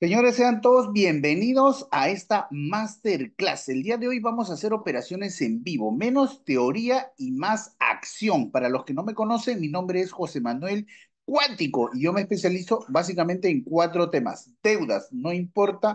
Señores, sean todos bienvenidos a esta masterclass. El día de hoy vamos a hacer operaciones en vivo, menos teoría y más acción. Para los que no me conocen, mi nombre es José Manuel Cuántico y yo me especializo básicamente en cuatro temas. Deudas, no importa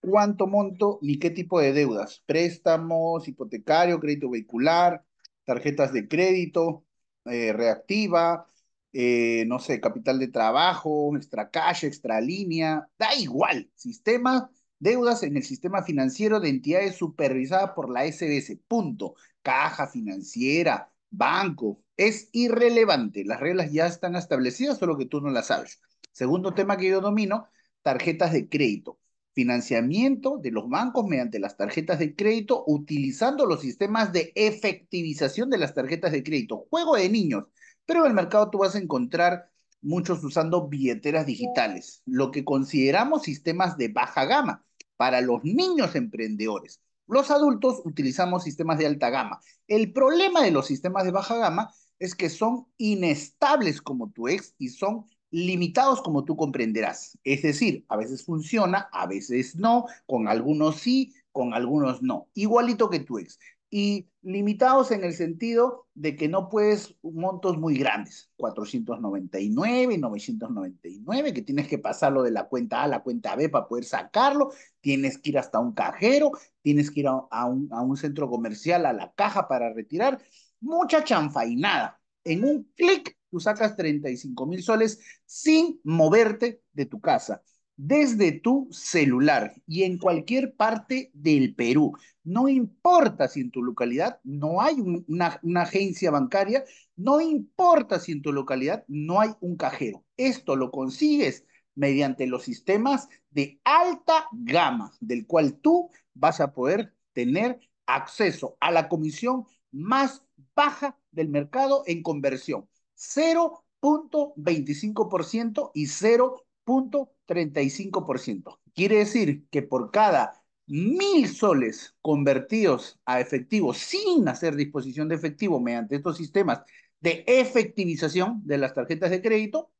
cuánto monto ni qué tipo de deudas. Préstamos, hipotecario, crédito vehicular, tarjetas de crédito, eh, reactiva, eh, no sé, capital de trabajo, extra cash, extra línea, da igual, sistema, deudas en el sistema financiero de entidades supervisadas por la SBS, punto, caja financiera, banco, es irrelevante, las reglas ya están establecidas, solo que tú no las sabes. Segundo tema que yo domino, tarjetas de crédito, financiamiento de los bancos mediante las tarjetas de crédito, utilizando los sistemas de efectivización de las tarjetas de crédito, juego de niños pero en el mercado tú vas a encontrar muchos usando billeteras digitales, lo que consideramos sistemas de baja gama para los niños emprendedores. Los adultos utilizamos sistemas de alta gama. El problema de los sistemas de baja gama es que son inestables como tu ex y son limitados como tú comprenderás. Es decir, a veces funciona, a veces no, con algunos sí, con algunos no. Igualito que tu ex y limitados en el sentido de que no puedes montos muy grandes, 499, 999, que tienes que pasarlo de la cuenta A a la cuenta B para poder sacarlo, tienes que ir hasta un cajero, tienes que ir a, un, un, centro comercial, a la caja para retirar, mucha chanfainada. En un clic tú sacas 35 mil soles sin moverte de tu casa desde tu celular y en cualquier parte del Perú. No importa si en tu localidad no hay una, una, agencia bancaria, no importa si en tu localidad no hay un cajero. Esto lo consigues mediante los sistemas de alta gama, del cual tú vas a poder tener acceso a la comisión más baja del mercado en conversión, 0.25% y 0.25%. 35%. Quiere decir que por cada mil soles convertidos a efectivo sin hacer disposición de efectivo mediante estos sistemas de efectivización de las tarjetas de crédito,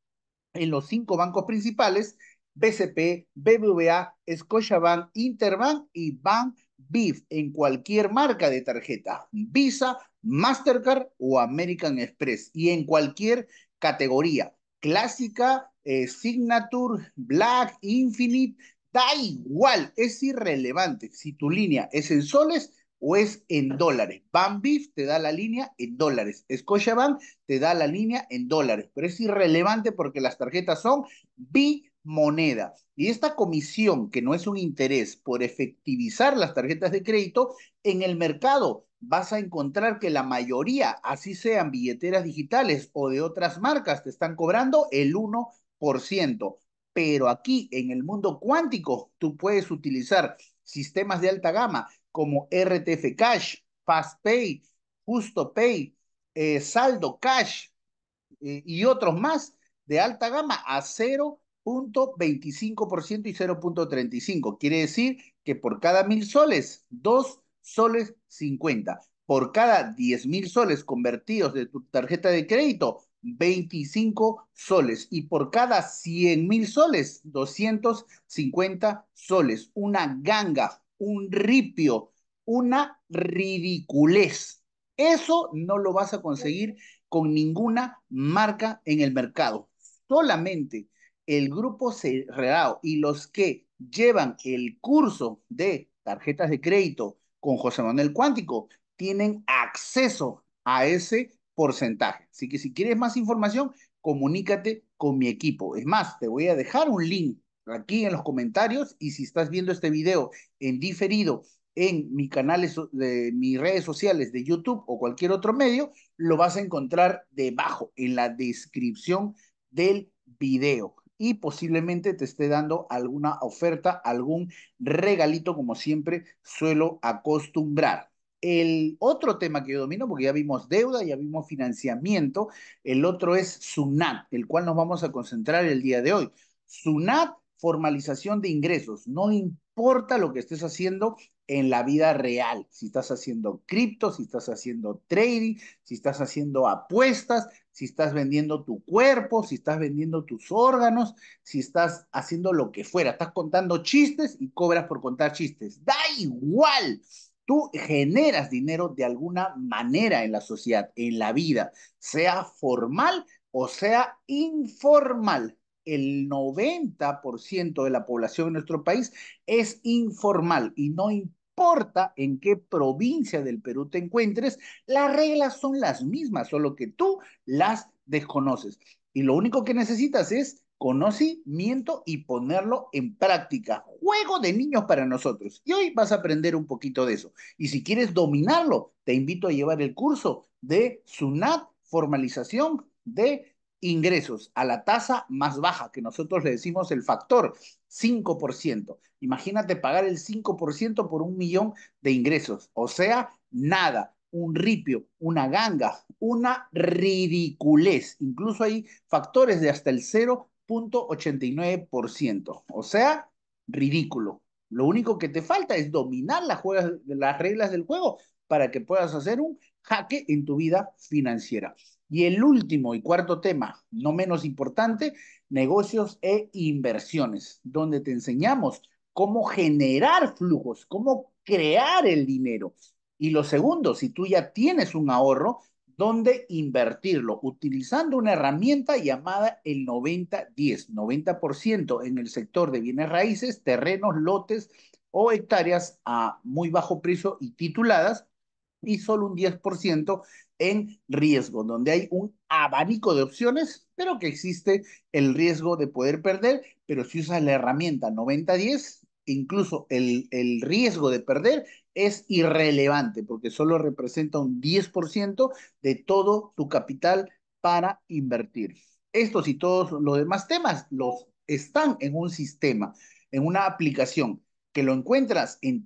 en los cinco bancos principales, BCP, BBVA, Scotiabank, Interbank y Bank BIF, en cualquier marca de tarjeta, Visa, Mastercard o American Express, y en cualquier categoría clásica, eh, signature, black, infinite, da igual, es irrelevante si tu línea es en soles o es en dólares. Banbif te da la línea en dólares. Scotiabank te da la línea en dólares, pero es irrelevante porque las tarjetas son bimoneda. Y esta comisión, que no es un interés por efectivizar las tarjetas de crédito, en el mercado vas a encontrar que la mayoría, así sean billeteras digitales o de otras marcas, te están cobrando el 1%. Pero aquí, en el mundo cuántico, tú puedes utilizar sistemas de alta gama como RTF Cash, FastPay, Justo Pay, eh, Saldo Cash eh, y otros más de alta gama a 0.25% y 0.35. Quiere decir que por cada mil soles, dos soles 50. Por cada 10 mil soles convertidos de tu tarjeta de crédito, 25 soles. Y por cada 100 mil soles, 250 soles. Una ganga, un ripio, una ridiculez. Eso no lo vas a conseguir con ninguna marca en el mercado. Solamente el grupo cerrado y los que llevan el curso de tarjetas de crédito, con José Manuel Cuántico, tienen acceso a ese porcentaje. Así que si quieres más información, comunícate con mi equipo. Es más, te voy a dejar un link aquí en los comentarios y si estás viendo este video en diferido en mis canales de mis redes sociales de YouTube o cualquier otro medio, lo vas a encontrar debajo en la descripción del video y posiblemente te esté dando alguna oferta, algún regalito, como siempre suelo acostumbrar. El otro tema que yo domino, porque ya vimos deuda, ya vimos financiamiento, el otro es SUNAT, el cual nos vamos a concentrar el día de hoy. SUNAT, formalización de ingresos. No, importa importa lo que estés haciendo en la vida real, si estás haciendo cripto, si estás haciendo trading, si estás haciendo apuestas, si estás vendiendo tu cuerpo, si estás vendiendo tus órganos, si estás haciendo lo que fuera, estás contando chistes y cobras por contar chistes. Da igual, tú generas dinero de alguna manera en la sociedad, en la vida, sea formal o sea informal el 90% de la población de nuestro país es informal y no importa en qué provincia del Perú te encuentres, las reglas son las mismas, solo que tú las desconoces. Y lo único que necesitas es conocimiento y ponerlo en práctica. Juego de niños para nosotros. Y hoy vas a aprender un poquito de eso. Y si quieres dominarlo, te invito a llevar el curso de SUNAT, formalización de ingresos a la tasa más baja, que nosotros le decimos el factor, 5%. Imagínate pagar el 5% por un millón de ingresos, o sea, nada, un ripio, una ganga, una ridiculez. Incluso hay factores de hasta el 0.89%, o sea, ridículo. Lo único que te falta es dominar las, juegas, las reglas del juego para que puedas hacer un jaque en tu vida financiera. Y el último y cuarto tema, no menos importante, negocios e inversiones, donde te enseñamos cómo generar flujos, cómo crear el dinero. Y lo segundo, si tú ya tienes un ahorro, dónde invertirlo, utilizando una herramienta llamada el 90-10, 90%, en el sector de bienes raíces, terrenos, lotes o hectáreas a muy bajo precio y tituladas, y solo un 10% en riesgo, donde hay un abanico de opciones, pero que existe el riesgo de poder perder, pero si usas la herramienta 90-10, incluso el, el, riesgo de perder es irrelevante, porque solo representa un 10% de todo tu capital para invertir. Estos y todos los demás temas los están en un sistema, en una aplicación que lo encuentras en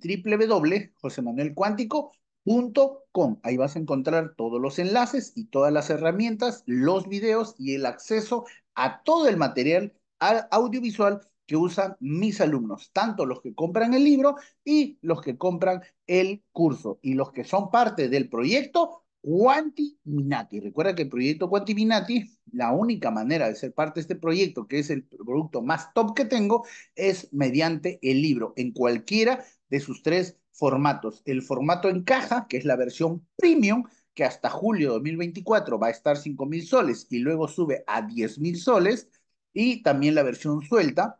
José Manuel cuántico Punto com. Ahí vas a encontrar todos los enlaces y todas las herramientas, los videos y el acceso a todo el material audiovisual que usan mis alumnos, tanto los que compran el libro y los que compran el curso y los que son parte del proyecto Quanti Minati. Recuerda que el proyecto Quanti Minati, la única manera de ser parte de este proyecto, que es el producto más top que tengo, es mediante el libro en cualquiera de sus tres formatos. El formato en caja, que es la versión premium, que hasta julio de 2024 va a estar 5 mil soles y luego sube a 10 mil soles. Y también la versión suelta,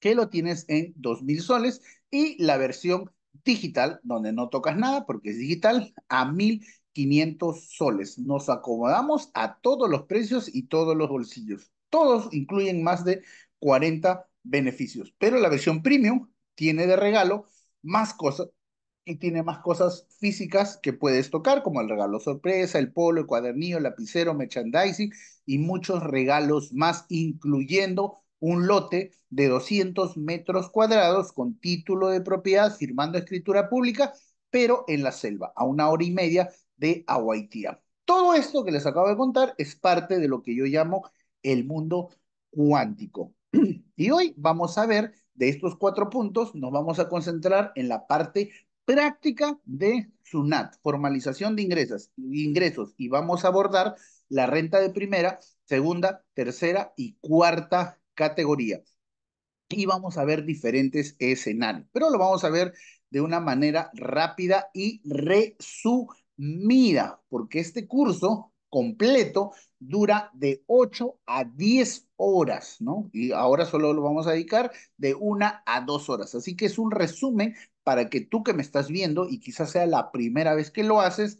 que lo tienes en 2 mil soles. Y la versión digital, donde no tocas nada porque es digital, a 1500 soles. Nos acomodamos a todos los precios y todos los bolsillos. Todos incluyen más de 40 beneficios, pero la versión premium tiene de regalo más cosas y tiene más cosas físicas que puedes tocar, como el regalo sorpresa, el polo, el cuadernillo, el lapicero, merchandising y muchos regalos más, incluyendo un lote de 200 metros cuadrados con título de propiedad firmando escritura pública, pero en la selva, a una hora y media de Aguaitía. Todo esto que les acabo de contar es parte de lo que yo llamo el mundo cuántico. Y hoy vamos a ver de estos cuatro puntos nos vamos a concentrar en la parte práctica de SUNAT, formalización de ingresos, ingresos y vamos a abordar la renta de primera, segunda, tercera y cuarta categoría. Y vamos a ver diferentes escenarios, pero lo vamos a ver de una manera rápida y resumida, porque este curso completo dura de 8 a 10 horas, ¿no? Y ahora solo lo vamos a dedicar de 1 a 2 horas. Así que es un resumen para que tú que me estás viendo y quizás sea la primera vez que lo haces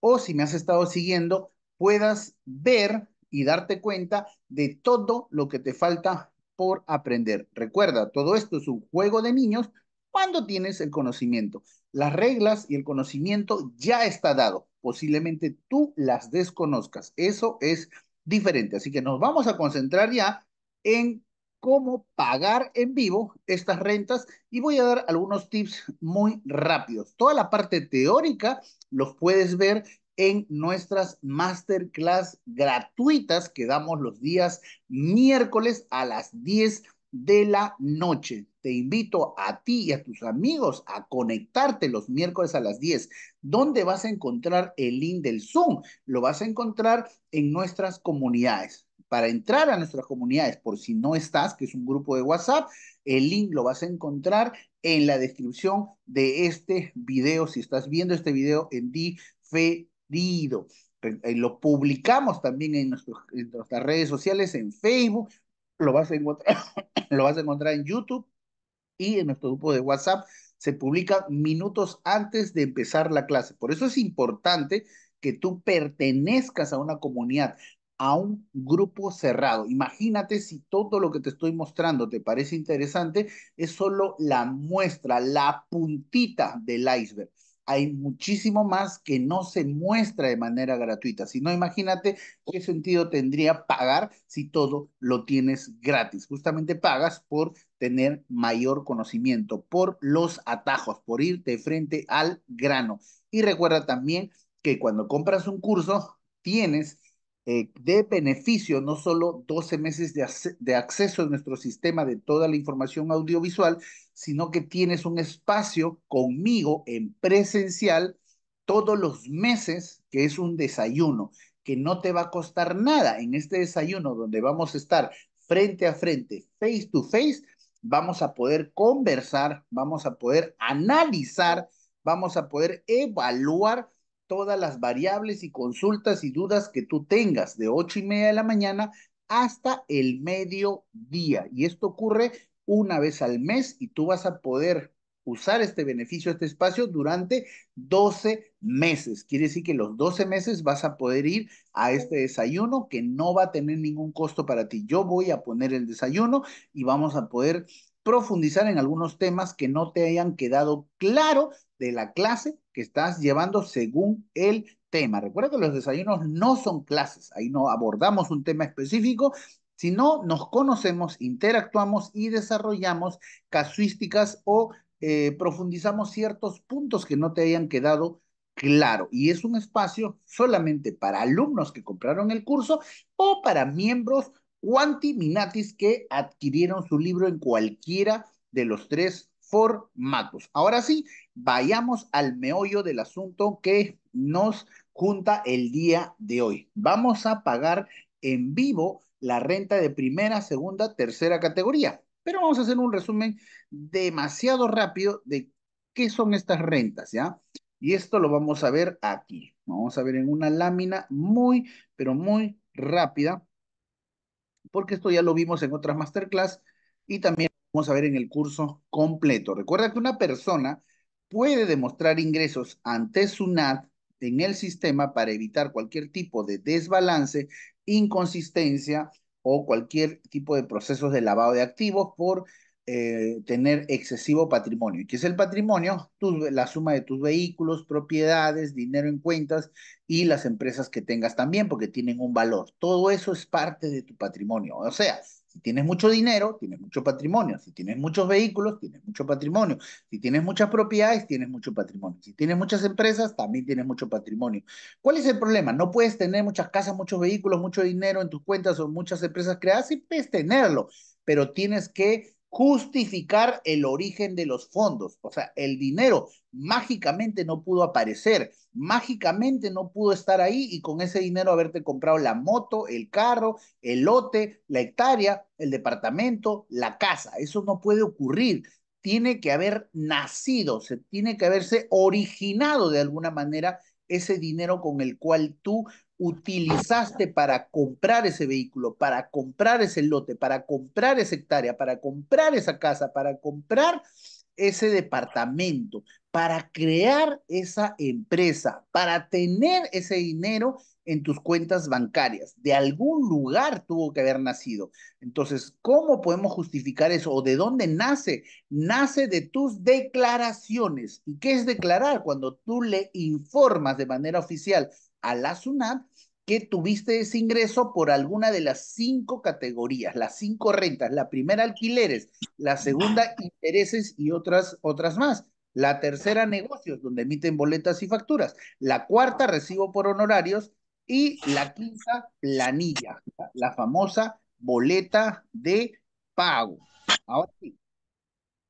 o si me has estado siguiendo, puedas ver y darte cuenta de todo lo que te falta por aprender. Recuerda, todo esto es un juego de niños cuando tienes el conocimiento. Las reglas y el conocimiento ya está dado. Posiblemente tú las desconozcas. Eso es diferente. Así que nos vamos a concentrar ya en cómo pagar en vivo estas rentas y voy a dar algunos tips muy rápidos. Toda la parte teórica los puedes ver en nuestras masterclass gratuitas que damos los días miércoles a las 10 de la noche. Te invito a ti y a tus amigos a conectarte los miércoles a las 10. ¿Dónde vas a encontrar el link del Zoom? Lo vas a encontrar en nuestras comunidades. Para entrar a nuestras comunidades, por si no estás, que es un grupo de WhatsApp, el link lo vas a encontrar en la descripción de este video. Si estás viendo este video en diferido eh, lo publicamos también en, en, nuestras redes sociales, en Facebook, lo vas a encontrar, lo vas a encontrar en YouTube y en nuestro grupo de WhatsApp se publica minutos antes de empezar la clase. Por eso es importante que tú pertenezcas a una comunidad, a un grupo cerrado. Imagínate si todo lo que te estoy mostrando te parece interesante, es solo la muestra, la puntita del iceberg hay muchísimo más que no se muestra de manera gratuita. Si no, imagínate qué sentido tendría pagar si todo lo tienes gratis. Justamente pagas por tener mayor conocimiento, por los atajos, por irte frente al grano. Y recuerda también que cuando compras un curso, tienes eh, de beneficio no solo 12 meses de, de, acceso a nuestro sistema de toda la información audiovisual, sino que tienes un espacio conmigo en presencial todos los meses, que es un desayuno, que no te va a costar nada. En este desayuno donde vamos a estar frente a frente, face to face, vamos a poder conversar, vamos a poder analizar, vamos a poder evaluar todas las variables y consultas y dudas que tú tengas de ocho y media de la mañana hasta el mediodía. Y esto ocurre una vez al mes y tú vas a poder usar este beneficio, este espacio durante 12 meses. Quiere decir que los 12 meses vas a poder ir a este desayuno que no va a tener ningún costo para ti. Yo voy a poner el desayuno y vamos a poder profundizar en algunos temas que no te hayan quedado claro de la clase que estás llevando según el tema. Recuerda que los desayunos no son clases, ahí no abordamos un tema específico, sino nos conocemos, interactuamos y desarrollamos casuísticas o eh, profundizamos ciertos puntos que no te hayan quedado claro. Y es un espacio solamente para alumnos que compraron el curso o para miembros Quanti Minatis que adquirieron su libro en cualquiera de los tres matos. Ahora sí, vayamos al meollo del asunto que nos junta el día de hoy. Vamos a pagar en vivo la renta de primera, segunda, tercera categoría. Pero vamos a hacer un resumen demasiado rápido de qué son estas rentas, ¿ya? Y esto lo vamos a ver aquí. Vamos a ver en una lámina muy, pero muy rápida, porque esto ya lo vimos en otras masterclass y también vamos a ver en el curso completo. Recuerda que una persona puede demostrar ingresos ante SUNAT en el sistema para evitar cualquier tipo de desbalance, inconsistencia o cualquier tipo de procesos de lavado de activos por eh, tener excesivo patrimonio. qué es el patrimonio? la suma de tus vehículos, propiedades, dinero en cuentas y las empresas que tengas también porque tienen un valor. Todo eso es parte de tu patrimonio. O sea, si tienes mucho dinero, tienes mucho patrimonio. Si tienes muchos vehículos, tienes mucho patrimonio. Si tienes muchas propiedades, tienes mucho patrimonio. Si tienes muchas empresas, también tienes mucho patrimonio. ¿Cuál es el problema? No puedes tener muchas casas, muchos vehículos, mucho dinero en tus cuentas o muchas empresas creadas. Sí puedes tenerlo, pero tienes que justificar el origen de los fondos. O sea, el dinero mágicamente no pudo aparecer, mágicamente no pudo estar ahí y con ese dinero haberte comprado la moto, el carro, el lote, la hectárea, el departamento, la casa. Eso no puede ocurrir. Tiene que haber nacido, se tiene que haberse originado de alguna manera ese dinero con el cual tú utilizaste para comprar ese vehículo, para comprar ese lote, para comprar esa hectárea, para comprar esa casa, para comprar ese departamento, para crear esa empresa, para tener ese dinero en tus cuentas bancarias. De algún lugar tuvo que haber nacido. Entonces, ¿cómo podemos justificar eso? ¿O de dónde nace? Nace de tus declaraciones. ¿Y qué es declarar? Cuando tú le informas de manera oficial a la SUNAT que tuviste ese ingreso por alguna de las cinco categorías, las cinco rentas, la primera alquileres, la segunda intereses y otras, otras más. La tercera, negocios, donde emiten boletas y facturas. La cuarta, recibo por honorarios. Y la quinta, planilla, la famosa boleta de pago. Ahora sí,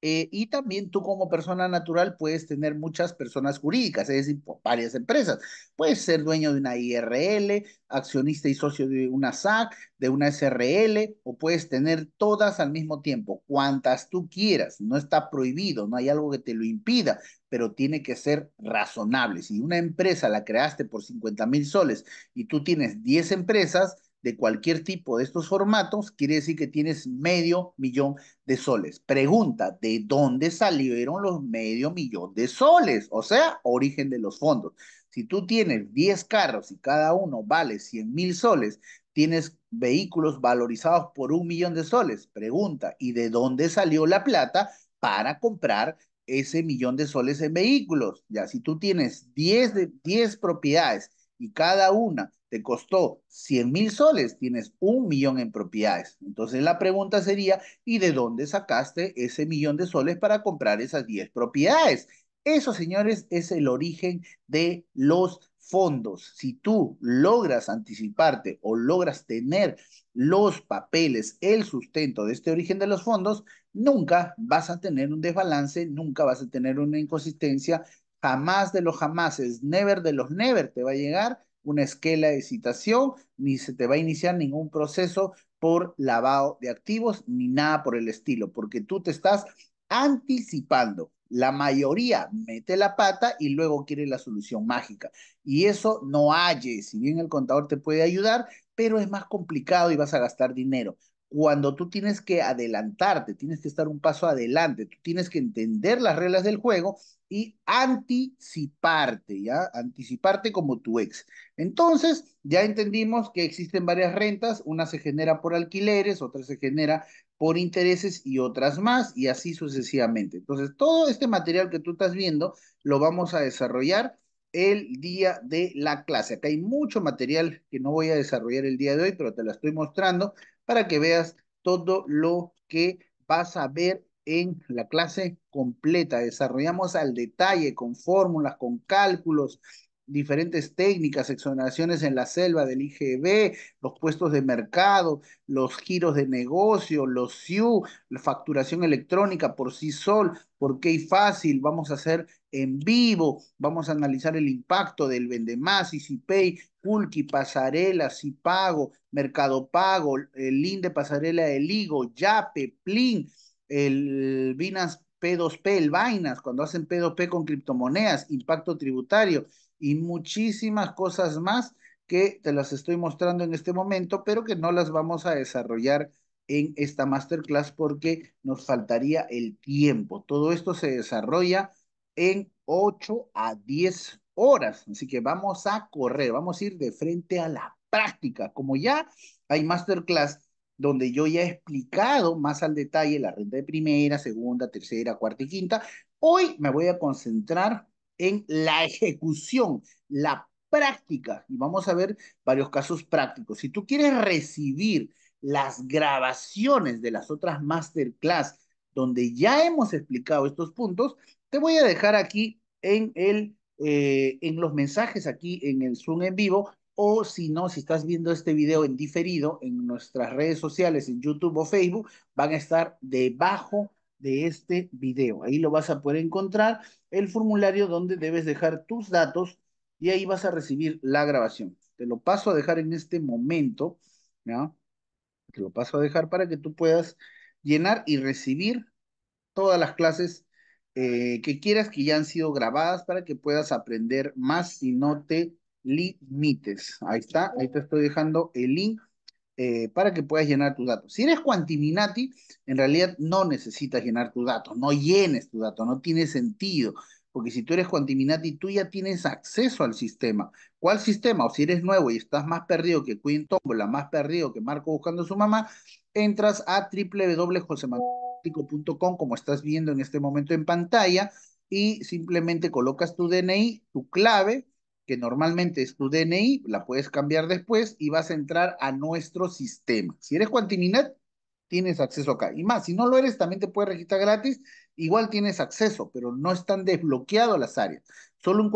eh, y también tú como persona natural puedes tener muchas personas jurídicas, es decir, varias empresas. Puedes ser dueño de una IRL, accionista y socio de una SAC, de una SRL, o puedes tener todas al mismo tiempo, cuantas tú quieras. No está prohibido, no hay algo que te lo impida, pero tiene que ser razonable. Si una empresa la creaste por 50 mil soles y tú tienes 10 empresas, de cualquier tipo de estos formatos, quiere decir que tienes medio millón de soles. Pregunta, ¿de dónde salieron los medio millón de soles? O sea, origen de los fondos. Si tú tienes 10 carros y cada uno vale 100 mil soles, tienes vehículos valorizados por un millón de soles. Pregunta, ¿y de dónde salió la plata para comprar ese millón de soles en vehículos? Ya, si tú tienes 10, de, 10 propiedades y cada una te costó 100 mil soles, tienes un millón en propiedades. Entonces la pregunta sería, ¿y de dónde sacaste ese millón de soles para comprar esas 10 propiedades? Eso, señores, es el origen de los fondos. Si tú logras anticiparte o logras tener los papeles, el sustento de este origen de los fondos, nunca vas a tener un desbalance, nunca vas a tener una inconsistencia, jamás de los jamases, never de los never te va a llegar una esquela de citación, ni se te va a iniciar ningún proceso por lavado de activos, ni nada por el estilo, porque tú te estás anticipando. La mayoría mete la pata y luego quiere la solución mágica. Y eso no halle, si bien el contador te puede ayudar, pero es más complicado y vas a gastar dinero cuando tú tienes que adelantarte, tienes que estar un paso adelante, tú tienes que entender las reglas del juego y anticiparte, ¿ya? Anticiparte como tu ex. Entonces, ya entendimos que existen varias rentas, una se genera por alquileres, otra se genera por intereses y otras más, y así sucesivamente. Entonces, todo este material que tú estás viendo lo vamos a desarrollar el día de la clase. Acá hay mucho material que no voy a desarrollar el día de hoy, pero te lo estoy mostrando para que veas todo lo que vas a ver en la clase completa. Desarrollamos al detalle con fórmulas, con cálculos, diferentes técnicas, exoneraciones en la selva del IGB, los puestos de mercado, los giros de negocio, los SIU, la facturación electrónica por sí sol, por qué fácil. Vamos a hacer en vivo, vamos a analizar el impacto del Vendemás, Isipay, pasarelas Pasarela, Cipago, Mercado Pago, el link de Pasarela del Higo, Yape, Plin, el Vinas P2P, el Vainas, cuando hacen P2P con criptomonedas, impacto tributario y muchísimas cosas más que te las estoy mostrando en este momento, pero que no las vamos a desarrollar en esta masterclass porque nos faltaría el tiempo. Todo esto se desarrolla en 8 a 10 horas. Así que vamos a correr, vamos a ir de frente a la práctica. Como ya hay masterclass donde yo ya he explicado más al detalle la renta de primera, segunda, tercera, cuarta y quinta, hoy me voy a concentrar en la ejecución, la práctica. Y vamos a ver varios casos prácticos. Si tú quieres recibir las grabaciones de las otras masterclass donde ya hemos explicado estos puntos, te voy a dejar aquí en, el, eh, en los mensajes, aquí en el Zoom en vivo, o si no, si estás viendo este video en diferido en nuestras redes sociales, en YouTube o Facebook, van a estar debajo de este video. Ahí lo vas a poder encontrar el formulario donde debes dejar tus datos y ahí vas a recibir la grabación. Te lo paso a dejar en este momento, ¿ya? Te lo paso a dejar para que tú puedas llenar y recibir todas las clases eh, que quieras que ya han sido grabadas para que puedas aprender más y no te limites. Ahí está, ahí te estoy dejando el link eh, para que puedas llenar tus datos. Si eres Quantiminati, en realidad no necesitas llenar tus datos, no llenes tu dato, no tiene sentido. Porque si tú eres Quantiminati, tú ya tienes acceso al sistema. ¿Cuál sistema? O si eres nuevo y estás más perdido que Queen la más perdido que Marco buscando a su mamá, entras a www.josemanuel.com como estás viendo en este momento en pantalla, y simplemente colocas tu DNI, tu clave, que normalmente es tu DNI, la puedes cambiar después y vas a entrar a nuestro sistema. Si eres cuantiminat, tienes acceso acá. Y más, si no lo eres, también te puedes registrar gratis, igual tienes acceso, pero no están desbloqueadas las áreas. Solo un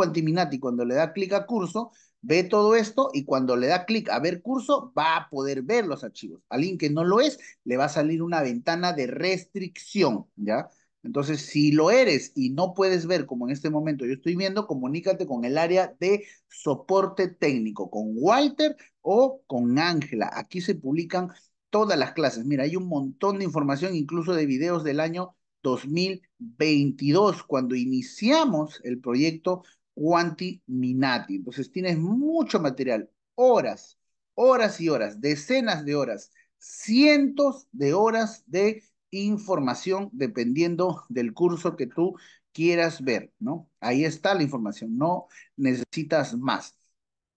y cuando le da clic a curso ve todo esto y cuando le da clic a ver curso, va a poder ver los archivos. Alguien que no lo es, le va a salir una ventana de restricción, ¿ya? Entonces, si lo eres y no puedes ver, como en este momento yo estoy viendo, comunícate con el área de soporte técnico, con Walter o con Ángela. Aquí se publican todas las clases. Mira, hay un montón de información, incluso de videos del año 2022, cuando iniciamos el proyecto Guanti, minati. Entonces tienes mucho material, horas, horas y horas, decenas de horas, cientos de horas de información dependiendo del curso que tú quieras ver, ¿no? Ahí está la información, no necesitas más.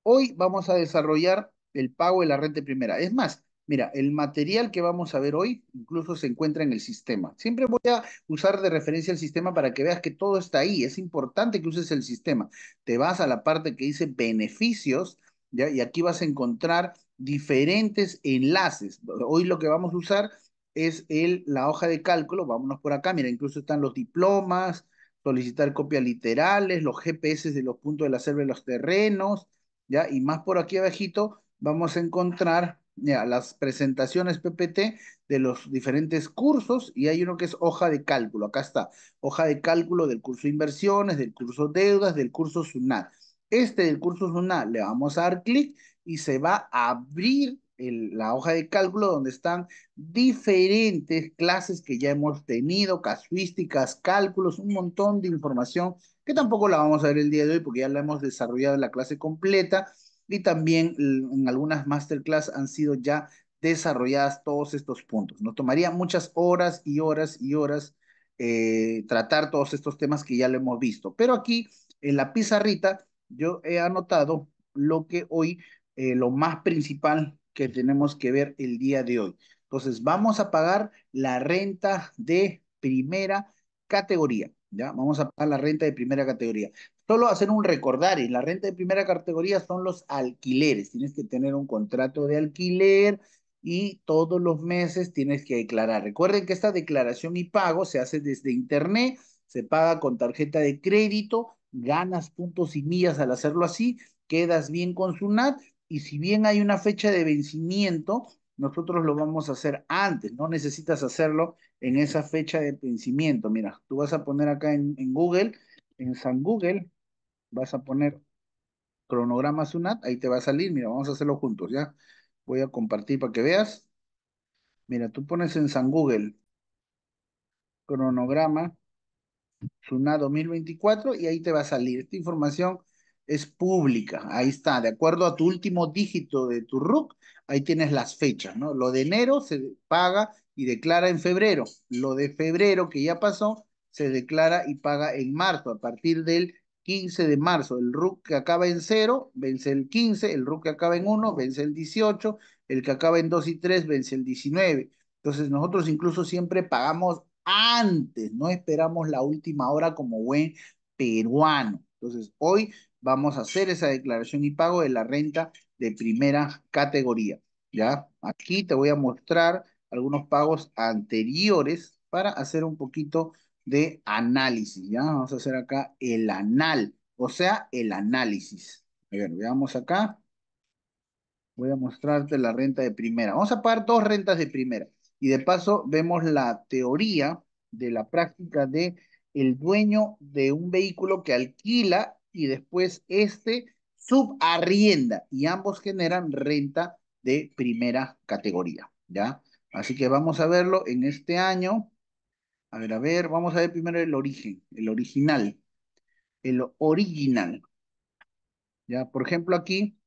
Hoy vamos a desarrollar el pago de la renta primera. Es más, Mira, el material que vamos a ver hoy incluso se encuentra en el sistema. Siempre voy a usar de referencia el sistema para que veas que todo está ahí. Es importante que uses el sistema. Te vas a la parte que dice beneficios ¿ya? y aquí vas a encontrar diferentes enlaces. Hoy lo que vamos a usar es el, la hoja de cálculo. Vámonos por acá. Mira, incluso están los diplomas, solicitar copias literales, los GPS de los puntos de la selva y los terrenos, ¿ya? Y más por aquí abajito vamos a encontrar eh, las presentaciones PPT de los diferentes cursos y hay uno que es hoja de cálculo. Acá está, hoja de cálculo del curso inversiones, del curso deudas, del curso SUNAT. Este del curso SUNAT le vamos a dar clic y se va a abrir la hoja de cálculo donde están diferentes clases que ya hemos tenido, casuísticas, cálculos, un montón de información que tampoco la vamos a ver el día de hoy porque ya la hemos desarrollado en la clase completa y también mm, en algunas masterclass han sido ya desarrolladas todos estos puntos. Nos tomaría muchas horas y horas y horas eh, tratar todos estos temas que ya lo hemos visto. Pero aquí en la pizarrita yo he anotado lo que hoy, eh, lo más principal que tenemos que ver el día de hoy. Entonces, vamos a pagar la renta de primera categoría, ¿ya? Vamos a pagar la renta de primera categoría. Solo hacer un recordar, y la renta de primera categoría son los alquileres. Tienes que tener un contrato de alquiler y todos los meses tienes que declarar. Recuerden que esta declaración y pago se hace desde internet, se paga con tarjeta de crédito, ganas puntos y millas al hacerlo así, quedas bien con su NAT y si bien hay una fecha de vencimiento, nosotros lo vamos a hacer antes, no necesitas hacerlo en esa fecha de vencimiento. Mira, tú vas a poner acá en, en Google, en San Google, vas a poner cronograma SUNAT, ahí te va a salir, mira, vamos a hacerlo juntos, ¿ya? Voy a compartir para que veas. Mira, tú pones en San Google cronograma SUNAT 2024 y ahí te va a salir. Esta información es pública, ahí está, de acuerdo a tu último dígito de tu RUC, ahí tienes las fechas, ¿no? Lo de enero se paga y declara en febrero, lo de febrero que ya pasó se declara y paga en marzo a partir del 15 de marzo. El RUC que acaba en 0 vence el 15, el RUC que acaba en 1 vence el 18, el que acaba en 2 y 3 vence el 19. Entonces nosotros incluso siempre pagamos antes, no esperamos la última hora como buen peruano. Entonces hoy vamos a hacer esa declaración y pago de la renta de primera categoría. ¿ya? Aquí te voy a mostrar algunos pagos anteriores para hacer un poquito de análisis, ¿ya? Vamos a hacer acá el anal, o sea, el análisis. A ver, veamos acá. Voy a mostrarte la renta de primera. Vamos a pagar dos rentas de primera. Y de paso vemos la teoría de la práctica de el dueño de un vehículo que alquila y después este subarrienda y ambos generan renta de primera categoría, ¿ya? Así que vamos a verlo en este año a ver, a ver, vamos a ver primero el origen, el original. El original. Ya, por ejemplo, aquí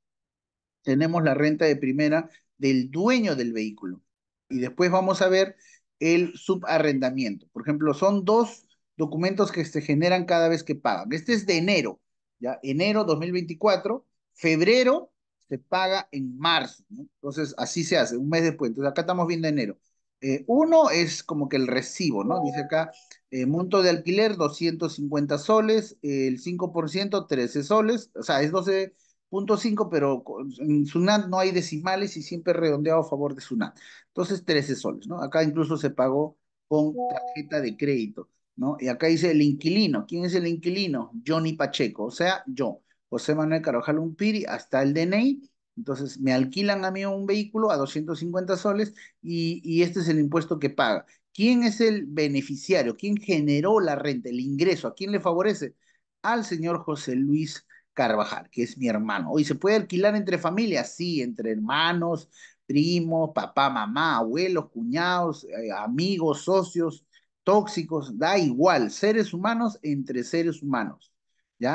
tenemos la renta de primera del dueño del vehículo. Y después vamos a ver el subarrendamiento. Por ejemplo, son dos documentos que se generan cada vez que pagan. Este es de enero, ya enero 2024, febrero se paga en marzo, ¿no? Entonces, así se hace, un mes después. Entonces, acá estamos viendo enero. Eh, uno es como que el recibo, ¿no? Dice acá, eh, monto de alquiler 250 soles, el 5% 13 soles, o sea, es 12.5, pero en SUNAT no hay decimales y siempre redondeado a favor de SUNAT. Entonces, 13 soles, ¿no? Acá incluso se pagó con tarjeta de crédito, ¿no? Y acá dice el inquilino. ¿Quién es el inquilino? Johnny Pacheco, o sea, yo, José Manuel Carvajal Umpiri, hasta el DNI entonces, me alquilan a mí un vehículo a 250 soles y, este es el impuesto que paga. ¿Quién es el beneficiario? ¿Quién generó la renta, el ingreso? ¿A quién le favorece? Al señor José Luis Carvajal, que es mi hermano. Hoy se puede alquilar entre familias, sí, entre hermanos, primos, papá, mamá, abuelos, cuñados, eh, amigos, socios, tóxicos, da igual, seres humanos entre seres humanos.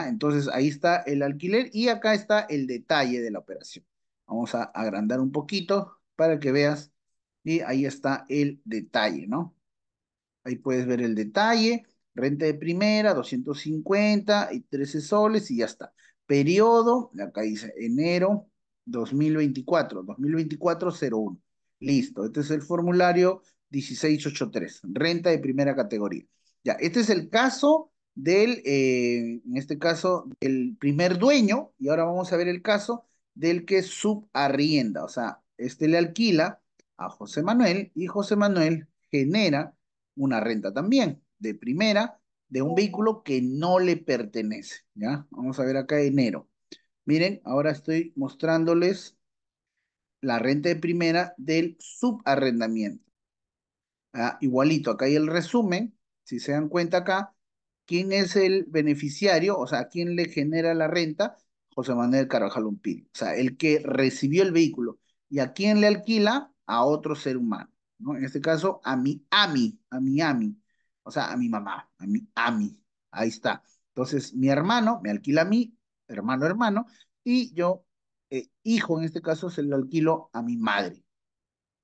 Entonces ahí está el alquiler y acá está el detalle de la operación. Vamos a agrandar un poquito para que veas y ahí está el detalle, ¿no? Ahí puedes ver el detalle, renta de primera, 250 y 13 soles y ya está. Periodo, acá dice enero 2024, 2024-01. Listo, este es el formulario 1683, renta de primera categoría. Ya, este es el caso del, eh, en este caso, el primer dueño, y ahora vamos a ver el caso del que subarrienda, o sea, este le alquila a José Manuel y José Manuel genera una renta también, de primera, de un vehículo que no le pertenece, ¿ya? Vamos a ver acá enero. Miren, ahora estoy mostrándoles la renta de primera del subarrendamiento. Ah, igualito, acá hay el resumen, si se dan cuenta acá, ¿Quién es el beneficiario? O sea, ¿quién le genera la renta? José Manuel Carvajal O sea, el que recibió el vehículo. ¿Y a quién le alquila? A otro ser humano. ¿no? En este caso, a mi AMI, a mi AMI. O sea, a mi mamá, a mi AMI. Ahí está. Entonces, mi hermano me alquila a mí, hermano, hermano, y yo, eh, hijo en este caso, se lo alquilo a mi madre.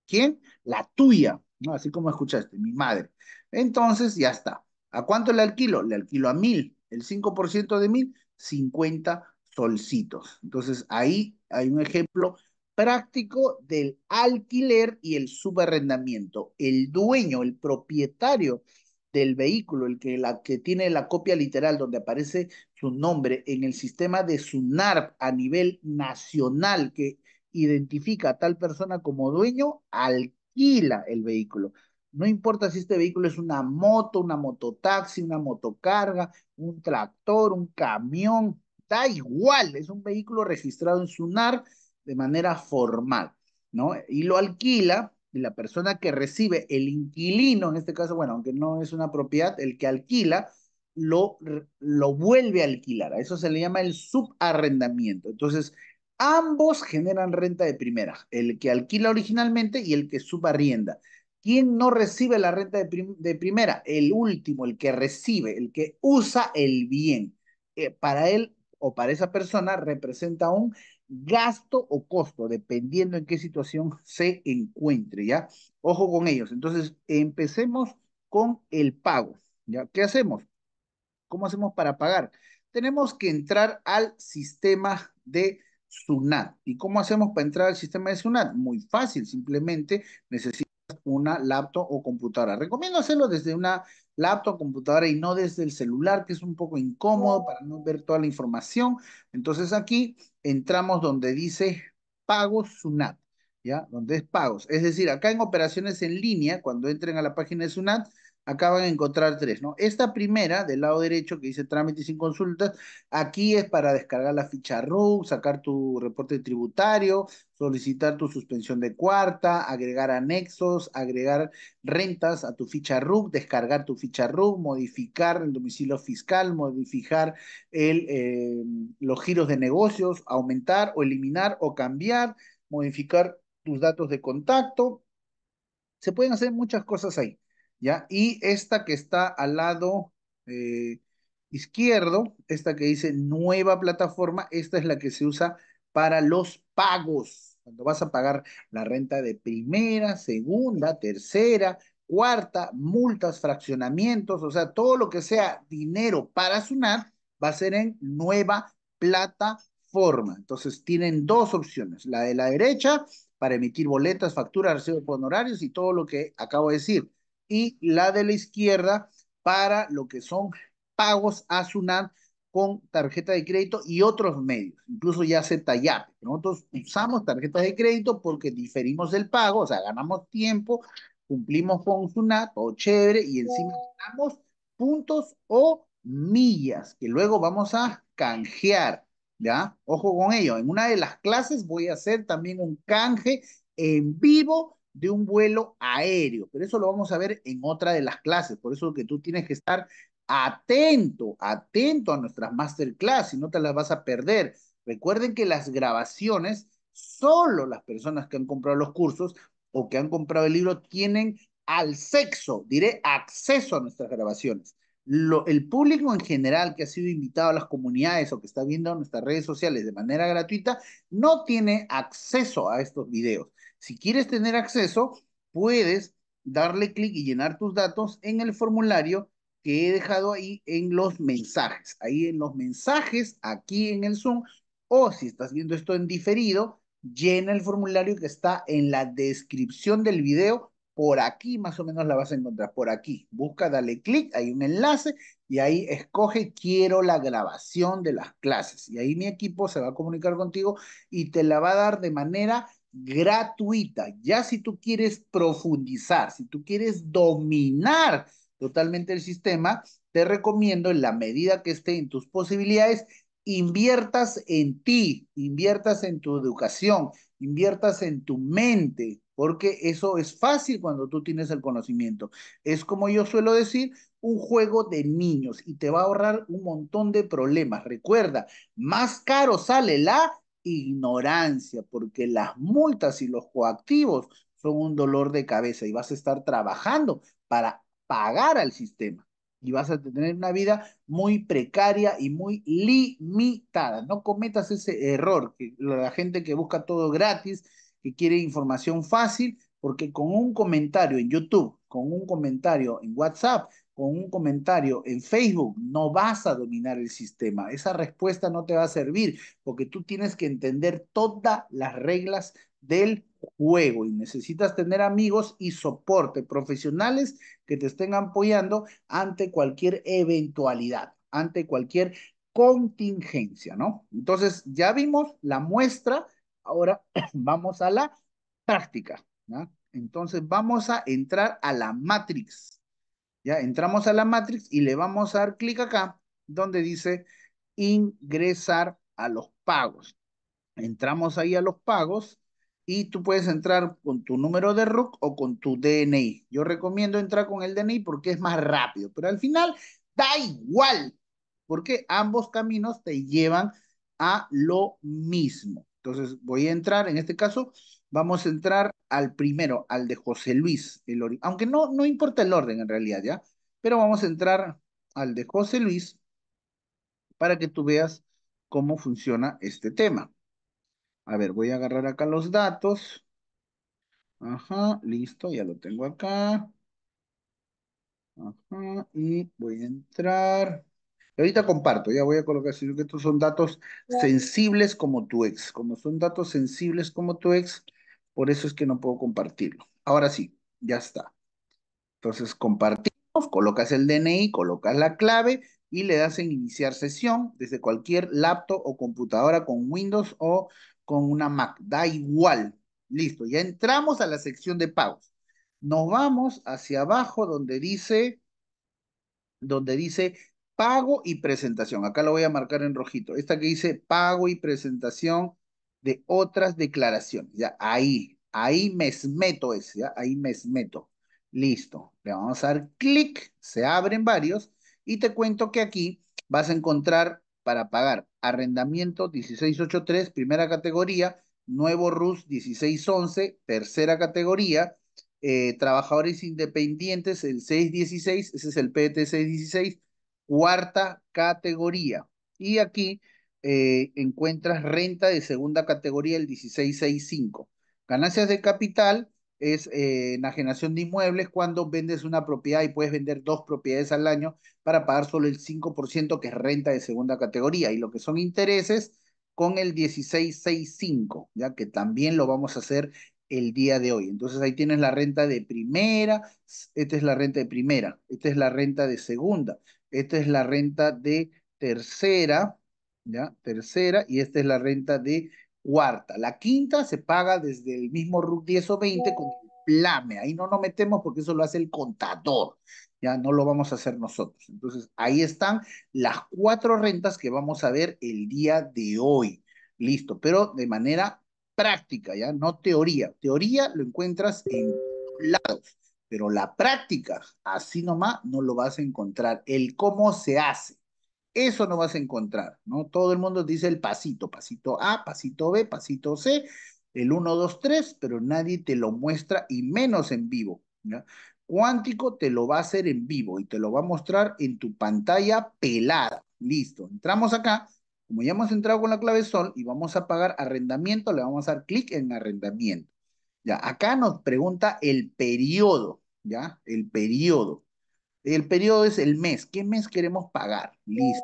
¿Quién? La tuya, ¿no? Así como escuchaste, mi madre. Entonces, ya está. ¿A cuánto le alquilo? Le alquilo a mil. El 5% de mil, 50 solcitos. Entonces ahí hay un ejemplo práctico del alquiler y el subarrendamiento. El dueño, el propietario del vehículo, el que, la, que tiene la copia literal donde aparece su nombre en el sistema de SUNARP a nivel nacional que identifica a tal persona como dueño, alquila el vehículo. No importa si este vehículo es una moto, una mototaxi, una motocarga, un tractor, un camión, da igual, es un vehículo registrado en SUNAR de manera formal, ¿no? Y lo alquila y la persona que recibe, el inquilino, en este caso, bueno, aunque no es una propiedad, el que alquila, lo, lo vuelve a alquilar. A eso se le llama el subarrendamiento. Entonces, ambos generan renta de primera, el que alquila originalmente y el que subarrienda. ¿Quién no recibe la renta de, primera? El último, el que recibe, el que usa el bien. Eh, para él o para esa persona representa un gasto o costo, dependiendo en qué situación se encuentre, ¿ya? Ojo con ellos. Entonces, empecemos con el pago, ¿ya? ¿Qué hacemos? ¿Cómo hacemos para pagar? Tenemos que entrar al sistema de SUNAT. ¿Y cómo hacemos para entrar al sistema de SUNAT? Muy fácil, simplemente necesitamos una laptop o computadora. Recomiendo hacerlo desde una laptop, o computadora y no desde el celular, que es un poco incómodo para no ver toda la información. Entonces aquí entramos donde dice pagos SUNAT, ¿ya? Donde es pagos. Es decir, acá en operaciones en línea, cuando entren a la página de SUNAT, acá van a encontrar tres, ¿no? Esta primera, del lado derecho, que dice trámites sin consultas, aquí es para descargar la ficha RU, sacar tu reporte tributario, solicitar tu suspensión de cuarta, agregar anexos, agregar rentas a tu ficha RUC, descargar tu ficha RUC, modificar el domicilio fiscal, modificar el, eh, los giros de negocios, aumentar o eliminar o cambiar, modificar tus datos de contacto. Se pueden hacer muchas cosas ahí. ¿ya? Y esta que está al lado eh, izquierdo, esta que dice nueva plataforma, esta es la que se usa para los pagos. Cuando vas a pagar la renta de primera, segunda, tercera, cuarta, multas, fraccionamientos, o sea, todo lo que sea dinero para sumar va a ser en nueva plataforma. Entonces, tienen dos opciones, la de la derecha para emitir boletas, facturas, recibos honorarios y todo lo que acabo de decir y la de la izquierda para lo que son pagos a SUNAT con tarjeta de crédito y otros medios, incluso ya se talla. Nosotros usamos tarjetas de crédito porque diferimos el pago, o sea, ganamos tiempo, cumplimos con SUNAT, todo chévere, y encima ganamos puntos o millas que luego vamos a canjear, ¿ya? Ojo con ello, en una de las clases voy a hacer también un canje en vivo de un vuelo aéreo, pero eso lo vamos a ver en otra de las clases, por eso que tú tienes que estar atento, atento a nuestras masterclass, y no te las vas a perder. Recuerden que las grabaciones, solo las personas que han comprado los cursos o que han comprado el libro tienen al sexo, diré, acceso a nuestras grabaciones. el público en general que ha sido invitado a las comunidades o que está viendo nuestras redes sociales de manera gratuita no tiene acceso a estos videos. Si quieres tener acceso, puedes darle clic y llenar tus datos en el formulario que he dejado ahí en los mensajes. Ahí en los mensajes, aquí en el Zoom, o si estás viendo esto en diferido, llena el formulario que está en la descripción del video. Por aquí más o menos la vas a encontrar, por aquí. Busca, dale clic, hay un enlace y ahí escoge quiero la grabación de las clases. Y ahí mi equipo se va a comunicar contigo y te la va a dar de manera gratuita. Ya si tú quieres profundizar, si tú quieres dominar totalmente el sistema, te recomiendo en la medida que esté en tus posibilidades, inviertas en ti, inviertas en tu educación, inviertas en tu mente, porque eso es fácil cuando tú tienes el conocimiento. Es como yo suelo decir, un juego de niños y te va a ahorrar un montón de problemas. Recuerda, más caro sale la ignorancia, porque las multas y los coactivos son un dolor de cabeza y vas a estar trabajando para pagar al sistema y vas a tener una vida muy precaria y muy limitada. No cometas ese error, que la gente que busca todo gratis, que quiere información fácil, porque con un comentario en YouTube, con un comentario en WhatsApp, con un comentario en Facebook, no vas a dominar el sistema. Esa respuesta no te va a servir porque tú tienes que entender todas las reglas del juego y necesitas tener amigos y soporte profesionales que te estén apoyando ante cualquier eventualidad, ante cualquier contingencia, ¿no? Entonces, ya vimos la muestra, ahora vamos a la práctica, ¿no? Entonces, vamos a entrar a la matrix. ¿ya? Entramos a la matrix y le vamos a dar clic acá, donde dice ingresar a los pagos. Entramos ahí a los pagos y tú puedes entrar con tu número de RUC o con tu DNI. Yo recomiendo entrar con el DNI porque es más rápido, pero al final da igual, porque ambos caminos te llevan a lo mismo. Entonces voy a entrar, en este caso, Vamos a entrar al primero, al de José Luis, aunque no, no importa el orden en realidad, ¿ya? Pero vamos a entrar al de José Luis para que tú veas cómo funciona este tema. A ver, voy a agarrar acá los datos. Ajá, listo, ya lo tengo acá. Ajá, y voy a entrar. Y ahorita comparto, ya voy a colocar, sino que estos son datos sensibles como tu ex. Como son datos sensibles como tu ex, por eso es que no puedo compartirlo. Ahora sí, ya está. Entonces compartimos, colocas el DNI, colocas la clave y le das en iniciar sesión desde cualquier laptop o computadora con Windows o con una Mac. Da igual. Listo, ya entramos a la sección de pagos. Nos vamos hacia abajo donde dice, donde dice pago y presentación. Acá lo voy a marcar en rojito. Esta que dice pago y presentación de otras declaraciones. Ya, ahí, ahí me meto ese, ahí me meto. Listo. Le vamos a dar clic, se abren varios y te cuento que aquí vas a encontrar para pagar arrendamiento 1683, primera categoría, nuevo RUS 1611, tercera categoría, eh, trabajadores independientes, el 616, ese es el PT e 616, cuarta categoría. Y aquí eh, encuentras renta de segunda categoría, el 1665. Ganancias de capital es eh, enajenación de inmuebles cuando vendes una propiedad y puedes vender dos propiedades al año para pagar solo el 5% que es renta de segunda categoría y lo que son intereses con el 1665, ya que también lo vamos a hacer el día de hoy. Entonces ahí tienes la renta de primera, esta es la renta de primera, esta es la renta de segunda, esta es la renta de tercera, ¿ya? Tercera, y esta es la renta de cuarta. La quinta se paga desde el mismo RUC 10 o 20 con plame. Ahí no nos metemos porque eso lo hace el contador. Ya no lo vamos a hacer nosotros. Entonces, ahí están las cuatro rentas que vamos a ver el día de hoy. Listo, pero de manera práctica, ya no teoría. Teoría lo encuentras en lados, pero la práctica, así nomás, no lo vas a encontrar. El cómo se hace. Eso no vas a encontrar, ¿no? Todo el mundo dice el pasito, pasito A, pasito B, pasito C, el 1, 2, 3, pero nadie te lo muestra y menos en vivo. ¿ya? Cuántico te lo va a hacer en vivo y te lo va a mostrar en tu pantalla pelada. Listo, entramos acá. Como ya hemos entrado con la clave sol y vamos a pagar arrendamiento, le vamos a dar clic en arrendamiento. Ya, acá nos pregunta el periodo, ¿ya? El periodo. El periodo es el mes. ¿Qué mes queremos pagar? Listo.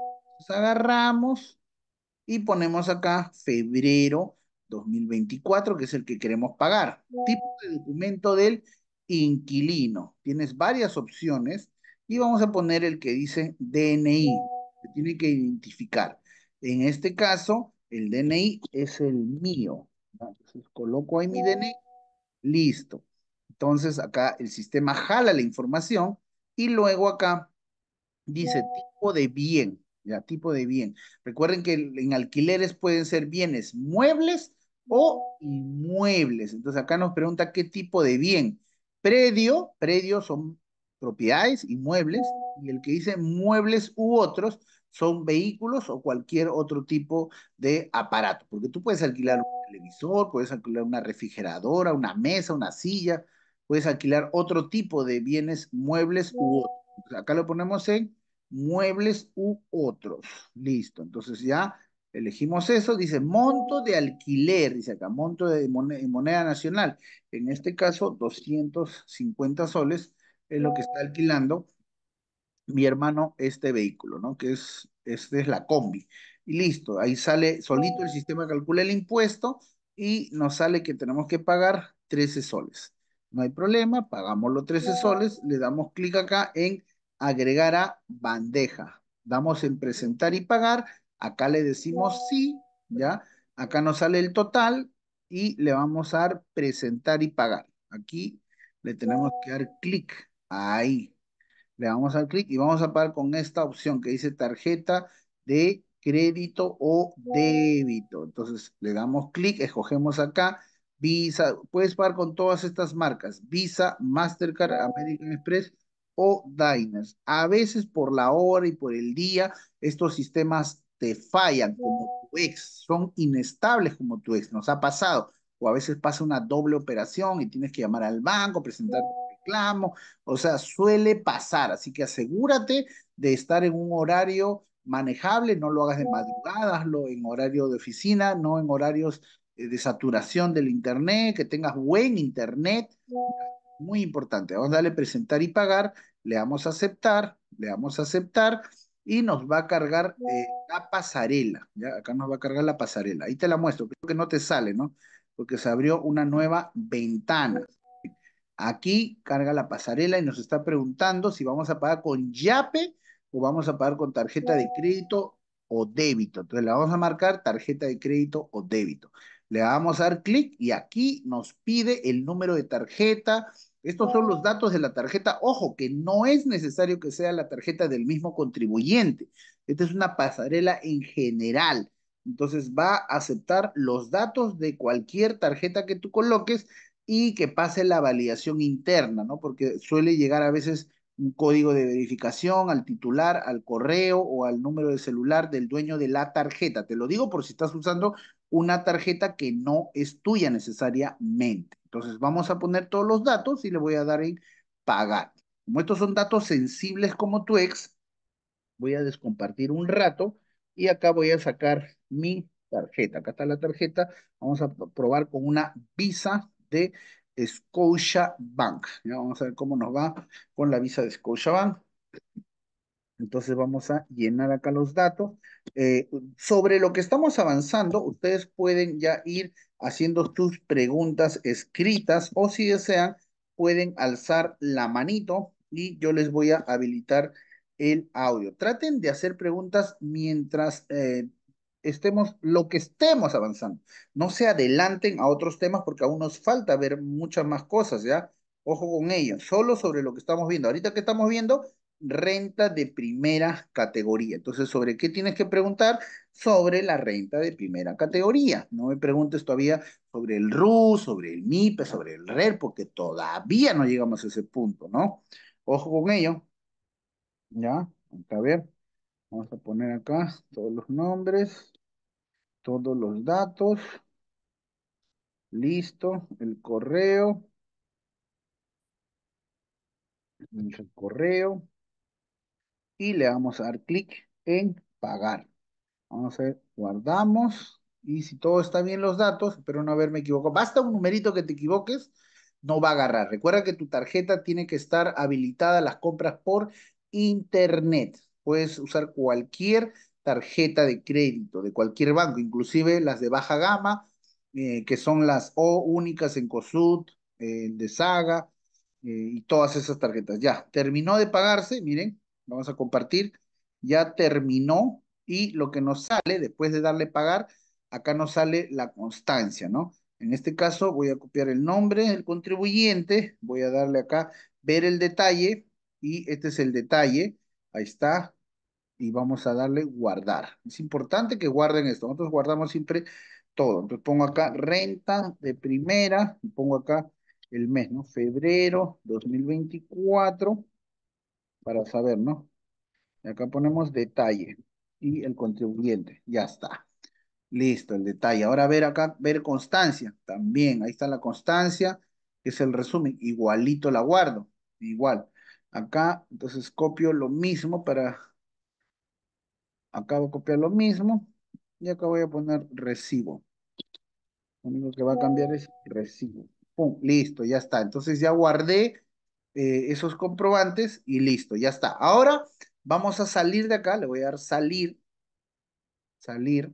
agarramos y ponemos acá febrero 2024, que es el que queremos pagar. Tipo de documento del inquilino. Tienes varias opciones y vamos a poner el que dice DNI. Se tiene que identificar. En este caso, el DNI es el mío. Entonces coloco ahí mi DNI. Listo. Entonces acá el sistema jala la información y luego acá dice tipo de bien, ya, tipo de bien. Recuerden que en alquileres pueden ser bienes muebles o inmuebles. Entonces acá nos pregunta qué tipo de bien. Predio, predio son propiedades, inmuebles, y el que dice muebles u otros son vehículos o cualquier otro tipo de aparato, porque tú puedes alquilar un televisor, puedes alquilar una refrigeradora, una mesa, una silla, puedes alquilar otro tipo de bienes muebles u otros. Acá lo ponemos en muebles u otros. Listo, entonces ya elegimos eso, dice monto de alquiler, dice acá, monto de moneda, nacional. En este caso, 250 soles es lo que está alquilando mi hermano este vehículo, ¿no? Que es, este es la combi. Y listo, ahí sale solito el sistema calcula el impuesto y nos sale que tenemos que pagar 13 soles. No hay problema, pagamos los 13 soles, le damos clic acá en agregar a bandeja. Damos en presentar y pagar, acá le decimos sí, ¿ya? Acá nos sale el total y le vamos a dar presentar y pagar. Aquí le tenemos que dar clic, ahí. Le damos a clic y vamos a pagar con esta opción que dice tarjeta de crédito o débito. Entonces le damos clic, escogemos acá Visa, puedes pagar con todas estas marcas, Visa, Mastercard, American Express o Diners. A veces por la hora y por el día, estos sistemas te fallan como tu ex, son inestables como tu ex, nos ha pasado. O a veces pasa una doble operación y tienes que llamar al banco, presentar un reclamo, o sea, suele pasar. Así que asegúrate de estar en un horario manejable, no lo hagas de madrugada, hazlo en horario de oficina, no en horarios eh, de saturación del Internet, que tengas buen Internet. Muy importante. Vamos a darle presentar y pagar. Le damos a aceptar. Le damos a aceptar. Y nos va a cargar eh, la pasarela. ¿ya? Acá nos va a cargar la pasarela. Ahí te la muestro. Creo que no te sale, ¿no? Porque se abrió una nueva ventana. Aquí carga la pasarela y nos está preguntando si vamos a pagar con YAPE o vamos a pagar con tarjeta de crédito o débito. Entonces la vamos a marcar tarjeta de crédito o débito. Le vamos a dar clic y aquí nos pide el número de tarjeta. Estos son los datos de la tarjeta. Ojo, que no es necesario que sea la tarjeta del mismo contribuyente. Esta es una pasarela en general. Entonces va a aceptar los datos de cualquier tarjeta que tú coloques y que pase la validación interna, ¿no? Porque suele llegar a veces un código de verificación al titular, al correo o al número de celular del dueño de la tarjeta. Te lo digo por si estás usando una tarjeta que no es tuya necesariamente. Entonces vamos a poner todos los datos y le voy a dar en pagar. Como estos son datos sensibles como tu ex, voy a descompartir un rato y acá voy a sacar mi tarjeta. Acá está la tarjeta. Vamos a probar con una visa de Scotia Bank. Ya vamos a ver cómo nos va con la visa de Scotia Bank. Entonces vamos a llenar acá los datos. Eh, sobre lo que estamos avanzando, ustedes pueden ya ir haciendo sus preguntas escritas o si desean, pueden alzar la manito y yo les voy a habilitar el audio. Traten de hacer preguntas mientras eh, estemos, lo que estemos avanzando. No se adelanten a otros temas porque aún nos falta ver muchas más cosas, ¿ya? Ojo con ello, solo sobre lo que estamos viendo. Ahorita que estamos viendo, renta de primera categoría. Entonces, ¿sobre qué tienes que preguntar? Sobre la renta de primera categoría. No me preguntes todavía sobre el RU, sobre el MIPE, sobre el RER, e porque todavía no llegamos a ese punto, ¿no? Ojo con ello. Ya, a ver. Vamos a poner acá todos los nombres, todos los datos. Listo, el correo. El correo y le vamos a dar clic en pagar. Vamos a ver, guardamos y si todo está bien los datos, espero no haberme equivocado. Basta un numerito que te equivoques, no va a agarrar. Recuerda que tu tarjeta tiene que estar habilitada a las compras por internet. Puedes usar cualquier tarjeta de crédito de cualquier banco, inclusive las de baja gama, eh, que son las O únicas en COSUT. eh, de Saga eh, y todas esas tarjetas. Ya, terminó de pagarse, miren, Vamos a compartir. Ya terminó y lo que nos sale después de darle pagar, acá nos sale la constancia, ¿no? En este caso voy a copiar el nombre del contribuyente, voy a darle acá ver el detalle y este es el detalle, ahí está, y vamos a darle guardar. Es importante que guarden esto, nosotros guardamos siempre todo. Entonces pongo acá renta de primera y pongo acá el mes, ¿no? Febrero 2024 para saber, ¿no? Y acá ponemos detalle y el contribuyente. Ya está. Listo, el detalle. Ahora ver acá, ver constancia. También, ahí está la constancia, que es el resumen. Igualito la guardo. Igual. Acá, entonces copio lo mismo para... Acá voy a copiar lo mismo. Y acá voy a poner recibo. Lo único que va a cambiar es recibo. Pum, listo, ya está. Entonces ya guardé eh, esos comprobantes y listo, ya está. Ahora vamos a salir de acá, le voy a dar salir, salir,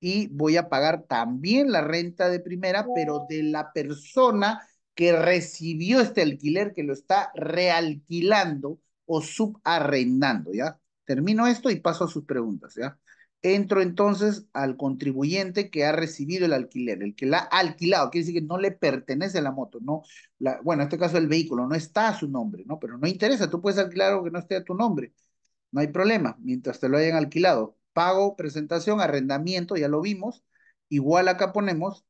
y voy a pagar también la renta de primera, pero de la persona que recibió este alquiler, que lo está realquilando o subarrendando, ¿ya? Termino esto y paso a sus preguntas, ¿ya? entro entonces al contribuyente que ha recibido el alquiler, el que la ha alquilado, quiere decir que no le pertenece la moto, no, bueno, en este caso el vehículo no está a su nombre, ¿no? Pero no interesa, tú puedes alquilar algo que no esté a tu nombre, no hay problema, mientras te lo hayan alquilado. Pago, presentación, arrendamiento, ya lo vimos, igual acá ponemos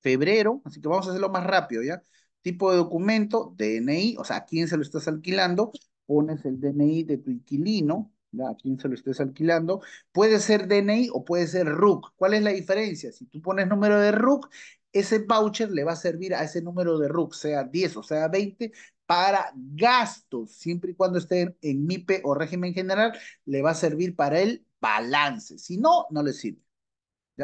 febrero, así que vamos a hacerlo más rápido, ¿ya? Tipo de documento, DNI, o sea, a quién se lo estás alquilando, pones el DNI de tu inquilino, a quien se lo estés alquilando. Puede ser DNI o puede ser RUC. ¿Cuál es la diferencia? Si tú pones número de RUC, ese voucher le va a servir a ese número de RUC, sea 10 o sea 20, para gastos, siempre y cuando esté en MIPE o régimen general, le va a servir para el balance. Si no, no le sirve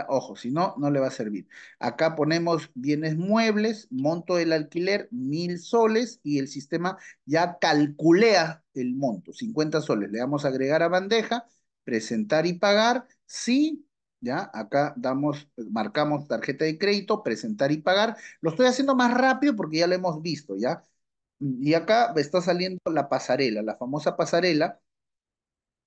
ojo, si no, no le va a servir. Acá ponemos bienes muebles, monto del alquiler, mil soles, y el sistema ya calculea el monto, 50 soles. Le damos a agregar a bandeja, presentar y pagar, sí, ya, acá damos, marcamos tarjeta de crédito, presentar y pagar. Lo estoy haciendo más rápido porque ya lo hemos visto, ya. Y acá está saliendo la pasarela, la famosa pasarela.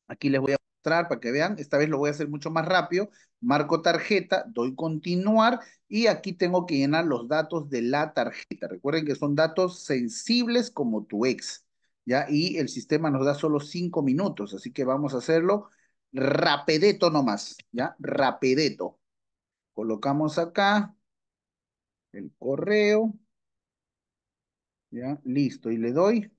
Aquí les voy a para que vean. Esta vez lo voy a hacer mucho más rápido. Marco tarjeta, doy continuar y aquí tengo que llenar los datos de la tarjeta. Recuerden que son datos sensibles como tu ex, ¿ya? Y el sistema nos da solo cinco minutos, así que vamos a hacerlo no nomás, ¿ya? rapidito Colocamos acá el correo. Ya, listo. Y le doy,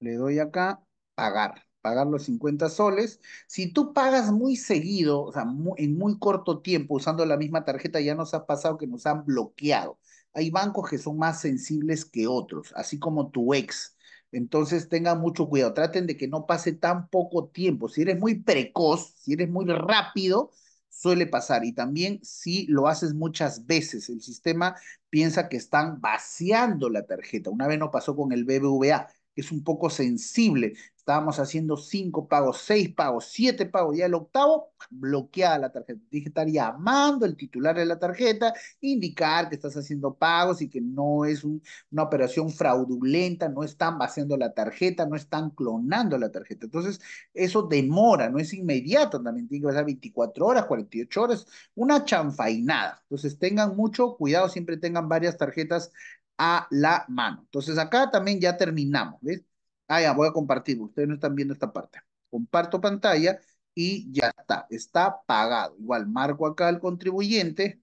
le doy acá, pagar pagar los 50 soles. Si tú pagas muy seguido, o sea, en muy corto tiempo usando la misma tarjeta, ya nos ha pasado que nos han bloqueado. Hay bancos que son más sensibles que otros, así como tu ex. Entonces tengan mucho cuidado, traten de que no pase tan poco tiempo. Si eres muy precoz, si eres muy rápido, suele pasar. Y también si lo haces muchas veces, el sistema piensa que están vaciando la tarjeta. Una vez no pasó con el BBVA, es un poco sensible. Estábamos haciendo cinco pagos, seis pagos, siete pagos, ya el octavo, bloqueada la tarjeta. que estar amando el titular de la tarjeta, indicar que estás haciendo pagos y que no es una operación fraudulenta, no están vaciando la tarjeta, no están clonando la tarjeta. Entonces, eso demora, no es inmediato, también tiene que pasar 24 horas, 48 horas, una chanfainada. Entonces, tengan mucho cuidado, siempre tengan varias tarjetas a la mano. Entonces acá también ya terminamos, ¿ves? Ah, ya, voy a compartir, ustedes no están viendo esta parte. Comparto pantalla y ya está, está pagado. Igual marco acá al contribuyente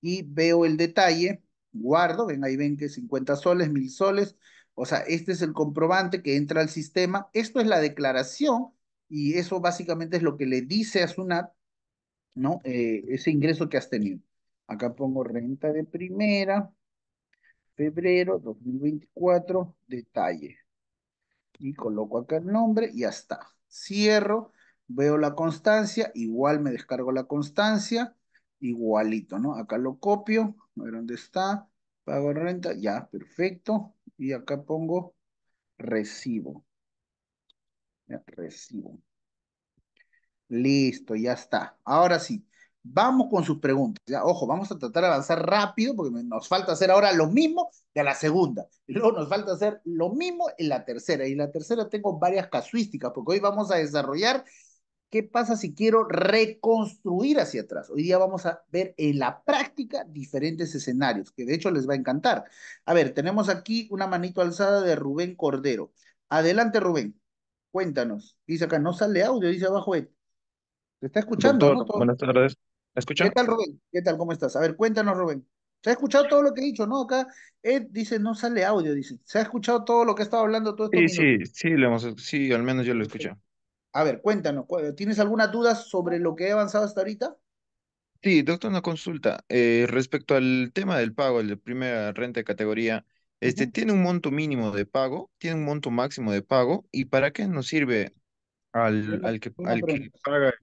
y veo el detalle, guardo, ven ahí ven que 50 soles, 1000 soles, o sea, este es el comprobante que entra al sistema, esto es la declaración y eso básicamente es lo que le dice a SUNAT, ¿no? Eh, ese ingreso que has tenido. Acá pongo renta de primera, febrero 2024, detalle. Y coloco acá el nombre y ya está. Cierro, veo la constancia, igual me descargo la constancia, igualito, ¿no? Acá lo copio, a ver dónde está, pago renta, ya, perfecto. Y acá pongo recibo. recibo. Listo, ya está. Ahora sí, Vamos con sus preguntas. Ya, ojo, vamos a tratar de avanzar rápido porque nos falta hacer ahora lo mismo de la segunda. Y luego nos falta hacer lo mismo en la tercera. Y en la tercera tengo varias casuísticas porque hoy vamos a desarrollar qué pasa si quiero reconstruir hacia atrás. Hoy día vamos a ver en la práctica diferentes escenarios que de hecho les va a encantar. A ver, tenemos aquí una manito alzada de Rubén Cordero. Adelante, Rubén. Cuéntanos. Dice acá, no sale audio, dice abajo. ¿Te está escuchando? ¿no? Buenas tardes. ¿Qué tal, Rubén? ¿Qué tal? ¿Cómo estás? A ver, cuéntanos, Rubén. ¿Se ha escuchado todo lo que he dicho? No, acá Ed dice, no sale audio, dice. ¿Se ha escuchado todo lo que he estado hablando todo este Sí, sí, sí, lo hemos, sí, al menos yo lo escuché. A ver, cuéntanos, ¿tienes alguna duda sobre lo que he avanzado hasta ahorita? Sí, doctor, una consulta. Eh, respecto al tema del pago, el de primera renta de categoría, este, ¿tiene un monto mínimo de pago? ¿Tiene un monto máximo de pago? ¿Y para qué nos sirve al, que, paga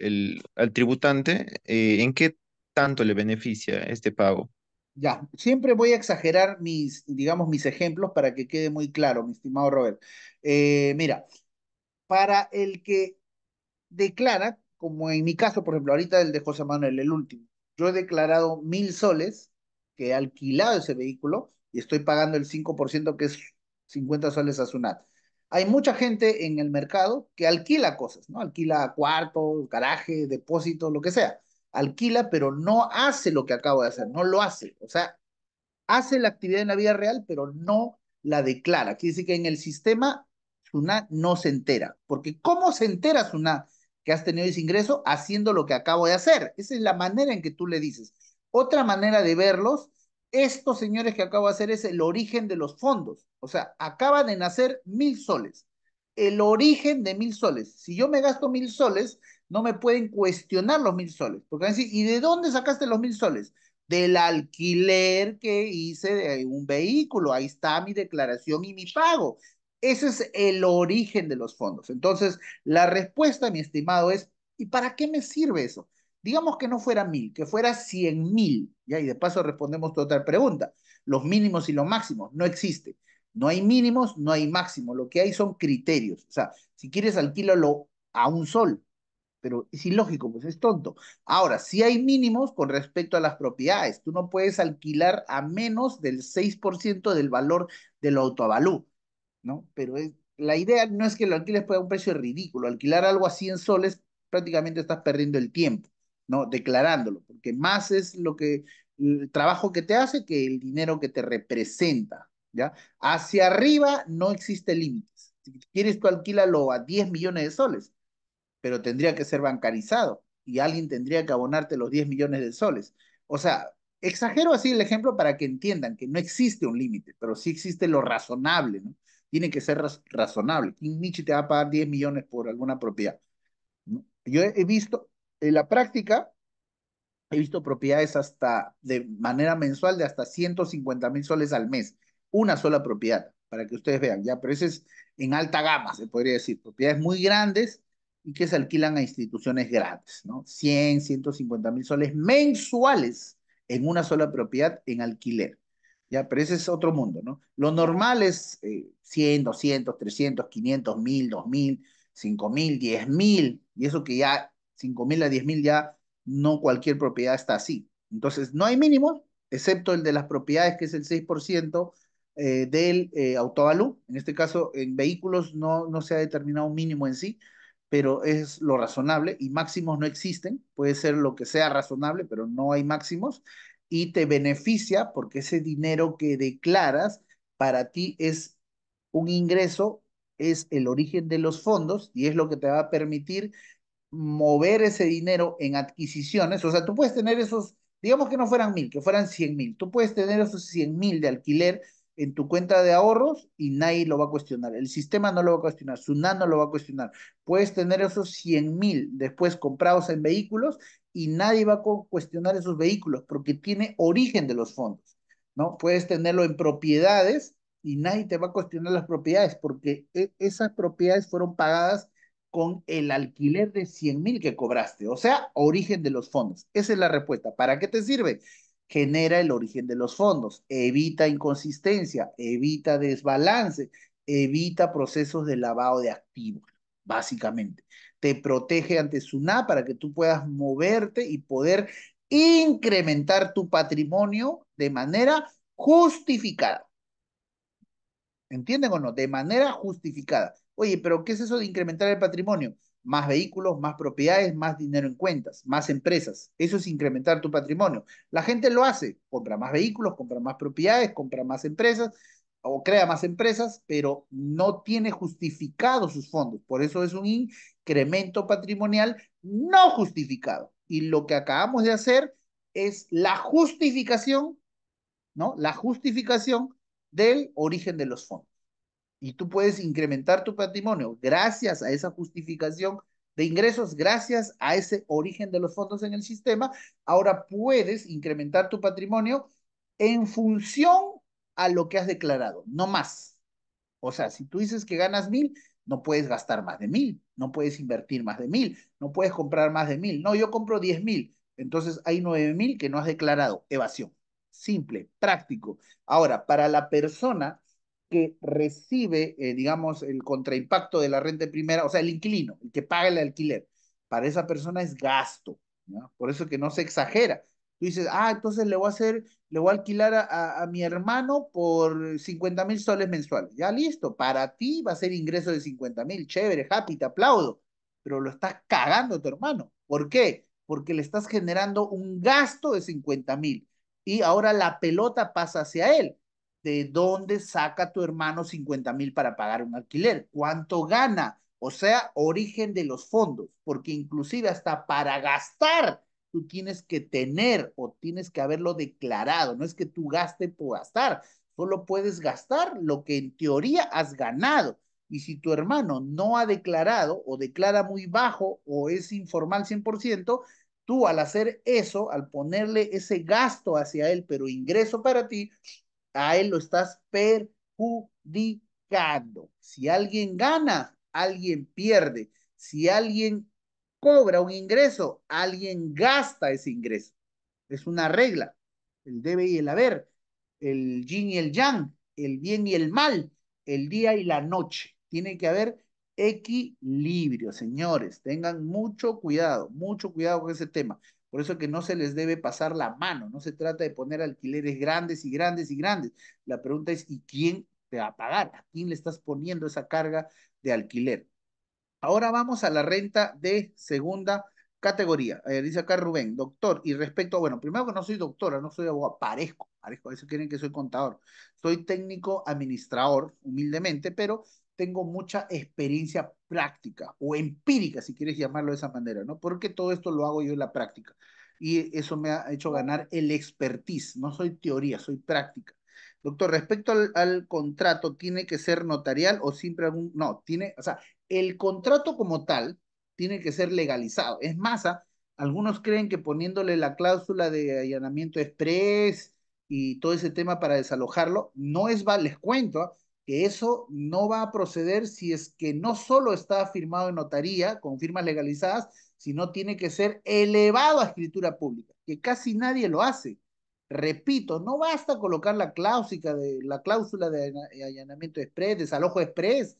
el, al tributante, eh, ¿en qué tanto le beneficia este pago? Ya, siempre voy a exagerar mis, digamos, mis ejemplos para que quede muy claro, mi estimado Robert. Eh, mira, para el que declara, como en mi caso, por ejemplo, ahorita el de José Manuel, el último, yo he declarado mil soles que he alquilado ese vehículo y estoy pagando el 5% que es 50 soles a Sunat hay mucha gente en el mercado que alquila cosas, ¿no? Alquila cuarto, garaje, depósitos, lo que sea. Alquila, pero no hace lo que acabo de hacer, no lo hace. O sea, hace la actividad en la vida real, pero no la declara. Quiere decir que en el sistema Suna no se entera. Porque ¿cómo se entera Suna que has tenido ese ingreso? Haciendo lo que acabo de hacer. Esa es la manera en que tú le dices. Otra manera de verlos estos señores que acabo de hacer es el origen de los fondos. O sea, acaba de nacer mil soles. El origen de mil soles. Si yo me gasto mil soles, no me pueden cuestionar los mil soles. Porque van a decir, ¿y de dónde sacaste los mil soles? Del alquiler que hice de un vehículo. Ahí está mi declaración y mi pago. Ese es el origen de los fondos. Entonces, la respuesta, mi estimado, es, ¿y para qué me sirve eso? digamos que no fuera mil, que fuera cien mil, ¿ya? y de paso respondemos tu otra pregunta, los mínimos y los máximos, no existe. No hay mínimos, no hay máximos, lo que hay son criterios. O sea, si quieres alquílalo a un sol, pero es ilógico, pues es tonto. Ahora, si hay mínimos con respecto a las propiedades. Tú no puedes alquilar a menos del 6% del valor del autoavalú, ¿no? Pero la idea no es que lo alquiles por pues, un precio ridículo. Alquilar algo a 100 soles prácticamente estás perdiendo el tiempo. ¿no? Declarándolo, porque más es lo que el trabajo que te hace que el dinero que te representa, ¿ya? Hacia arriba no existe límites. Si quieres tú alquílalo a 10 millones de soles, pero tendría que ser bancarizado y alguien tendría que abonarte los 10 millones de soles. O sea, exagero así el ejemplo para que entiendan que no existe un límite, pero sí existe lo razonable, Tiene que ser razonable. Kim Michi te va a pagar 10 millones por alguna propiedad. Yo he visto en la práctica, he visto propiedades hasta de manera mensual de hasta 150 mil soles al mes. Una sola propiedad, para que ustedes vean, ya, pero ese es en alta gama, se podría decir. Propiedades muy grandes y que se alquilan a instituciones grandes, ¿no? 100, 150 mil soles mensuales en una sola propiedad en alquiler. Ya, pero ese es otro mundo, ¿no? Lo normal es 100, 200, 300, 500, 1000, 2000, 5000, 10000, y eso que ya 5.000 a 10.000 ya no cualquier propiedad está así. Entonces, no hay mínimo, excepto el de las propiedades, que es el 6% eh, del eh, autovalú. En este caso, en vehículos no, no se ha determinado un mínimo en sí, pero es lo razonable y máximos no existen. Puede ser lo que sea razonable, pero no hay máximos. Y te beneficia porque ese dinero que declaras para ti es un ingreso, es el origen de los fondos y es lo que te va a permitir mover ese dinero en adquisiciones, o sea, tú puedes tener esos, digamos que no fueran mil, que fueran cien mil, tú puedes tener esos cien mil de alquiler en tu cuenta de ahorros y nadie lo va a cuestionar. El sistema no lo va a cuestionar, SUNAT no lo va a cuestionar. Puedes tener esos cien mil después comprados en vehículos y nadie va a cuestionar esos vehículos porque tiene origen de los fondos, ¿no? Puedes tenerlo en propiedades y nadie te va a cuestionar las propiedades porque e-, esas propiedades fueron pagadas con el alquiler de 100 mil que cobraste, o sea, origen de los fondos. Esa es la respuesta. ¿Para qué te sirve? Genera el origen de los fondos, evita inconsistencia, evita desbalance, evita procesos de lavado de activos, básicamente. Te protege ante SUNA para que tú puedas moverte y poder incrementar tu patrimonio de manera justificada. ¿Entienden o no? De manera justificada. Oye, pero ¿qué es eso de incrementar el patrimonio? Más vehículos, más propiedades, más dinero en cuentas, más empresas. Eso es incrementar tu patrimonio. La gente lo hace, compra más vehículos, compra más propiedades, compra más empresas o crea más empresas, pero no tiene justificado sus fondos. Por eso es un incremento patrimonial no justificado. Y lo que acabamos de hacer es la justificación, ¿no? La justificación del origen de los fondos y tú puedes incrementar tu patrimonio gracias a esa justificación de ingresos, gracias a ese origen de los fondos en el sistema, ahora puedes incrementar tu patrimonio en función a lo que has declarado, no más. O sea, si tú dices que ganas mil, no puedes gastar más de mil, no puedes invertir más de mil, no puedes comprar más de mil. No, yo compro diez mil, entonces hay nueve mil que no has declarado, evasión. Simple, práctico. Ahora, para la persona que recibe, eh, digamos, el contraimpacto de la renta primera, o sea, el inquilino, el que paga el alquiler, para esa persona es gasto, Por eso que no se exagera. Tú dices, ah, entonces le voy a hacer, le voy a alquilar a, a, mi hermano por 50 mil soles mensuales. Ya listo, para ti va a ser ingreso de 50 mil, chévere, happy, te aplaudo, pero lo estás cagando tu hermano. ¿Por qué? Porque le estás generando un gasto de 50 mil y ahora la pelota pasa hacia él de dónde saca tu hermano 50 mil para pagar un alquiler, cuánto gana, o sea, origen de los fondos, porque inclusive hasta para gastar tú tienes que tener o tienes que haberlo declarado, no es que tú gaste por gastar, solo puedes gastar lo que en teoría has ganado. Y si tu hermano no ha declarado o declara muy bajo o es informal 100%, tú al hacer eso, al ponerle ese gasto hacia él, pero ingreso para ti, a él lo estás perjudicando. Si alguien gana, alguien pierde. Si alguien cobra un ingreso, alguien gasta ese ingreso. Es una regla. El debe y el haber, el yin y el yang, el bien y el mal, el día y la noche. Tiene que haber equilibrio, señores. Tengan mucho cuidado, mucho cuidado con ese tema. Por eso que no se les debe pasar la mano, no se trata de poner alquileres grandes y grandes y grandes. La pregunta es, ¿y quién te va a pagar? ¿A quién le estás poniendo esa carga de alquiler? Ahora vamos a la renta de segunda categoría. Eh, dice acá Rubén, doctor, y respecto, bueno, primero que no soy doctora, no soy abogado, parezco, parezco, a eso quieren que soy contador. Soy técnico administrador, humildemente, pero tengo mucha experiencia práctica o empírica, si quieres llamarlo de esa manera, ¿no? Porque todo esto lo hago yo en la práctica. Y eso me ha hecho ganar el expertise. No soy teoría, soy práctica. Doctor, respecto al, contrato, ¿tiene que ser notarial o siempre algún...? No, tiene, o sea, el contrato como tal tiene que ser legalizado. Es más, ¿ah? algunos creen que poniéndole la cláusula de allanamiento express y todo ese tema para desalojarlo, no es, les cuento, ¿ah? que eso no va a proceder si es que no solo está firmado en notaría con firmas legalizadas, sino tiene que ser elevado a escritura pública, que casi nadie lo hace. Repito, no basta colocar la cláusula de, la cláusula de allanamiento express, desalojo express,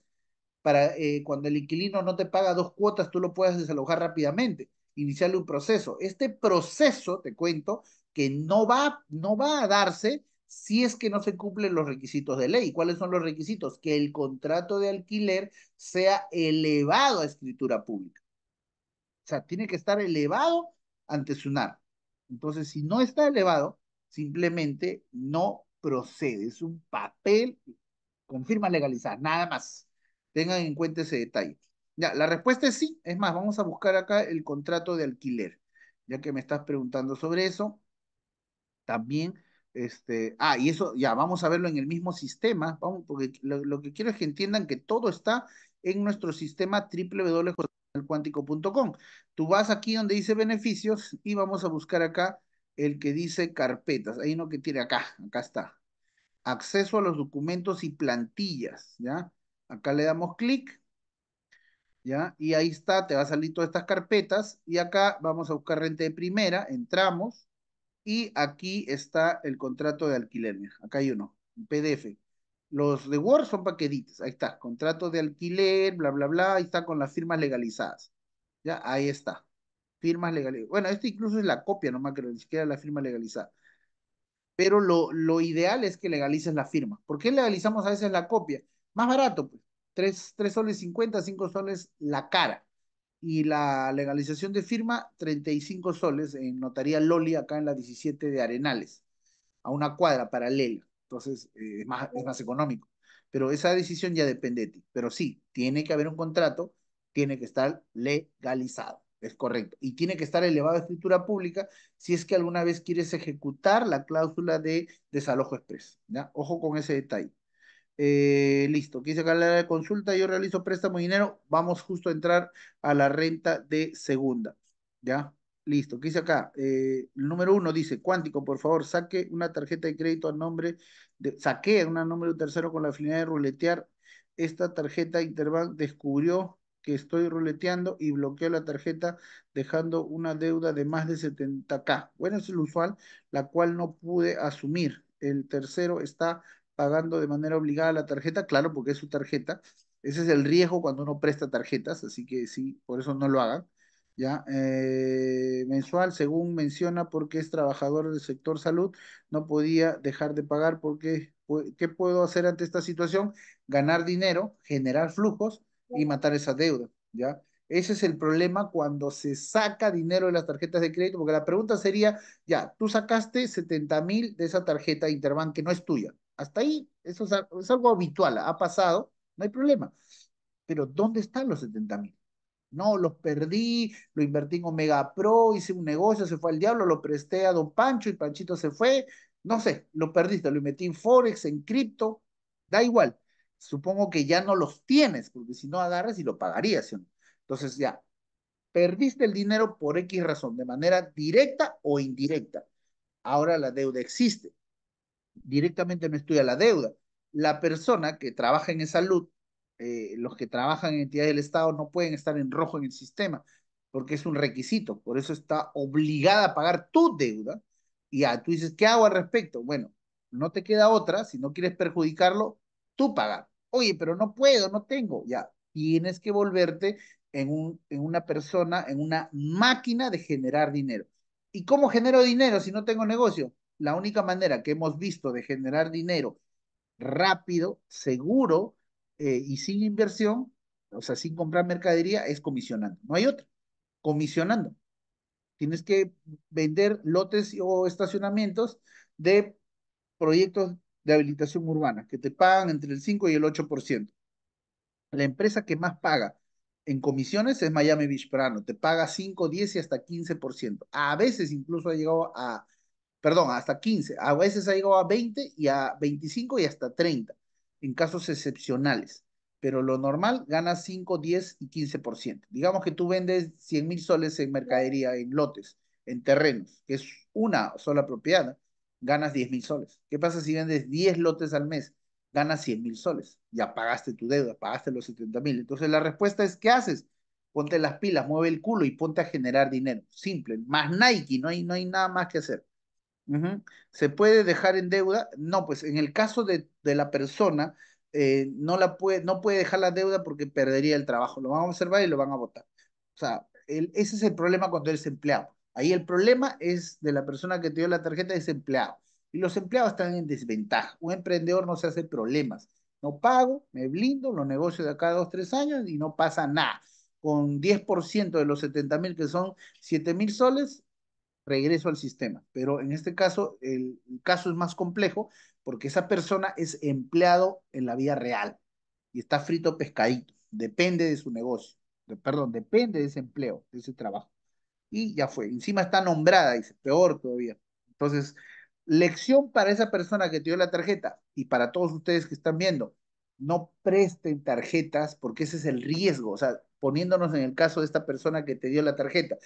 para eh, cuando el inquilino no te paga dos cuotas, tú lo puedas desalojar rápidamente, iniciarle un proceso. Este proceso, te cuento, que no va, no va a darse si es que no se cumplen los requisitos de ley. ¿Cuáles son los requisitos? Que el contrato de alquiler sea elevado a escritura pública. O sea, tiene que estar elevado ante nar Entonces, si no está elevado, simplemente no procede. Es un papel con firma legalizada, nada más. Tengan en cuenta ese detalle. Ya, la respuesta es sí. Es más, vamos a buscar acá el contrato de alquiler, ya que me estás preguntando sobre eso. También este, ah, y eso ya, vamos a verlo en el mismo sistema, vamos, porque lo, que quiero es que entiendan que todo está en nuestro sistema www.cuántico.com. Tú vas aquí donde dice beneficios y vamos a buscar acá el que dice carpetas. ahí no, que tiene acá, acá está. Acceso a los documentos y plantillas, ¿ya? Acá le damos clic, ¿ya? Y ahí está, te va a salir todas estas carpetas y acá vamos a buscar renta de primera, entramos, y aquí está el contrato de alquiler. Acá hay uno, un PDF. Los de Word son paquetitos. Ahí está, contrato de alquiler, bla, bla, bla. Ahí está con las firmas legalizadas. Ya, ahí está. Firmas legalizadas. Bueno, este incluso es la copia nomás, que ni siquiera la firma legalizada. Pero lo, lo ideal es que legalices la firma. ¿Por qué legalizamos a veces la copia? Más barato, pues. 3 soles 50, 5 soles la cara y la legalización de firma 35 soles en Notaría Loli acá en la 17 de Arenales, a una cuadra paralela. Entonces eh, es, más, económico. Pero esa decisión ya depende de ti. Pero sí, tiene que haber un contrato, tiene que estar legalizado. Es correcto. Y tiene que estar elevado a escritura pública si es que alguna vez quieres ejecutar la cláusula de desalojo expreso, ¿ya? Ojo con ese detalle. Eh, listo, quise acá la consulta, yo realizo préstamo de dinero, vamos justo a entrar a la renta de segunda, ¿ya? Listo, quise acá, el eh, número uno dice, cuántico, por favor, saque una tarjeta de crédito a nombre de, saque una nombre de tercero con la afinidad de ruletear, esta tarjeta Interbank descubrió que estoy ruleteando y bloqueó la tarjeta dejando una deuda de más de 70k. Bueno, es el usual, la cual no pude asumir. El tercero está pagando de manera obligada la tarjeta, claro, porque es su tarjeta. Ese es el riesgo cuando uno presta tarjetas, así que sí, por eso no lo hagan. ¿ya? Eh, mensual, según menciona, porque es trabajador del sector salud, no podía dejar de pagar porque, ¿qué puedo hacer ante esta situación? Ganar dinero, generar flujos y matar esa deuda, ¿ya? Ese es el problema cuando se saca dinero de las tarjetas de crédito, porque la pregunta sería, ya, tú sacaste 70 mil de esa tarjeta Interbank que no es tuya, hasta ahí, eso es, algo habitual, ha pasado, no hay problema. Pero ¿dónde están los 70 mil? No, los perdí, lo invertí en Omega Pro, hice un negocio, se fue al diablo, lo presté a don Pancho y Panchito se fue. No sé, lo perdiste, lo metí en Forex, en cripto, da igual. Supongo que ya no los tienes, porque si no agarras y lo pagarías. Entonces ya, perdiste el dinero por X razón, de manera directa o indirecta. Ahora la deuda existe directamente no estudia la deuda. La persona que trabaja en salud, eh, los que trabajan en entidades del Estado no pueden estar en rojo en el sistema, porque es un requisito, por eso está obligada a pagar tu deuda. Y tú dices, ¿qué hago al respecto? Bueno, no te queda otra, si no quieres perjudicarlo, tú pagar. Oye, pero no puedo, no tengo. Ya, tienes que volverte en, un, en una persona, en una máquina de generar dinero. ¿Y cómo genero dinero si no tengo negocio? la única manera que hemos visto de generar dinero rápido, seguro eh, y sin inversión, o sea, sin comprar mercadería, es comisionando. No hay otra. Comisionando. Tienes que vender lotes o estacionamientos de proyectos de habilitación urbana que te pagan entre el 5 y el 8%. La empresa que más paga en comisiones es Miami Beach Prano, te paga 5, 10 y hasta 15%. A veces incluso ha llegado a perdón, hasta 15, a veces ha llegado a 20 y a 25 y hasta 30, en casos excepcionales. Pero lo normal ganas 5, 10 y 15%. Digamos que tú vendes 100 mil soles en mercadería, en lotes, en terrenos, que es una sola propiedad, ganas 10 mil soles. ¿Qué pasa si vendes 10 lotes al mes? Ganas 100 mil soles. Ya pagaste tu deuda, pagaste los 70 mil. Entonces la respuesta es, ¿qué haces? Ponte las pilas, mueve el culo y ponte a generar dinero. Simple, más Nike, no hay, no hay nada más que hacer. ¿Se puede dejar en deuda? No, pues en el caso de, la persona, eh, no, la puede, no puede dejar la deuda porque perdería el trabajo. Lo van a observar y lo van a votar. O sea, ese es el problema cuando eres empleado. Ahí el problema es de la persona que te dio la tarjeta de empleado. Y los empleados están en desventaja. Un emprendedor no se hace problemas. No pago, me blindo, lo negocio de acá dos, tres años y no pasa nada. Con 10% de los 70 mil, que son 7 mil soles, regreso al sistema. Pero en este caso, el, caso es más complejo porque esa persona es empleado en la vida real y está frito pescadito. Depende de su negocio, perdón, depende de ese empleo, de ese trabajo. Y ya fue. Encima está nombrada, dice, peor todavía. Entonces, lección para esa persona que te dio la tarjeta y para todos ustedes que están viendo. No presten tarjetas porque ese es el riesgo. O sea, poniéndonos en el caso de esta persona que te dio la tarjeta.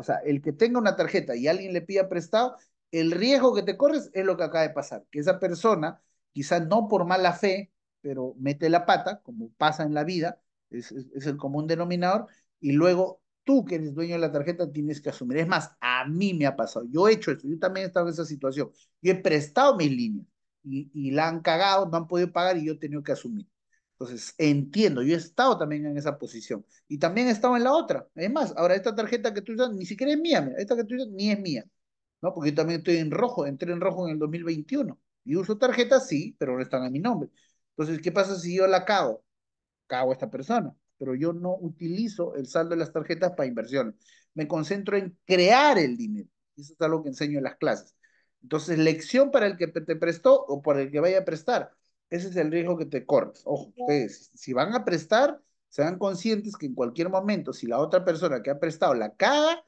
O sea, el que tenga una tarjeta y alguien le pida prestado, el riesgo que te corres es lo que acaba de pasar, que esa persona, quizás no por mala fe, pero mete la pata, como pasa en la vida, es, el común denominador, y luego tú que eres dueño de la tarjeta tienes que asumir. Es más, a mí me ha pasado, yo he hecho esto, yo también he estado en esa situación, yo he prestado mis líneas y, y la han cagado, no han podido pagar y yo he tenido que asumir. Entonces, entiendo, yo he estado también en esa posición y también he estado en la otra. Es más, ahora esta tarjeta que tú usas ni siquiera es mía, esta que tú usas ni es mía, ¿no? Porque yo también estoy en rojo, entré en rojo en el 2021 y uso tarjetas, sí, pero no están a mi nombre. Entonces, ¿qué pasa si yo la cago? Cago a esta persona, pero yo no utilizo el saldo de las tarjetas para inversiones. Me concentro en crear el dinero. Eso es algo que enseño en las clases. Entonces, lección para el que te prestó o para el que vaya a prestar ese es el riesgo que te corres. Ojo, ustedes, si van a prestar, sean conscientes que en cualquier momento, si la otra persona que ha prestado la caga,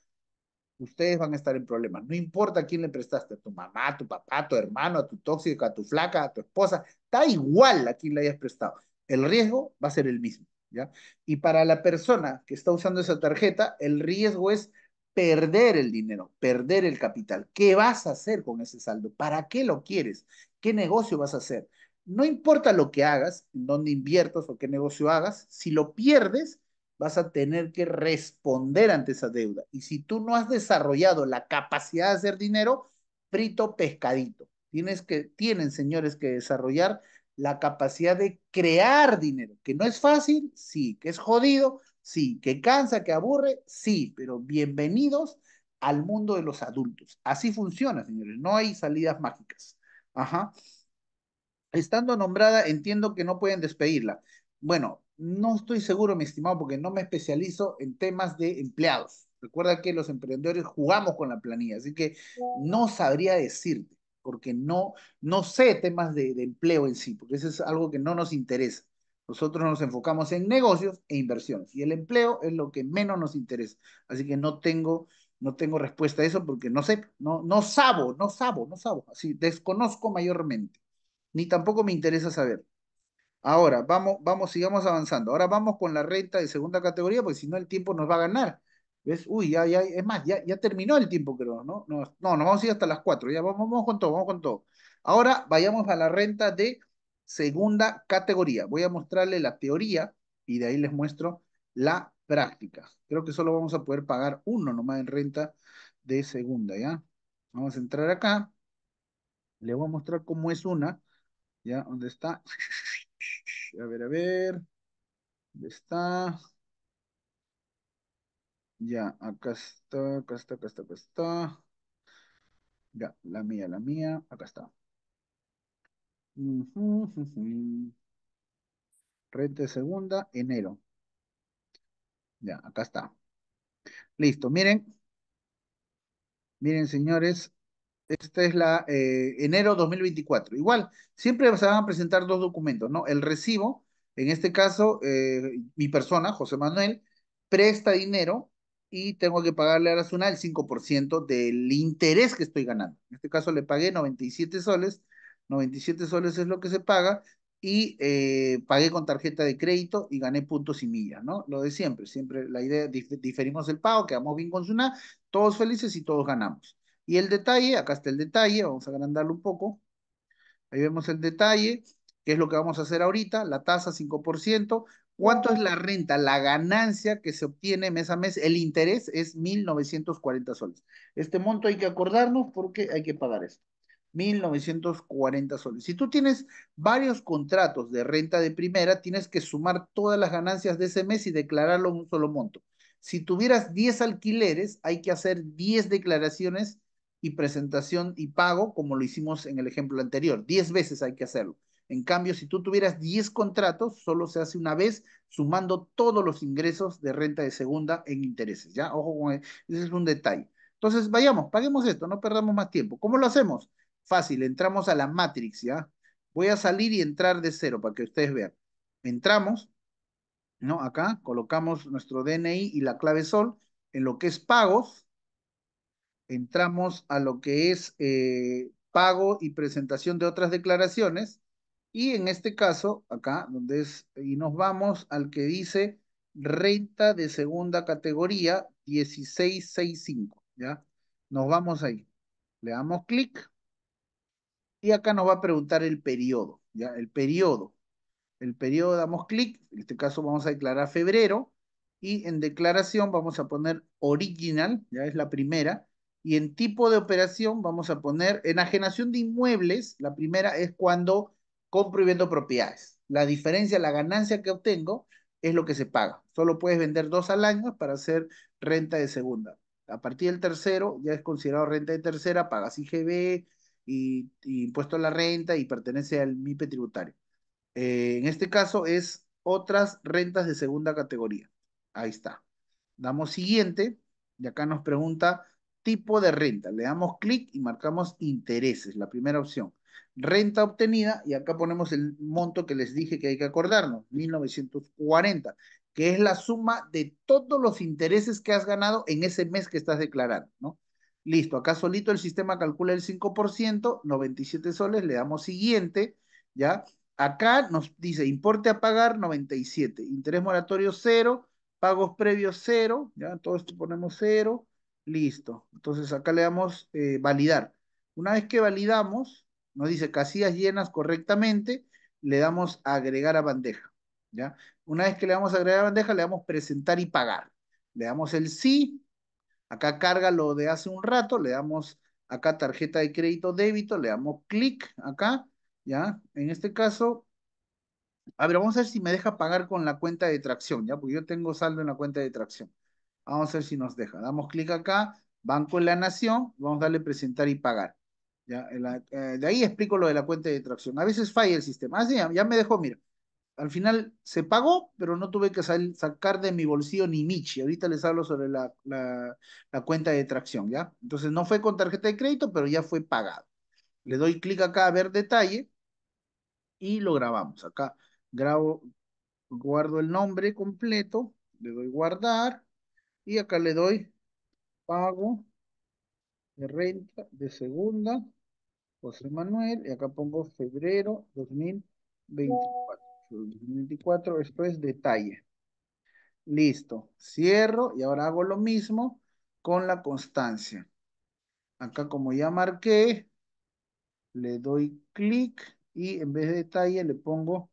ustedes van a estar en problemas. No importa a quién le prestaste, a tu mamá, a tu papá, a tu hermano, a tu tóxica, a tu flaca, a tu esposa, da igual a quién le hayas prestado. El riesgo va a ser el mismo, ¿ya? Y para la persona que está usando esa tarjeta, el riesgo es perder el dinero, perder el capital. ¿Qué vas a hacer con ese saldo? ¿Para qué lo quieres? ¿Qué negocio vas a hacer? no importa lo que hagas, en dónde inviertas o qué negocio hagas, si lo pierdes, vas a tener que responder ante esa deuda. Y si tú no has desarrollado la capacidad de hacer dinero, frito pescadito. Tienes que, tienen, señores, que desarrollar la capacidad de crear dinero, que no es fácil, sí, que es jodido, sí, que cansa, que aburre, sí, pero bienvenidos al mundo de los adultos. Así funciona, señores, no hay salidas mágicas. Ajá estando nombrada, entiendo que no pueden despedirla. Bueno, no estoy seguro, mi estimado, porque no me especializo en temas de empleados. Recuerda que los emprendedores jugamos con la planilla, así que no sabría decirte, porque no, no sé temas de, empleo en sí, porque eso es algo que no nos interesa. Nosotros nos enfocamos en negocios e inversiones y el empleo es lo que menos nos interesa. Así que no tengo, no tengo respuesta a eso porque no sé, no, no sabo, no sabo, no sabo. Así desconozco mayormente ni tampoco me interesa saber. Ahora, vamos, vamos, sigamos avanzando. Ahora vamos con la renta de segunda categoría, porque si no el tiempo nos va a ganar. ¿Ves? Uy, ya, ya, es más, ya, ya terminó el tiempo, creo, ¿no? No, no, nos vamos a ir hasta las cuatro ya vamos, vamos con todo, vamos con todo. Ahora vayamos a la renta de segunda categoría. Voy a mostrarle la teoría y de ahí les muestro la práctica. Creo que solo vamos a poder pagar uno nomás en renta de segunda, ¿ya? Vamos a entrar acá. Le voy a mostrar cómo es una ¿Ya? ¿Dónde está? A ver, a ver. ¿Dónde está? Ya, acá está, acá está, acá está, acá está. Ya, la mía, la mía, acá está. Rente segunda, enero. Ya, acá está. Listo, miren. Miren, señores, esta es la eh, enero 2024. Igual, siempre se van a presentar dos documentos, ¿no? El recibo, en este caso, eh, mi persona, José Manuel, presta dinero y tengo que pagarle a la SUNA el 5% del interés que estoy ganando. En este caso le pagué 97 soles, 97 soles es lo que se paga, y eh, pagué con tarjeta de crédito y gané puntos y millas, ¿no? Lo de siempre, siempre la idea, diferimos el pago, quedamos bien con SUNA, todos felices y todos ganamos. Y el detalle, acá está el detalle, vamos a agrandarlo un poco. Ahí vemos el detalle, que es lo que vamos a hacer ahorita, la tasa 5%. ¿Cuánto es la renta? La ganancia que se obtiene mes a mes, el interés es 1.940 soles. Este monto hay que acordarnos porque hay que pagar esto. 1.940 soles. Si tú tienes varios contratos de renta de primera, tienes que sumar todas las ganancias de ese mes y declararlo en un solo monto. Si tuvieras 10 alquileres, hay que hacer 10 declaraciones y presentación y pago, como lo hicimos en el ejemplo anterior. Diez veces hay que hacerlo. En cambio, si tú tuvieras diez contratos, solo se hace una vez sumando todos los ingresos de renta de segunda en intereses, ¿ya? Ojo con eso, ese es un detalle. Entonces, vayamos, paguemos esto, no perdamos más tiempo. ¿Cómo lo hacemos? Fácil, entramos a la matrix, ¿ya? Voy a salir y entrar de cero para que ustedes vean. Entramos, ¿no? Acá colocamos nuestro DNI y la clave sol en lo que es pagos, entramos a lo que es eh, pago y presentación de otras declaraciones. Y en este caso, acá, donde es, y nos vamos al que dice renta de segunda categoría 1665, ¿ya? Nos vamos ahí. Le damos clic. Y acá nos va a preguntar el periodo, ¿ya? El periodo. El periodo damos clic, en este caso vamos a declarar febrero. Y en declaración vamos a poner original, ya es la primera. Y en tipo de operación vamos a poner enajenación de inmuebles. La primera es cuando compro y vendo propiedades. La diferencia, la ganancia que obtengo es lo que se paga. Solo puedes vender dos al año para hacer renta de segunda. A partir del tercero ya es considerado renta de tercera, pagas IGB y, impuesto a la renta y pertenece al MIPE tributario. Eh, en este caso es otras rentas de segunda categoría. Ahí está. Damos siguiente y acá nos pregunta tipo de renta. Le damos clic y marcamos intereses, la primera opción. Renta obtenida, y acá ponemos el monto que les dije que hay que acordarnos, 1940, que es la suma de todos los intereses que has ganado en ese mes que estás declarando, ¿no? Listo, acá solito el sistema calcula el 5%, 97 soles, le damos siguiente, ¿ya? Acá nos dice importe a pagar 97, interés moratorio cero, pagos previos cero, ¿ya? Todo esto ponemos cero, Listo. Entonces acá le damos eh, validar. Una vez que validamos, nos dice casillas llenas correctamente, le damos agregar a bandeja. ¿ya? Una vez que le damos agregar a bandeja, le damos presentar y pagar. Le damos el sí. Acá carga lo de hace un rato, le damos acá tarjeta de crédito débito, le damos clic acá, ¿ya? En este caso, a ver, vamos a ver si me deja pagar con la cuenta de tracción, ¿ya? Porque yo tengo saldo en la cuenta de tracción. Vamos a ver si nos deja. Damos clic acá, Banco en la Nación, vamos a darle presentar y pagar. Ya, eh, eh, de ahí explico lo de la cuenta de tracción. A veces falla el sistema. Ah, ya, me dejó, mira. Al final se pagó, pero no tuve que sacar de mi bolsillo ni Michi. Ahorita les hablo sobre la, la, la cuenta de tracción, ¿ya? Entonces no fue con tarjeta de crédito, pero ya fue pagado. Le doy clic acá a ver detalle y lo grabamos. Acá grabo, guardo el nombre completo, le doy guardar y acá le doy pago de renta de segunda, José Manuel, y acá pongo febrero 2024. 2024, esto es detalle. Listo, cierro y ahora hago lo mismo con la constancia. Acá como ya marqué, le doy clic y en vez de detalle le pongo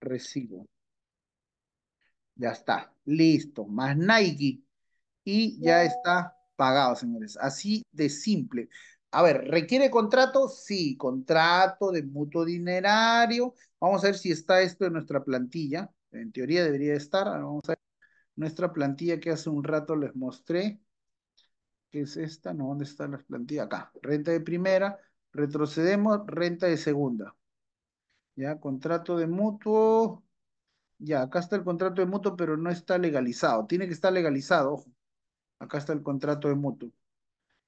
recibo. Ya está, listo. Más Nike y ya está pagado, señores. Así de simple. A ver, ¿requiere contrato? Sí, contrato de mutuo dinerario. Vamos a ver si está esto en nuestra plantilla. En teoría debería estar. Vamos a ver nuestra plantilla que hace un rato les mostré. ¿Qué es esta? No, ¿dónde está la plantilla? Acá. Renta de primera. Retrocedemos. Renta de segunda. Ya, contrato de mutuo. Ya, acá está el contrato de mutuo, pero no está legalizado. Tiene que estar legalizado, ojo. Acá está el contrato de mutuo.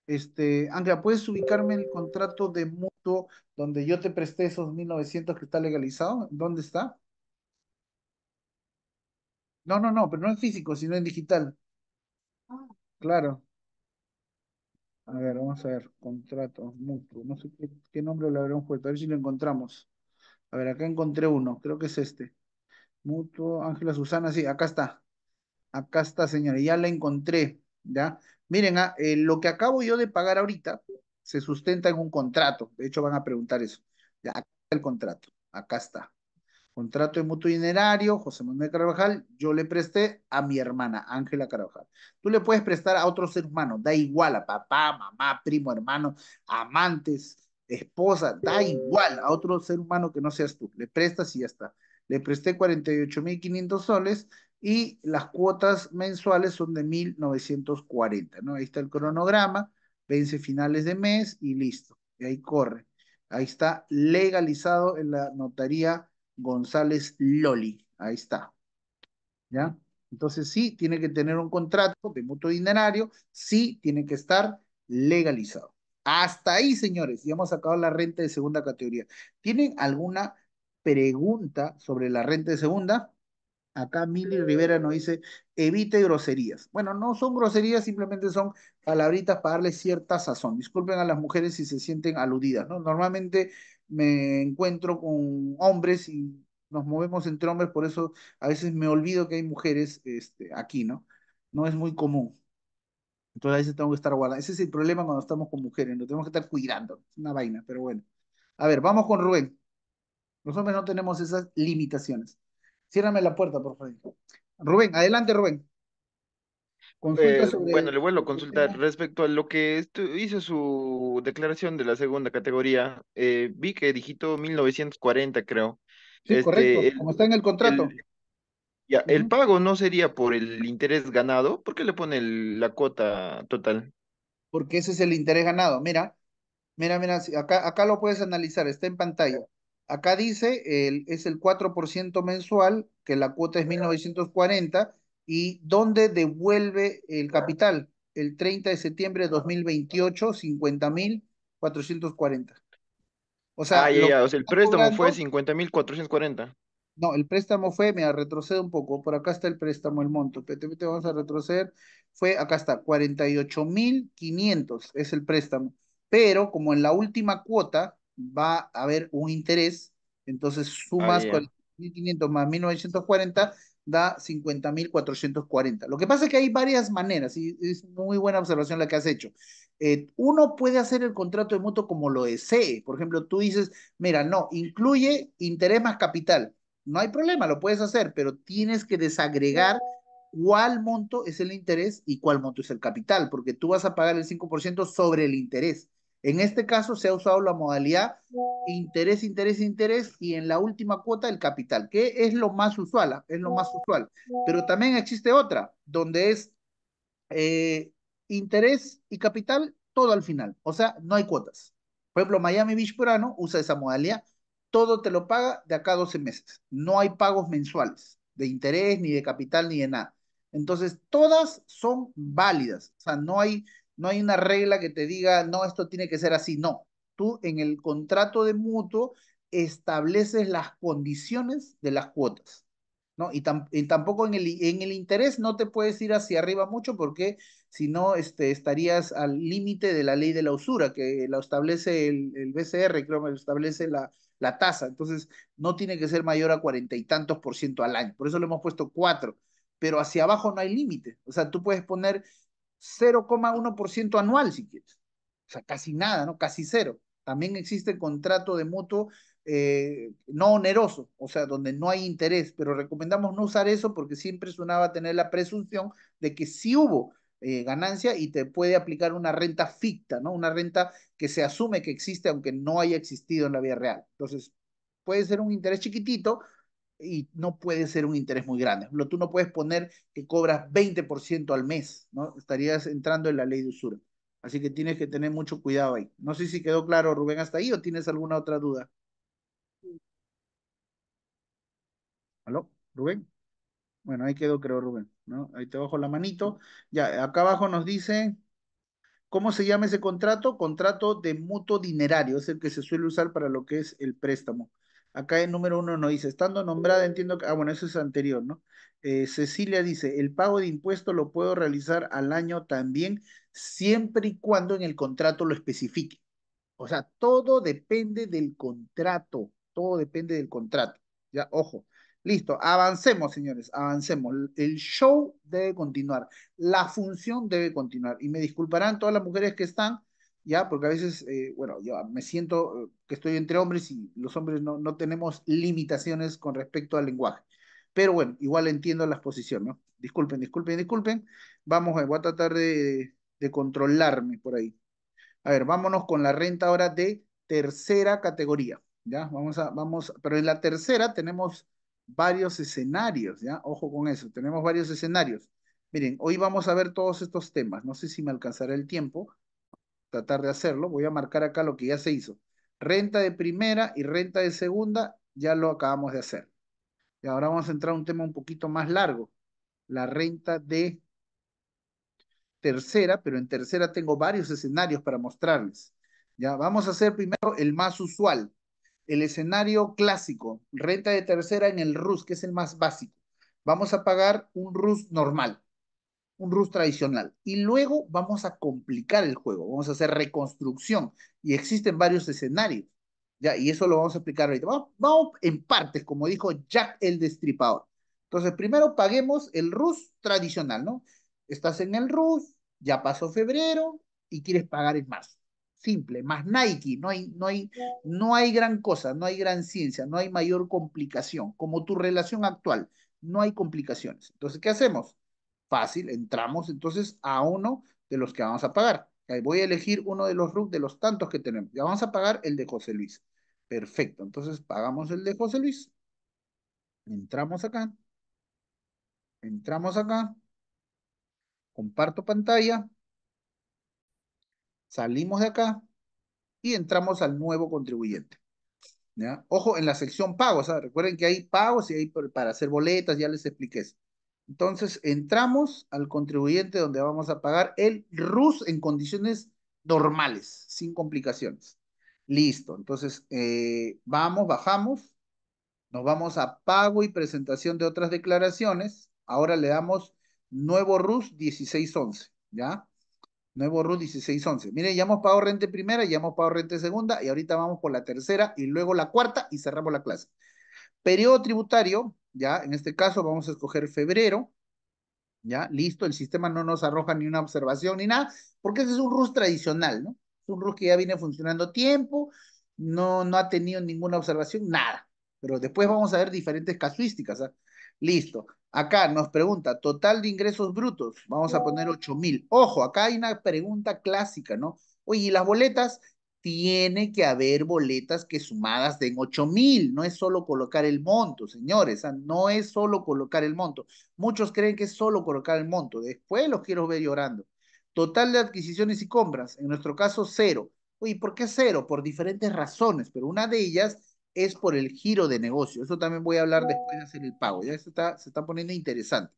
Este, Ángela, ¿puedes ubicarme el contrato de mutuo donde yo te presté esos 1900 que está legalizado? ¿Dónde está? No, no, no, pero no en físico, sino en digital. Claro. A ver, vamos a ver, contrato mutuo. No sé qué, nombre le un puesto, a ver si lo encontramos. A ver, acá encontré uno, creo que es este. Mutuo, Ángela Susana, sí, acá está. Acá está, señora, ya la encontré. ¿ya? Miren, ah, eh, lo que acabo yo de pagar ahorita se sustenta en un contrato. De hecho, van a preguntar eso. Ya, está el contrato. Acá está. Contrato de mutuo dinerario, José Manuel Carvajal, yo le presté a mi hermana, Ángela Carvajal. Tú le puedes prestar a otro ser humano, da igual a papá, mamá, primo, hermano, amantes, esposa, da igual a otro ser humano que no seas tú. Le prestas y ya está. Le presté 48.500 soles y las cuotas mensuales son de 1940, ¿no? Ahí está el cronograma, vence finales de mes y listo, y ahí corre. Ahí está legalizado en la notaría González Loli, ahí está. ¿Ya? Entonces sí, tiene que tener un contrato de mutuo dinerario, sí, tiene que estar legalizado. Hasta ahí, señores, ya hemos sacado la renta de segunda categoría. ¿Tienen alguna pregunta sobre la renta de segunda? Acá Mili Rivera nos dice, evite groserías. Bueno, no son groserías, simplemente son palabritas para darle cierta sazón. Disculpen a las mujeres si se sienten aludidas, ¿no? Normalmente me encuentro con hombres y nos movemos entre hombres, por eso a veces me olvido que hay mujeres este, aquí, ¿no? No es muy común. Entonces a veces tengo que estar guardando. Ese es el problema cuando estamos con mujeres, nos tenemos que estar cuidando. Es una vaina, pero bueno. A ver, vamos con Rubén. Los hombres no tenemos esas limitaciones. Ciérrame la puerta, por favor. Rubén, adelante, Rubén. Eh, bueno, le vuelvo a consultar este respecto a lo que hizo su declaración de la segunda categoría. Eh, vi que digitó 1940, creo. Sí, este, correcto, como está en el contrato. El, ya, el pago no sería por el interés ganado. ¿Por qué le pone la cuota total? Porque ese es el interés ganado. Mira, mira, mira, acá lo puedes analizar, está en pantalla. Acá dice, el, es el 4% mensual, que la cuota es 1940, y ¿dónde devuelve el capital? El 30 de septiembre de 2028, 50.440. O sea, ah, ya, O sea, el préstamo fue 50.440. No, el préstamo fue, mira, retrocede un poco, por acá está el préstamo, el monto, te, te vamos a retroceder, fue, acá está, 48.500 es el préstamo, pero como en la última cuota, va a haber un interés, entonces sumas con 4.500 más 1.940 da 50.440. Lo que pasa es que hay varias maneras y es muy buena observación la que has hecho. Eh, uno puede hacer el contrato de monto como lo desee. Por ejemplo, tú dices, mira, no, incluye interés más capital. No hay problema, lo puedes hacer, pero tienes que desagregar cuál monto es el interés y cuál monto es el capital, porque tú vas a pagar el 5% sobre el interés. En este caso se ha usado la modalidad interés, interés, interés y en la última cuota el capital, que es lo más usual, es lo más usual. Pero también existe otra, donde es eh, interés y capital todo al final, o sea, no hay cuotas. Por ejemplo, Miami Beach Purano usa esa modalidad, todo te lo paga de acá a 12 meses, no hay pagos mensuales de interés, ni de capital, ni de nada. Entonces, todas son válidas, o sea, no hay no hay una regla que te diga, no, esto tiene que ser así. No, tú en el contrato de mutuo estableces las condiciones de las cuotas. ¿no? Y, tampoco en el, en el, interés no te puedes ir hacia arriba mucho porque si no este, estarías al límite de la ley de la usura que la establece el, el BCR, creo que establece la, la tasa. Entonces, no tiene que ser mayor a cuarenta y tantos por ciento al año. Por eso le hemos puesto cuatro. Pero hacia abajo no hay límite. O sea, tú puedes poner 0,1% anual, si quieres. O sea, casi nada, ¿no? Casi cero. También existe el contrato de mutuo eh, no oneroso, o sea, donde no hay interés, pero recomendamos no usar eso porque siempre sonaba tener la presunción de que sí hubo eh, ganancia y te puede aplicar una renta ficta, ¿no? Una renta que se asume que existe aunque no haya existido en la vida real. Entonces, puede ser un interés chiquitito, y no puede ser un interés muy grande. Tú no puedes poner que cobras 20% al mes, ¿no? Estarías entrando en la ley de usura. Así que tienes que tener mucho cuidado ahí. No sé si quedó claro, Rubén, hasta ahí o tienes alguna otra duda. ¿Aló? ¿Rubén? Bueno, ahí quedó, creo, Rubén. ¿no? Ahí te bajo la manito. Ya, acá abajo nos dice, ¿cómo se llama ese contrato? Contrato de mutuo dinerario, es el que se suele usar para lo que es el préstamo. Acá el número uno nos dice, estando nombrada, entiendo que, ah, bueno, eso es anterior, ¿no? Eh, Cecilia dice, el pago de impuestos lo puedo realizar al año también, siempre y cuando en el contrato lo especifique. O sea, todo depende del contrato, todo depende del contrato. Ya, ojo. Listo, avancemos, señores, avancemos. El show debe continuar, la función debe continuar. Y me disculparán todas las mujeres que están ¿ya? Porque a veces, eh, bueno, yo me siento eh, que estoy entre hombres y los hombres no, no tenemos limitaciones con respecto al lenguaje. Pero bueno, igual entiendo la exposición, ¿no? Disculpen, disculpen, disculpen. Vamos, a, eh, voy a tratar de, de controlarme por ahí. A ver, vámonos con la renta ahora de tercera categoría, ¿ya? Vamos a, vamos, pero en la tercera tenemos varios escenarios, ¿ya? Ojo con eso, tenemos varios escenarios. Miren, hoy vamos a ver todos estos temas. No sé si me alcanzará el tiempo, tratar de hacerlo. Voy a marcar acá lo que ya se hizo. Renta de primera y renta de segunda ya lo acabamos de hacer. Y ahora vamos a entrar a un tema un poquito más largo. La renta de tercera, pero en tercera tengo varios escenarios para mostrarles. Ya, vamos a hacer primero el más usual, el escenario clásico, renta de tercera en el RUS, que es el más básico. Vamos a pagar un RUS normal un Rus tradicional. Y luego vamos a complicar el juego, vamos a hacer reconstrucción. Y existen varios escenarios, ¿ya? Y eso lo vamos a explicar ahorita. Vamos, vamos en partes, como dijo Jack el Destripador. Entonces, primero paguemos el Rus tradicional, ¿no? Estás en el Rus, ya pasó febrero y quieres pagar en marzo. Simple, más Nike, no hay, no, hay, no hay gran cosa, no hay gran ciencia, no hay mayor complicación, como tu relación actual, no hay complicaciones. Entonces, ¿qué hacemos? fácil, entramos entonces a uno de los que vamos a pagar. Voy a elegir uno de los RUC de los tantos que tenemos. Ya vamos a pagar el de José Luis. Perfecto, entonces pagamos el de José Luis. Entramos acá. Entramos acá. Comparto pantalla. Salimos de acá y entramos al nuevo contribuyente. Ojo, en la sección pagos, ¿ah? recuerden que hay pagos y hay para hacer boletas, ya les expliqué eso. Entonces entramos al contribuyente donde vamos a pagar el RUS en condiciones normales, sin complicaciones. Listo, entonces eh, vamos, bajamos, nos vamos a pago y presentación de otras declaraciones. Ahora le damos nuevo RUS 1611, ¿ya? Nuevo RUS 1611. Miren, ya hemos pagado renta primera, ya hemos pagado renta segunda y ahorita vamos por la tercera y luego la cuarta y cerramos la clase. Periodo tributario, ¿ya? En este caso vamos a escoger febrero, ¿ya? Listo, el sistema no nos arroja ni una observación ni nada, porque ese es un RUS tradicional, ¿no? Es un RUS que ya viene funcionando tiempo, no, no ha tenido ninguna observación, nada. Pero después vamos a ver diferentes casuísticas, ¿ah? Listo. Acá nos pregunta, total de ingresos brutos, vamos a poner 8000. Ojo, acá hay una pregunta clásica, ¿no? Oye, ¿y las boletas? tiene que haber boletas que sumadas den 8 mil. No es solo colocar el monto, señores. Ah, no es solo colocar el monto. Muchos creen que es solo colocar el monto. Después los quiero ver llorando. Total de adquisiciones y compras. En nuestro caso, cero. Uy, ¿por qué cero? Por diferentes razones, pero una de ellas es por el giro de negocio. Eso también voy a hablar después de hacer el pago. Ya se está, se está poniendo interesante.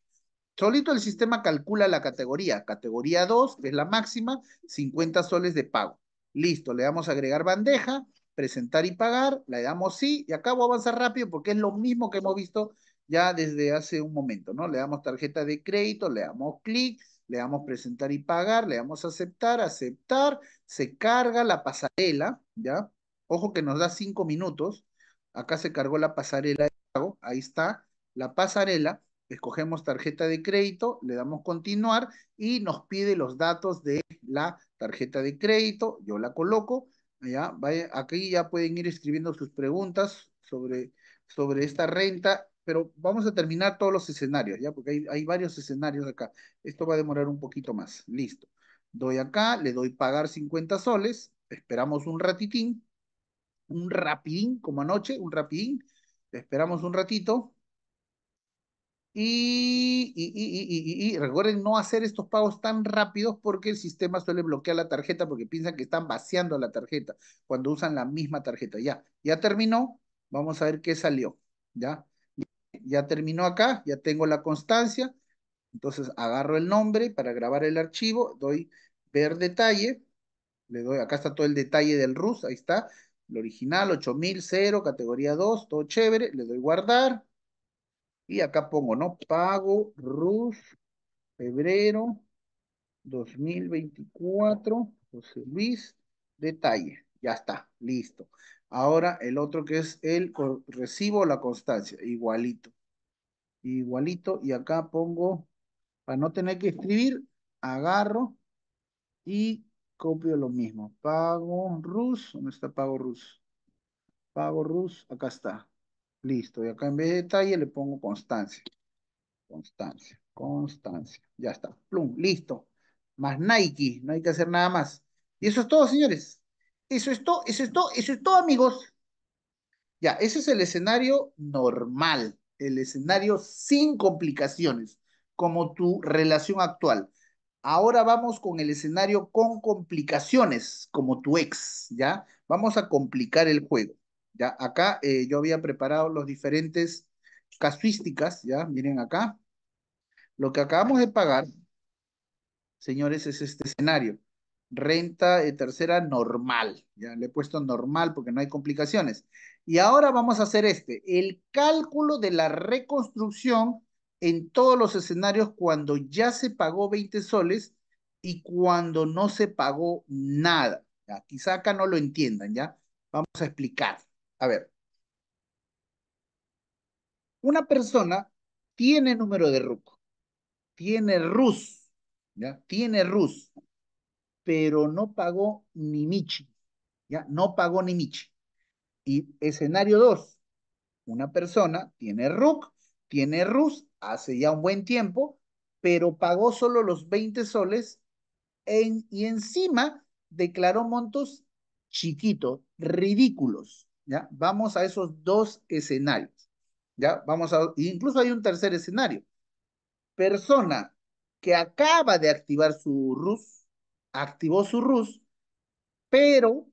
Solito el sistema calcula la categoría. Categoría 2, que es la máxima, 50 soles de pago. Listo, le damos a agregar bandeja, presentar y pagar, le damos sí, y acá voy a avanzar rápido porque es lo mismo que hemos visto ya desde hace un momento, ¿no? Le damos tarjeta de crédito, le damos clic, le damos presentar y pagar, le damos aceptar, aceptar, se carga la pasarela, ¿ya? Ojo que nos da cinco minutos, acá se cargó la pasarela de pago, ahí está, la pasarela, escogemos tarjeta de crédito, le damos continuar y nos pide los datos de la tarjeta de crédito, yo la coloco, ya, vaya, aquí ya pueden ir escribiendo sus preguntas sobre, sobre esta renta, pero vamos a terminar todos los escenarios, ya, porque hay, hay varios escenarios acá. Esto va a demorar un poquito más, listo. Doy acá, le doy pagar 50 soles, esperamos un ratitín, un rapidín, como anoche, un rapidín, esperamos un ratito, y, recuerden no hacer estos pagos tan rápidos porque el sistema suele bloquear la tarjeta porque piensan que están vaciando la tarjeta cuando usan la misma tarjeta. Ya, ya terminó. Vamos a ver qué salió. Ya, ya terminó acá. Ya tengo la constancia. Entonces agarro el nombre para grabar el archivo. Doy ver detalle. Le doy, acá está todo el detalle del RUS. Ahí está. El original, 8000, cero, categoría 2, todo chévere. Le doy guardar y acá pongo, ¿no? Pago RUS, febrero 2024, José Luis, detalle. Ya está, listo. Ahora el otro que es el recibo la constancia, igualito. Igualito, y acá pongo, para no tener que escribir, agarro y copio lo mismo. Pago RUS, ¿dónde está Pago RUS? Pago RUS, acá está. Listo, y acá en vez de detalle le pongo constancia. Constancia, constancia. Ya está, plum, listo. Más Nike, no hay que hacer nada más. Y eso es todo, señores. Eso es todo, eso es todo, eso es todo, amigos. Ya, ese es el escenario normal, el escenario sin complicaciones, como tu relación actual. Ahora vamos con el escenario con complicaciones, como tu ex, ¿ya? Vamos a complicar el juego. ¿ya? Acá eh, yo había preparado los diferentes casuísticas, ¿ya? Miren acá. Lo que acabamos de pagar, señores, es este escenario. Renta tercera normal, ya le he puesto normal porque no hay complicaciones. Y ahora vamos a hacer este, el cálculo de la reconstrucción en todos los escenarios cuando ya se pagó 20 soles y cuando no se pagó nada. ¿ya? Quizá acá no lo entiendan, ¿ya? Vamos a explicar. A ver. Una persona tiene número de RUC. Tiene RUS. ¿Ya? Tiene RUS. Pero no pagó ni Michi. ¿Ya? No pagó ni Michi. Y escenario 2. Una persona tiene RUC, tiene RUS hace ya un buen tiempo, pero pagó solo los 20 soles en, y encima declaró montos chiquitos, ridículos. ¿ya? Vamos a esos dos escenarios, ¿ya? Vamos a, incluso hay un tercer escenario. Persona que acaba de activar su RUS, activó su RUS, pero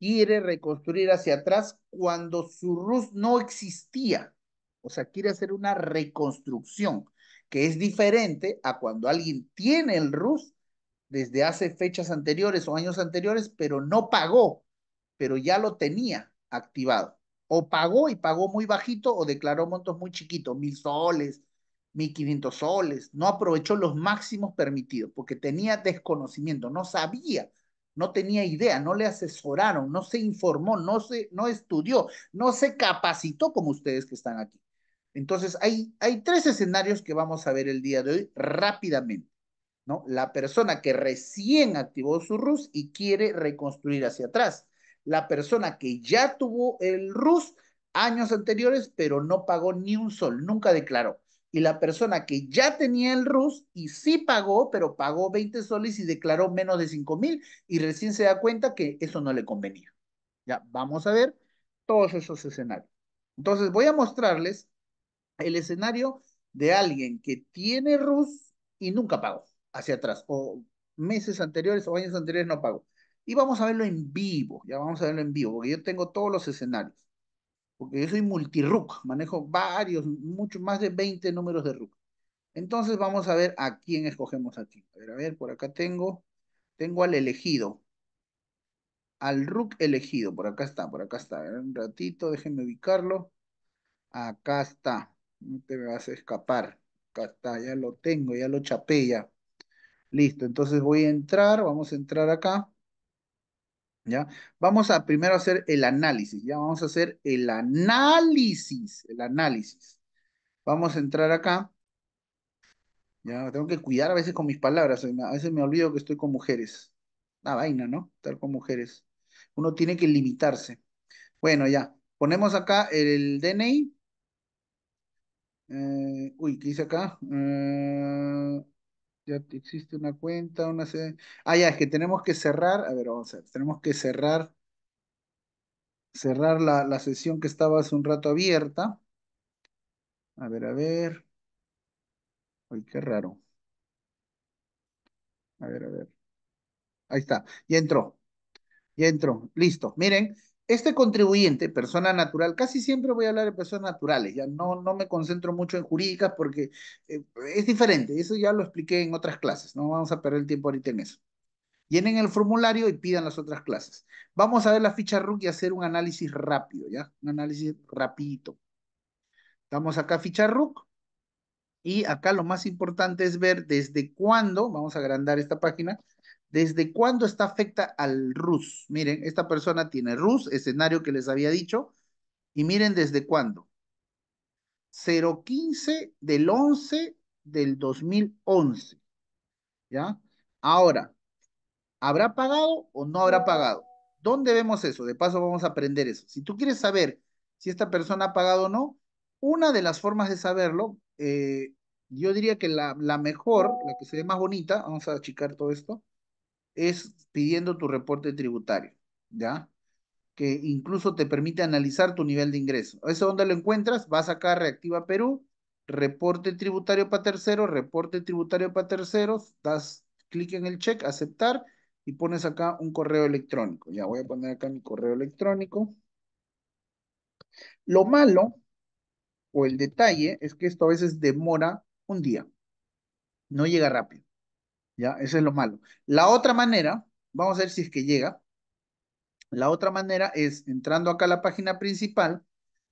quiere reconstruir hacia atrás cuando su RUS no existía. O sea, quiere hacer una reconstrucción, que es diferente a cuando alguien tiene el RUS desde hace fechas anteriores o años anteriores, pero no pagó, pero ya lo tenía activado. O pagó y pagó muy bajito o declaró montos muy chiquitos, mil soles, mil quinientos soles, no aprovechó los máximos permitidos porque tenía desconocimiento, no sabía, no tenía idea, no le asesoraron, no se informó, no, se, no estudió, no se capacitó como ustedes que están aquí. Entonces, hay, hay tres escenarios que vamos a ver el día de hoy rápidamente. ¿no? La persona que recién activó su RUS y quiere reconstruir hacia atrás la persona que ya tuvo el RUS años anteriores, pero no pagó ni un sol, nunca declaró. Y la persona que ya tenía el RUS y sí pagó, pero pagó 20 soles y declaró menos de 5 mil y recién se da cuenta que eso no le convenía. Ya, vamos a ver todos esos escenarios. Entonces voy a mostrarles el escenario de alguien que tiene RUS y nunca pagó hacia atrás, o meses anteriores o años anteriores no pagó. Y vamos a verlo en vivo, ya vamos a verlo en vivo, porque yo tengo todos los escenarios. Porque yo soy multi manejo varios, mucho más de 20 números de rook Entonces vamos a ver a quién escogemos aquí. A ver, a ver, por acá tengo, tengo al elegido. Al rook elegido, por acá está, por acá está. Un ratito, déjenme ubicarlo. Acá está, no te vas a escapar. Acá está, ya lo tengo, ya lo chapé ya. Listo, entonces voy a entrar, vamos a entrar acá. ¿Ya? Vamos a primero hacer el análisis, ya vamos a hacer el análisis, el análisis. Vamos a entrar acá. Ya, tengo que cuidar a veces con mis palabras, a veces me olvido que estoy con mujeres. la vaina, ¿no? Estar con mujeres. Uno tiene que limitarse. Bueno, ya. Ponemos acá el DNI. Eh, uy, ¿qué dice acá? Eh, ya existe una cuenta, una... Ah, ya, es que tenemos que cerrar. A ver, vamos a ver. Tenemos que cerrar, cerrar la, la sesión que estaba hace un rato abierta. A ver, a ver. Ay, qué raro. A ver, a ver. Ahí está. y entro y entro, Listo. Miren, este contribuyente, persona natural, casi siempre voy a hablar de personas naturales, ya no, no me concentro mucho en jurídicas porque eh, es diferente, eso ya lo expliqué en otras clases, no vamos a perder el tiempo ahorita en eso. Llenen el formulario y pidan las otras clases. Vamos a ver la ficha RUC y hacer un análisis rápido, ¿ya? Un análisis rapidito. Damos acá ficha RUC y acá lo más importante es ver desde cuándo, vamos a agrandar esta página, ¿Desde cuándo está afecta al RUS? Miren, esta persona tiene RUS, escenario que les había dicho, y miren desde cuándo. 015 del 11 del 2011. ¿Ya? Ahora, ¿habrá pagado o no habrá pagado? ¿Dónde vemos eso? De paso vamos a aprender eso. Si tú quieres saber si esta persona ha pagado o no, una de las formas de saberlo, eh, yo diría que la, la, mejor, la que se ve más bonita, vamos a achicar todo esto, es pidiendo tu reporte tributario, ¿ya? Que incluso te permite analizar tu nivel de ingreso. ¿Eso donde lo encuentras? Vas acá, a Reactiva Perú, reporte tributario para terceros, reporte tributario para terceros, das clic en el check, aceptar, y pones acá un correo electrónico. Ya voy a poner acá mi correo electrónico. Lo malo o el detalle es que esto a veces demora un día. No llega rápido. ¿Ya? Eso es lo malo. La otra manera, vamos a ver si es que llega. La otra manera es entrando acá a la página principal,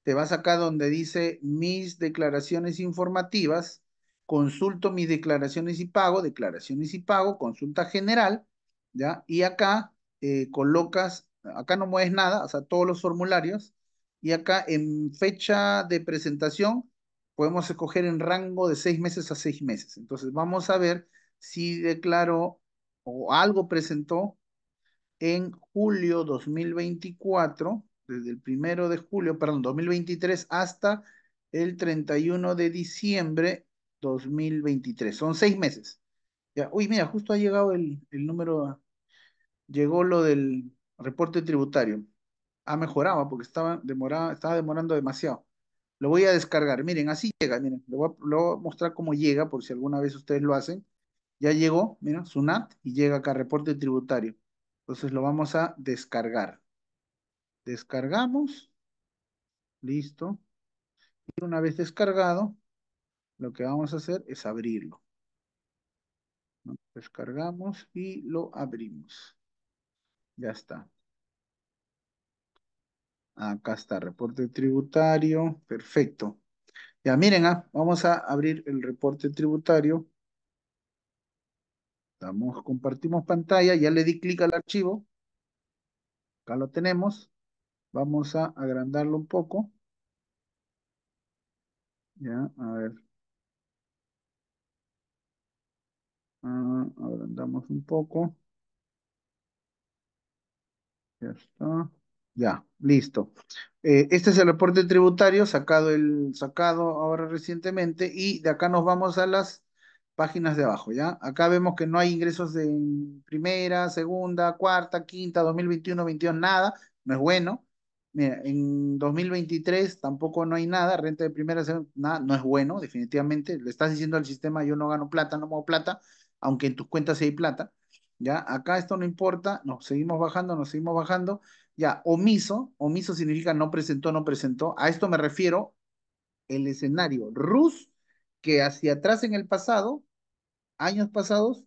te vas acá donde dice mis declaraciones informativas, consulto mis declaraciones y pago, declaraciones y pago, consulta general, ¿ya? Y acá eh, colocas, acá no mueves nada, o sea, todos los formularios, y acá en fecha de presentación podemos escoger en rango de seis meses a seis meses. Entonces vamos a ver si declaró o algo presentó en julio 2024, desde el primero de julio, perdón, 2023 hasta el 31 de diciembre 2023. Son seis meses. Ya, uy, mira, justo ha llegado el, el número, llegó lo del reporte tributario. Ha mejorado porque estaba, demorado, estaba demorando demasiado. Lo voy a descargar. Miren, así llega. Miren, lo lo voy a mostrar cómo llega por si alguna vez ustedes lo hacen. Ya llegó, mira, SUNAT y llega acá reporte tributario. Entonces lo vamos a descargar. Descargamos. Listo. Y una vez descargado, lo que vamos a hacer es abrirlo. Descargamos y lo abrimos. Ya está. Acá está, reporte tributario. Perfecto. Ya miren, ah, vamos a abrir el reporte tributario compartimos pantalla, ya le di clic al archivo. Acá lo tenemos. Vamos a agrandarlo un poco. Ya, a ver. Ah, agrandamos un poco. Ya está. Ya, listo. Eh, este es el reporte tributario sacado, el, sacado ahora recientemente y de acá nos vamos a las páginas de abajo, ¿ya? Acá vemos que no hay ingresos de primera, segunda, cuarta, quinta, 2021, 22, nada, no es bueno. Mira, en 2023 tampoco no hay nada, renta de primera, segunda, nada, no es bueno, definitivamente. Le estás diciendo al sistema, yo no gano plata, no muevo plata, aunque en tus cuentas sí hay plata, ¿ya? Acá esto no importa, nos seguimos bajando, nos seguimos bajando, ya, omiso, omiso significa no presentó, no presentó. A esto me refiero el escenario. RUS que hacia atrás en el pasado, años pasados,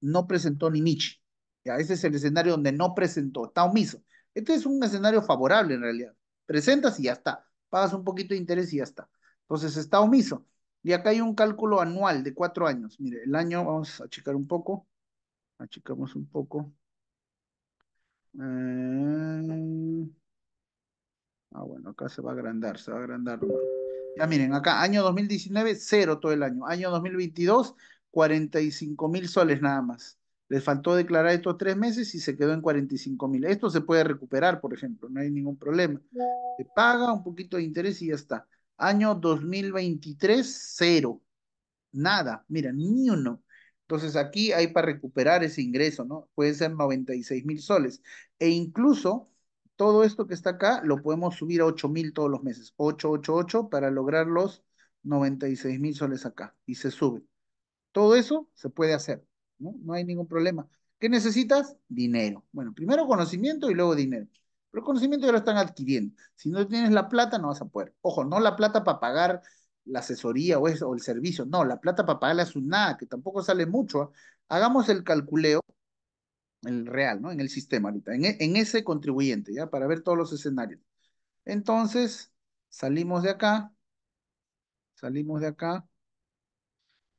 no presentó ni Nietzsche. Ya, ese es el escenario donde no presentó, está omiso. Este es un escenario favorable en realidad. Presentas y ya está. Pagas un poquito de interés y ya está. Entonces está omiso. Y acá hay un cálculo anual de cuatro años. Mire, el año, vamos a achicar un poco. Achicamos un poco. Ah, ah, bueno, acá se va a agrandar, se va a agrandar. Ya miren, acá año 2019, cero todo el año. Año 2022, 45 mil soles nada más. Les faltó declarar estos tres meses y se quedó en 45 mil. Esto se puede recuperar, por ejemplo, no hay ningún problema. Se paga un poquito de interés y ya está. Año 2023, cero. Nada, mira, ni uno. Entonces aquí hay para recuperar ese ingreso, ¿no? Puede ser 96 mil soles. E incluso todo esto que está acá lo podemos subir a mil todos los meses. ocho, para lograr los mil soles acá. Y se sube. Todo eso se puede hacer. ¿no? no hay ningún problema. ¿Qué necesitas? Dinero. Bueno, primero conocimiento y luego dinero. Pero el conocimiento ya lo están adquiriendo. Si no tienes la plata, no vas a poder. Ojo, no la plata para pagar la asesoría o, eso, el servicio. No, la plata para pagar la SUNA, que tampoco sale mucho. ¿ah? Hagamos el calculeo el real, ¿no? En el sistema ahorita, e, en, ese contribuyente, ¿ya? Para ver todos los escenarios. Entonces, salimos de acá, salimos de acá,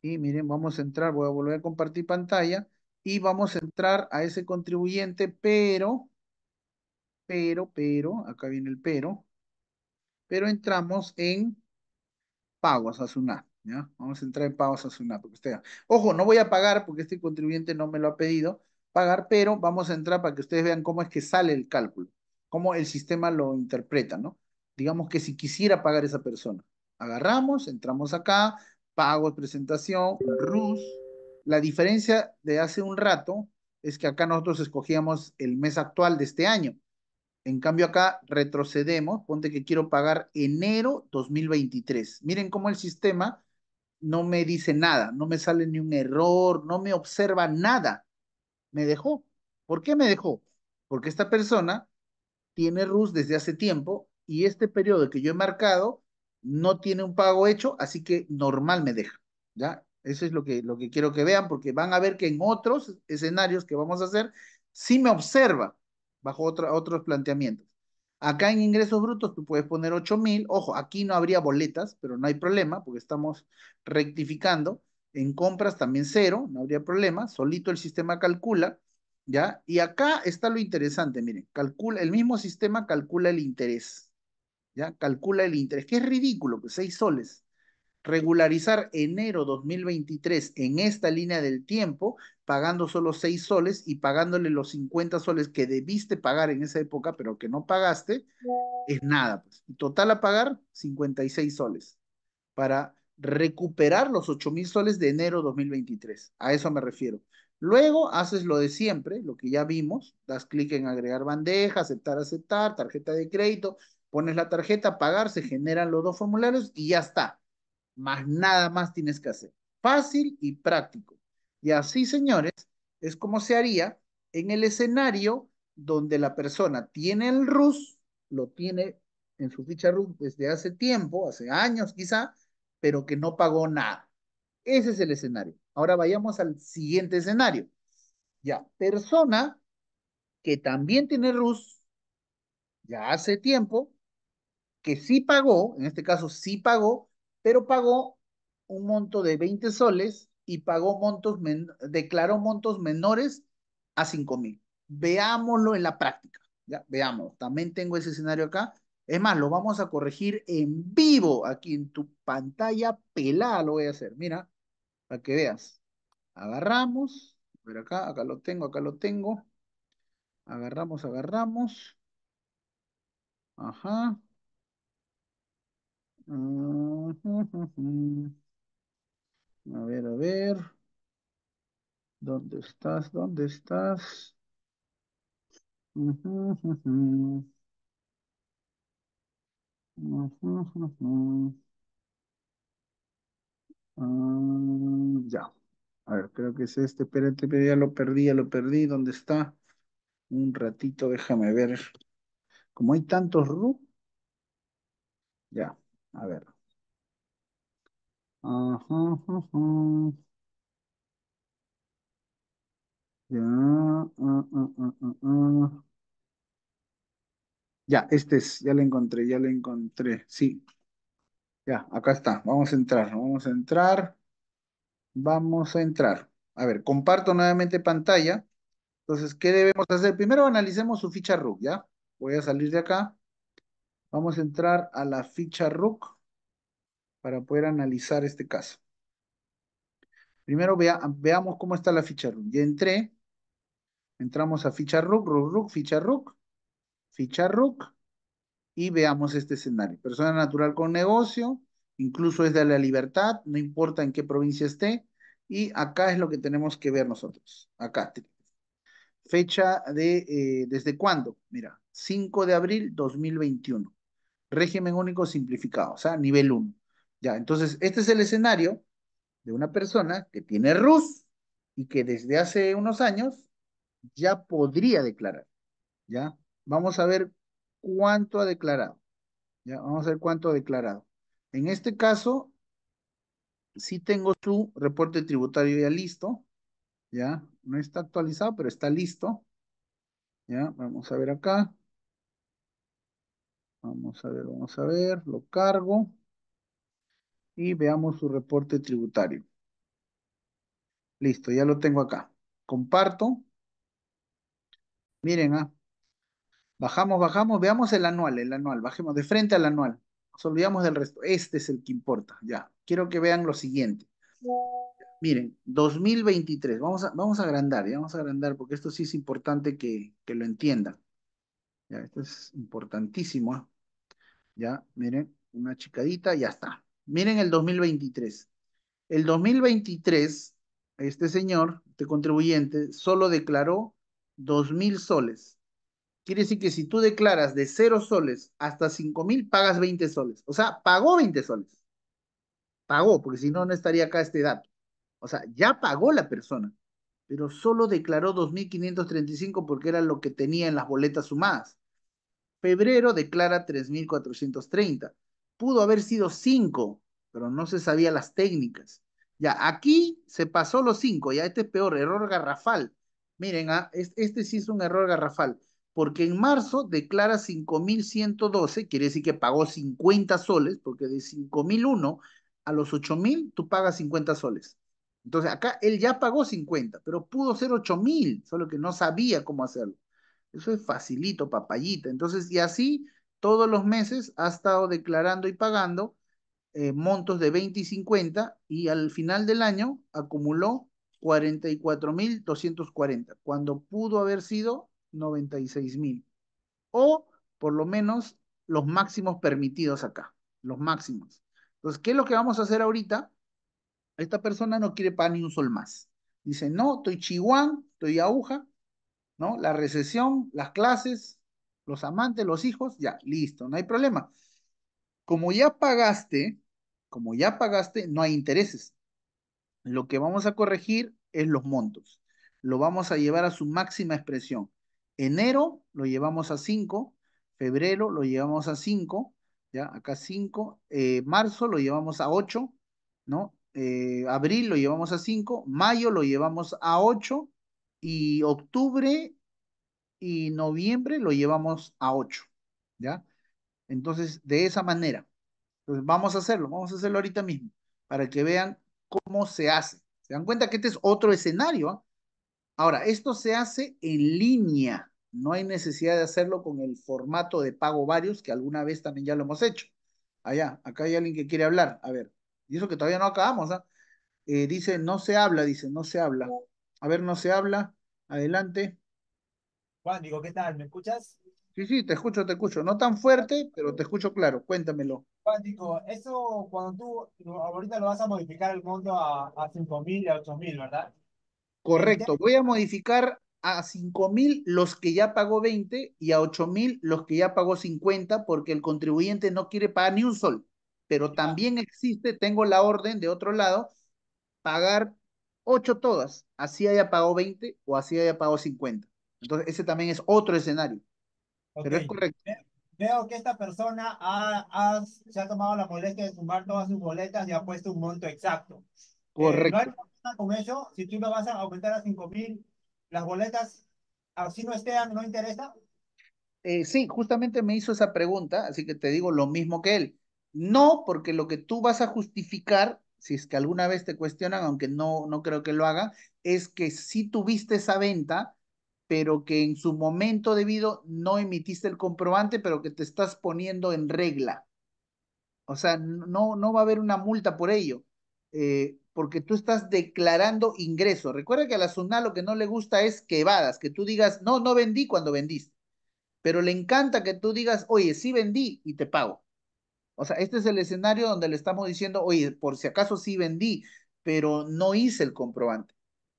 y miren, vamos a entrar, voy a volver a compartir pantalla, y vamos a entrar a ese contribuyente, pero, pero, pero, acá viene el pero, pero entramos en pagos a SUNAT. ¿Ya? Vamos a entrar en pagos a SUNAT. Porque usted, ojo, no voy a pagar porque este contribuyente no me lo ha pedido, pagar, pero vamos a entrar para que ustedes vean cómo es que sale el cálculo, cómo el sistema lo interpreta, ¿no? Digamos que si quisiera pagar esa persona, agarramos, entramos acá, pago presentación, RUS. La diferencia de hace un rato es que acá nosotros escogíamos el mes actual de este año. En cambio acá retrocedemos, ponte que quiero pagar enero 2023. Miren cómo el sistema no me dice nada, no me sale ni un error, no me observa nada me dejó. ¿Por qué me dejó? Porque esta persona tiene RUS desde hace tiempo y este periodo que yo he marcado no tiene un pago hecho, así que normal me deja, ¿ya? Eso es lo que, lo que quiero que vean, porque van a ver que en otros escenarios que vamos a hacer, sí me observa bajo otros planteamientos. Acá en ingresos brutos tú puedes poner 8 mil. Ojo, aquí no habría boletas, pero no hay problema porque estamos rectificando. En compras también cero, no habría problema. Solito el sistema calcula, ¿ya? Y acá está lo interesante, miren. Calcula, el mismo sistema calcula el interés, ¿ya? Calcula el interés, que es ridículo, que pues, seis soles. Regularizar enero 2023 en esta línea del tiempo, pagando solo seis soles y pagándole los 50 soles que debiste pagar en esa época, pero que no pagaste, es nada. Pues. Total a pagar, 56 soles para recuperar los ocho mil soles de enero 2023. A eso me refiero. Luego haces lo de siempre, lo que ya vimos, das clic en agregar bandeja, aceptar, aceptar, tarjeta de crédito, pones la tarjeta, pagar, se generan los dos formularios y ya está. Más nada más tienes que hacer. Fácil y práctico. Y así, señores, es como se haría en el escenario donde la persona tiene el RUS, lo tiene en su ficha RUS desde hace tiempo, hace años quizá, pero que no pagó nada. Ese es el escenario. Ahora vayamos al siguiente escenario. Ya, persona que también tiene RUS ya hace tiempo, que sí pagó, en este caso sí pagó, pero pagó un monto de 20 soles y pagó montos, declaró montos menores a 5 mil. Veámoslo en la práctica. Ya, veamos, también tengo ese escenario acá. Es más, lo vamos a corregir en vivo, aquí en tu pantalla pelada lo voy a hacer. Mira, para que veas. Agarramos, a ver acá, acá lo tengo, acá lo tengo. Agarramos, agarramos. Ajá. a ver, a ver. ¿Dónde estás? ¿Dónde estás? Ajá. Mm, ya. A ver, creo que es este. Espérate, pero ya lo perdí, ya lo perdí. ¿Dónde está? Un ratito, déjame ver. Como hay tantos RU. Ya, a ver. Ya, ah, ah, ah, ya, este es, ya lo encontré, ya lo encontré, sí. Ya, acá está, vamos a entrar, vamos a entrar, vamos a entrar. A ver, comparto nuevamente pantalla. Entonces, ¿qué debemos hacer? Primero analicemos su ficha Rook. ¿ya? Voy a salir de acá. Vamos a entrar a la ficha Rook para poder analizar este caso. Primero veamos cómo está la ficha Rook. Ya entré. Entramos a ficha Rook, Rook, RUC, ficha Rook dicha y veamos este escenario. Persona natural con negocio, incluso es de la libertad, no importa en qué provincia esté. Y acá es lo que tenemos que ver nosotros. Acá. Fecha de, eh, ¿desde cuándo? Mira, 5 de abril 2021. Régimen único simplificado, o sea, nivel 1. Ya, entonces, este es el escenario de una persona que tiene RUS y que desde hace unos años ya podría declarar, ¿ya? Vamos a ver cuánto ha declarado. Ya, vamos a ver cuánto ha declarado. En este caso, sí tengo su reporte tributario ya listo. Ya, no está actualizado, pero está listo. Ya, vamos a ver acá. Vamos a ver, vamos a ver, lo cargo. Y veamos su reporte tributario. Listo, ya lo tengo acá. Comparto. Miren, ah, Bajamos, bajamos, veamos el anual, el anual, bajemos de frente al anual. Nos olvidamos del resto. Este es el que importa, ya. Quiero que vean lo siguiente. Miren, 2023, vamos a, vamos a agrandar, ya vamos a agrandar, porque esto sí es importante que, que lo entiendan. Ya, esto es importantísimo. ¿ah? Ya, miren, una chicadita, ya está. Miren el 2023. El 2023, este señor, este contribuyente, solo declaró 2.000 soles. Quiere decir que si tú declaras de 0 soles hasta cinco mil, pagas 20 soles. O sea, pagó 20 soles. Pagó, porque si no, no estaría acá este dato. O sea, ya pagó la persona, pero solo declaró 2.535 porque era lo que tenía en las boletas sumadas. Febrero declara 3.430. Pudo haber sido 5, pero no se sabía las técnicas. Ya, aquí se pasó los 5, ya este es peor, error garrafal. Miren, ah, este sí es un error garrafal porque en marzo declara 5.112, quiere decir que pagó 50 soles, porque de 5.001 a los 8.000 tú pagas 50 soles. Entonces acá él ya pagó 50, pero pudo ser 8.000, solo que no sabía cómo hacerlo. Eso es facilito, papayita. Entonces, y así todos los meses ha estado declarando y pagando eh, montos de 20 y 50 y al final del año acumuló 44.240, cuando pudo haber sido 96 mil. O por lo menos los máximos permitidos acá, los máximos. Entonces, ¿qué es lo que vamos a hacer ahorita? Esta persona no quiere pagar ni un sol más. Dice, no, estoy Chihuahua estoy aguja, ¿no? La recesión, las clases, los amantes, los hijos, ya, listo, no hay problema. Como ya pagaste, como ya pagaste, no hay intereses. Lo que vamos a corregir es los montos. Lo vamos a llevar a su máxima expresión. Enero lo llevamos a 5, febrero lo llevamos a 5, ya acá 5, eh, marzo lo llevamos a 8, ¿no? Eh, abril lo llevamos a 5, mayo lo llevamos a 8 y octubre y noviembre lo llevamos a 8, ¿ya? Entonces, de esa manera. Entonces, vamos a hacerlo, vamos a hacerlo ahorita mismo, para que vean cómo se hace. Se dan cuenta que este es otro escenario, ¿ah? Ahora, esto se hace en línea, no hay necesidad de hacerlo con el formato de pago varios que alguna vez también ya lo hemos hecho. Allá, acá hay alguien que quiere hablar. A ver, y eso que todavía no acabamos. ¿ah? Eh, dice, no se habla, dice, no se habla. A ver, no se habla. Adelante. Juan, digo, ¿qué tal? ¿Me escuchas? Sí, sí, te escucho, te escucho. No tan fuerte, pero te escucho claro. Cuéntamelo. Juan, digo, eso cuando tú ahorita lo vas a modificar el monto a, a 5.000 y a 8.000, ¿verdad? Correcto, voy a modificar a mil los que ya pagó 20 y a mil los que ya pagó 50 porque el contribuyente no quiere pagar ni un sol. Pero también existe, tengo la orden de otro lado, pagar 8 todas, así haya pagado 20 o así haya pagado 50. Entonces ese también es otro escenario. Pero es correcto. Veo que esta persona ha, se ha tomado la molestia de sumar todas sus boletas y ha puesto un monto exacto. Eh, correcto con eso, si tú me vas a aumentar a 5 mil, las boletas, así no estén, ¿no interesa? Eh, sí, justamente me hizo esa pregunta, así que te digo lo mismo que él. No, porque lo que tú vas a justificar, si es que alguna vez te cuestionan, aunque no, no creo que lo haga, es que sí tuviste esa venta, pero que en su momento debido no emitiste el comprobante, pero que te estás poniendo en regla. O sea, no, no va a haber una multa por ello. Eh, porque tú estás declarando ingreso. Recuerda que a la SUNA lo que no le gusta es que evadas, que tú digas, no, no vendí cuando vendiste. Pero le encanta que tú digas, oye, sí vendí y te pago. O sea, este es el escenario donde le estamos diciendo, oye, por si acaso sí vendí, pero no hice el comprobante.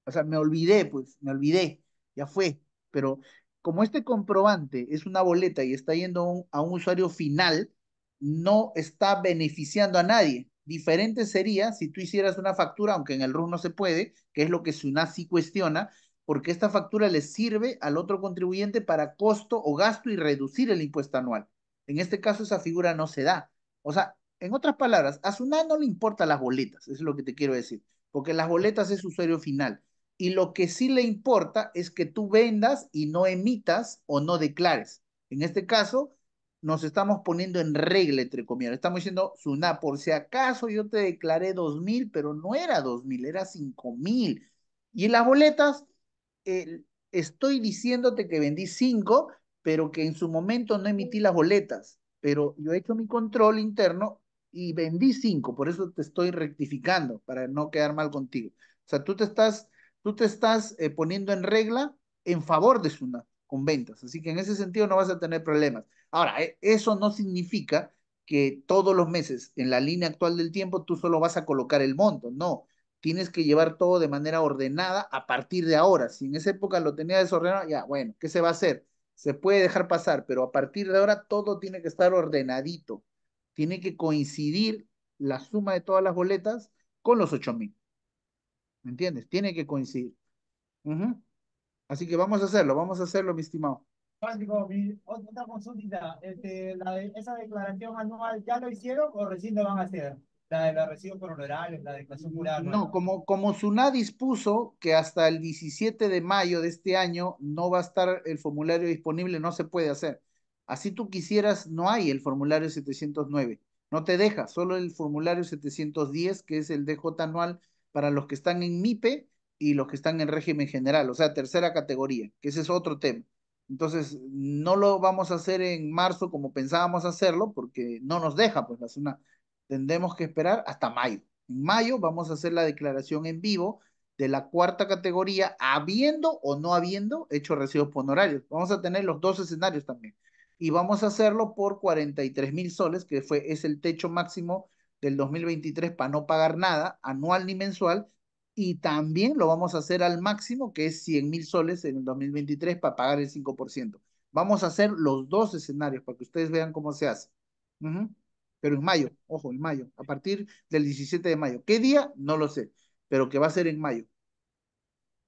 O sea, me olvidé, pues, me olvidé, ya fue. Pero como este comprobante es una boleta y está yendo a un usuario final, no está beneficiando a nadie Diferente sería si tú hicieras una factura, aunque en el RUN no se puede, que es lo que sí cuestiona, porque esta factura le sirve al otro contribuyente para costo o gasto y reducir el impuesto anual. En este caso, esa figura no se da. O sea, en otras palabras, a SUNA no le importan las boletas, eso es lo que te quiero decir, porque las boletas es usuario final. Y lo que sí le importa es que tú vendas y no emitas o no declares. En este caso, nos estamos poniendo en regla, entre comillas. Estamos diciendo, Suna por si acaso yo te declaré dos mil, pero no era dos mil, era cinco mil. Y en las boletas, estoy diciéndote que vendí cinco, pero que en su momento no emití las boletas. Pero yo he hecho mi control interno y vendí cinco, por eso te estoy rectificando, para no quedar mal contigo. O sea, tú te estás, tú te estás eh, poniendo en regla en favor de Suna con ventas. Así que en ese sentido no vas a tener problemas. Ahora, e, eso no significa que todos los meses en la línea actual del tiempo tú solo vas a colocar el monto, no. Tienes que llevar todo de manera ordenada a partir de ahora. Si en esa época lo tenía desordenado, ya, bueno, ¿qué se va a hacer? Se puede dejar pasar, pero a partir de ahora todo tiene que estar ordenadito. Tiene que coincidir la suma de todas las boletas con los 8000. ¿Me entiendes? Tiene que coincidir. Así que vamos a hacerlo, vamos a hacerlo, mi estimado. Pásico, mi otra consulta, este, ¿esa declaración anual ya lo hicieron o recién lo van a hacer? La de la recibo por la declaración anual. No, como, como SUNA dispuso que hasta el 17 de mayo de este año no va a estar el formulario disponible, no se puede hacer. Así tú quisieras, no hay el formulario 709. No te deja, solo el formulario 710, que es el DJ anual para los que están en MIPE y los que están en régimen general, o sea, tercera categoría, que ese es otro tema. Entonces, no lo vamos a hacer en marzo como pensábamos hacerlo, porque no nos deja, pues la zona. tendremos que esperar hasta mayo. En mayo vamos a hacer la declaración en vivo de la cuarta categoría, habiendo o no habiendo hecho recibos por honorarios. Vamos a tener los dos escenarios también. Y vamos a hacerlo por 43 mil soles, que fue, es el techo máximo del 2023 para no pagar nada, anual ni mensual, y también lo vamos a hacer al máximo, que es 100 mil soles en el 2023 para pagar el 5%. Vamos a hacer los dos escenarios para que ustedes vean cómo se hace. Pero en mayo, ojo, en mayo, a partir del 17 de mayo. ¿Qué día? No lo sé, pero que va a ser en mayo.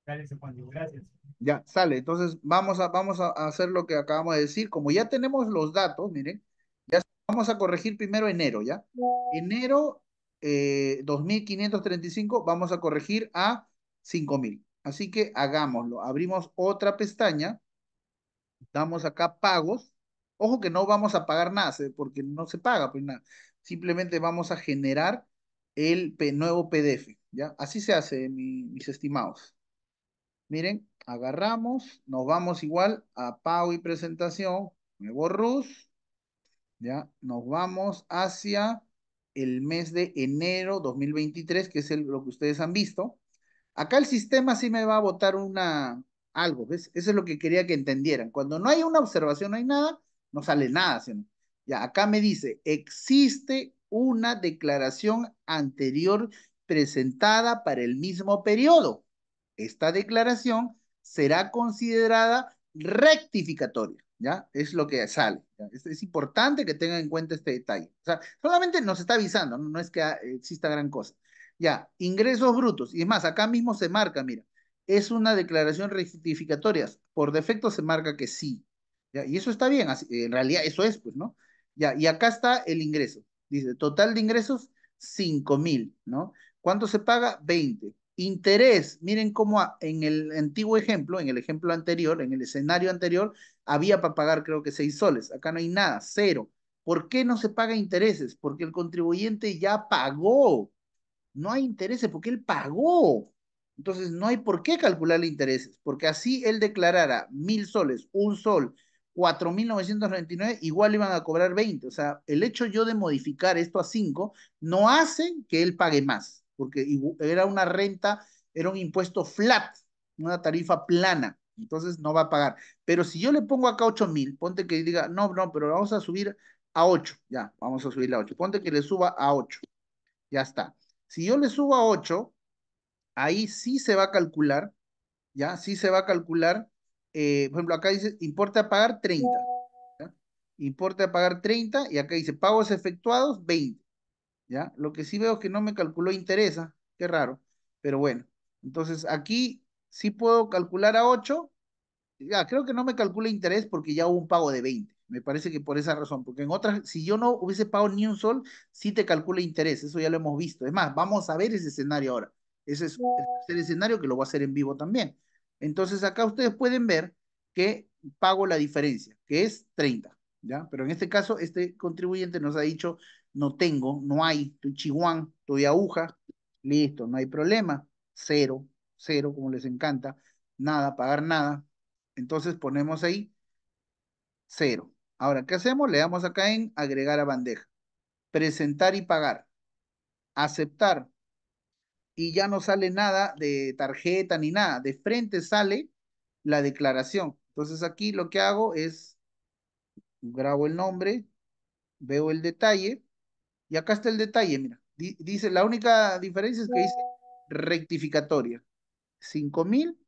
Dale, gracias. Ya, sale. Entonces, vamos a, vamos a hacer lo que acabamos de decir. Como ya tenemos los datos, miren, ya vamos a corregir primero enero, ¿ya? Enero 2.535, eh, vamos a corregir a 5.000. Así que hagámoslo. Abrimos otra pestaña. Damos acá pagos. Ojo que no vamos a pagar nada, porque no se paga, pues nada. Simplemente vamos a generar el nuevo PDF. ¿ya? Así se hace, mis estimados. Miren, agarramos, nos vamos igual a pago y presentación, nuevo RUS, ya, nos vamos hacia el mes de enero 2023, que es lo que ustedes han visto. Acá el sistema sí me va a votar una, algo, ¿ves? Eso es lo que quería que entendieran. Cuando no hay una observación, no hay nada, no sale nada. ya, acá me dice, existe una declaración anterior presentada para el mismo periodo. Esta declaración será considerada rectificatoria. ¿ya? Es lo que sale. Es, importante que tengan en cuenta este detalle. O sea, solamente nos está avisando, no, es que ah, exista gran cosa. Ya, ingresos brutos. Y es más, acá mismo se marca, mira, es una declaración rectificatoria. Por defecto se marca que sí. ¿ya? Y eso está bien, en realidad eso es, pues, ¿no? Ya, y acá está el ingreso. Dice, total de ingresos, 5 mil, ¿no? ¿Cuánto se paga? 20. Interés, miren cómo ah, en el antiguo ejemplo, en el ejemplo anterior, en el escenario anterior, había para pagar creo que seis soles, acá no hay nada, cero. ¿Por qué no se paga intereses? Porque el contribuyente ya pagó. No hay intereses porque él pagó. Entonces no hay por qué calcularle intereses, porque así él declarara mil soles, un sol, cuatro mil novecientos noventa igual iban a cobrar veinte. O sea, el hecho yo de modificar esto a cinco no hace que él pague más, porque era una renta, era un impuesto flat, una tarifa plana. Entonces no va a pagar. Pero si yo le pongo acá 8,000, mil, ponte que diga, no, no, pero vamos a subir a 8. Ya, vamos a subirle a 8. Ponte que le suba a 8. Ya está. Si yo le subo a 8, ahí sí se va a calcular, ya, sí se va a calcular. Eh, por ejemplo, acá dice, importe a pagar 30. ¿ya? Importe a pagar 30 y acá dice, pagos efectuados 20. ¿Ya? Lo que sí veo es que no me calculó interesa. Qué raro. Pero bueno, entonces aquí si puedo calcular a 8. Ya, creo que no me calcula interés porque ya hubo un pago de 20. Me parece que por esa razón, porque en otras, si yo no hubiese pagado ni un sol, sí te calcula interés, eso ya lo hemos visto. Es más, vamos a ver ese escenario ahora. Ese es el escenario que lo voy a hacer en vivo también. Entonces acá ustedes pueden ver que pago la diferencia, que es 30, ¿ya? Pero en este caso, este contribuyente nos ha dicho, no tengo, no hay, tu chihuán, tu aguja, listo, no hay problema, cero, cero, como les encanta, nada, pagar nada. Entonces ponemos ahí cero. Ahora, ¿qué hacemos? Le damos acá en agregar a bandeja. Presentar y pagar. Aceptar. Y ya no sale nada de tarjeta ni nada. De frente sale la declaración. Entonces aquí lo que hago es grabo el nombre, veo el detalle y acá está el detalle, mira. Dice, la única diferencia es que dice rectificatoria cinco mil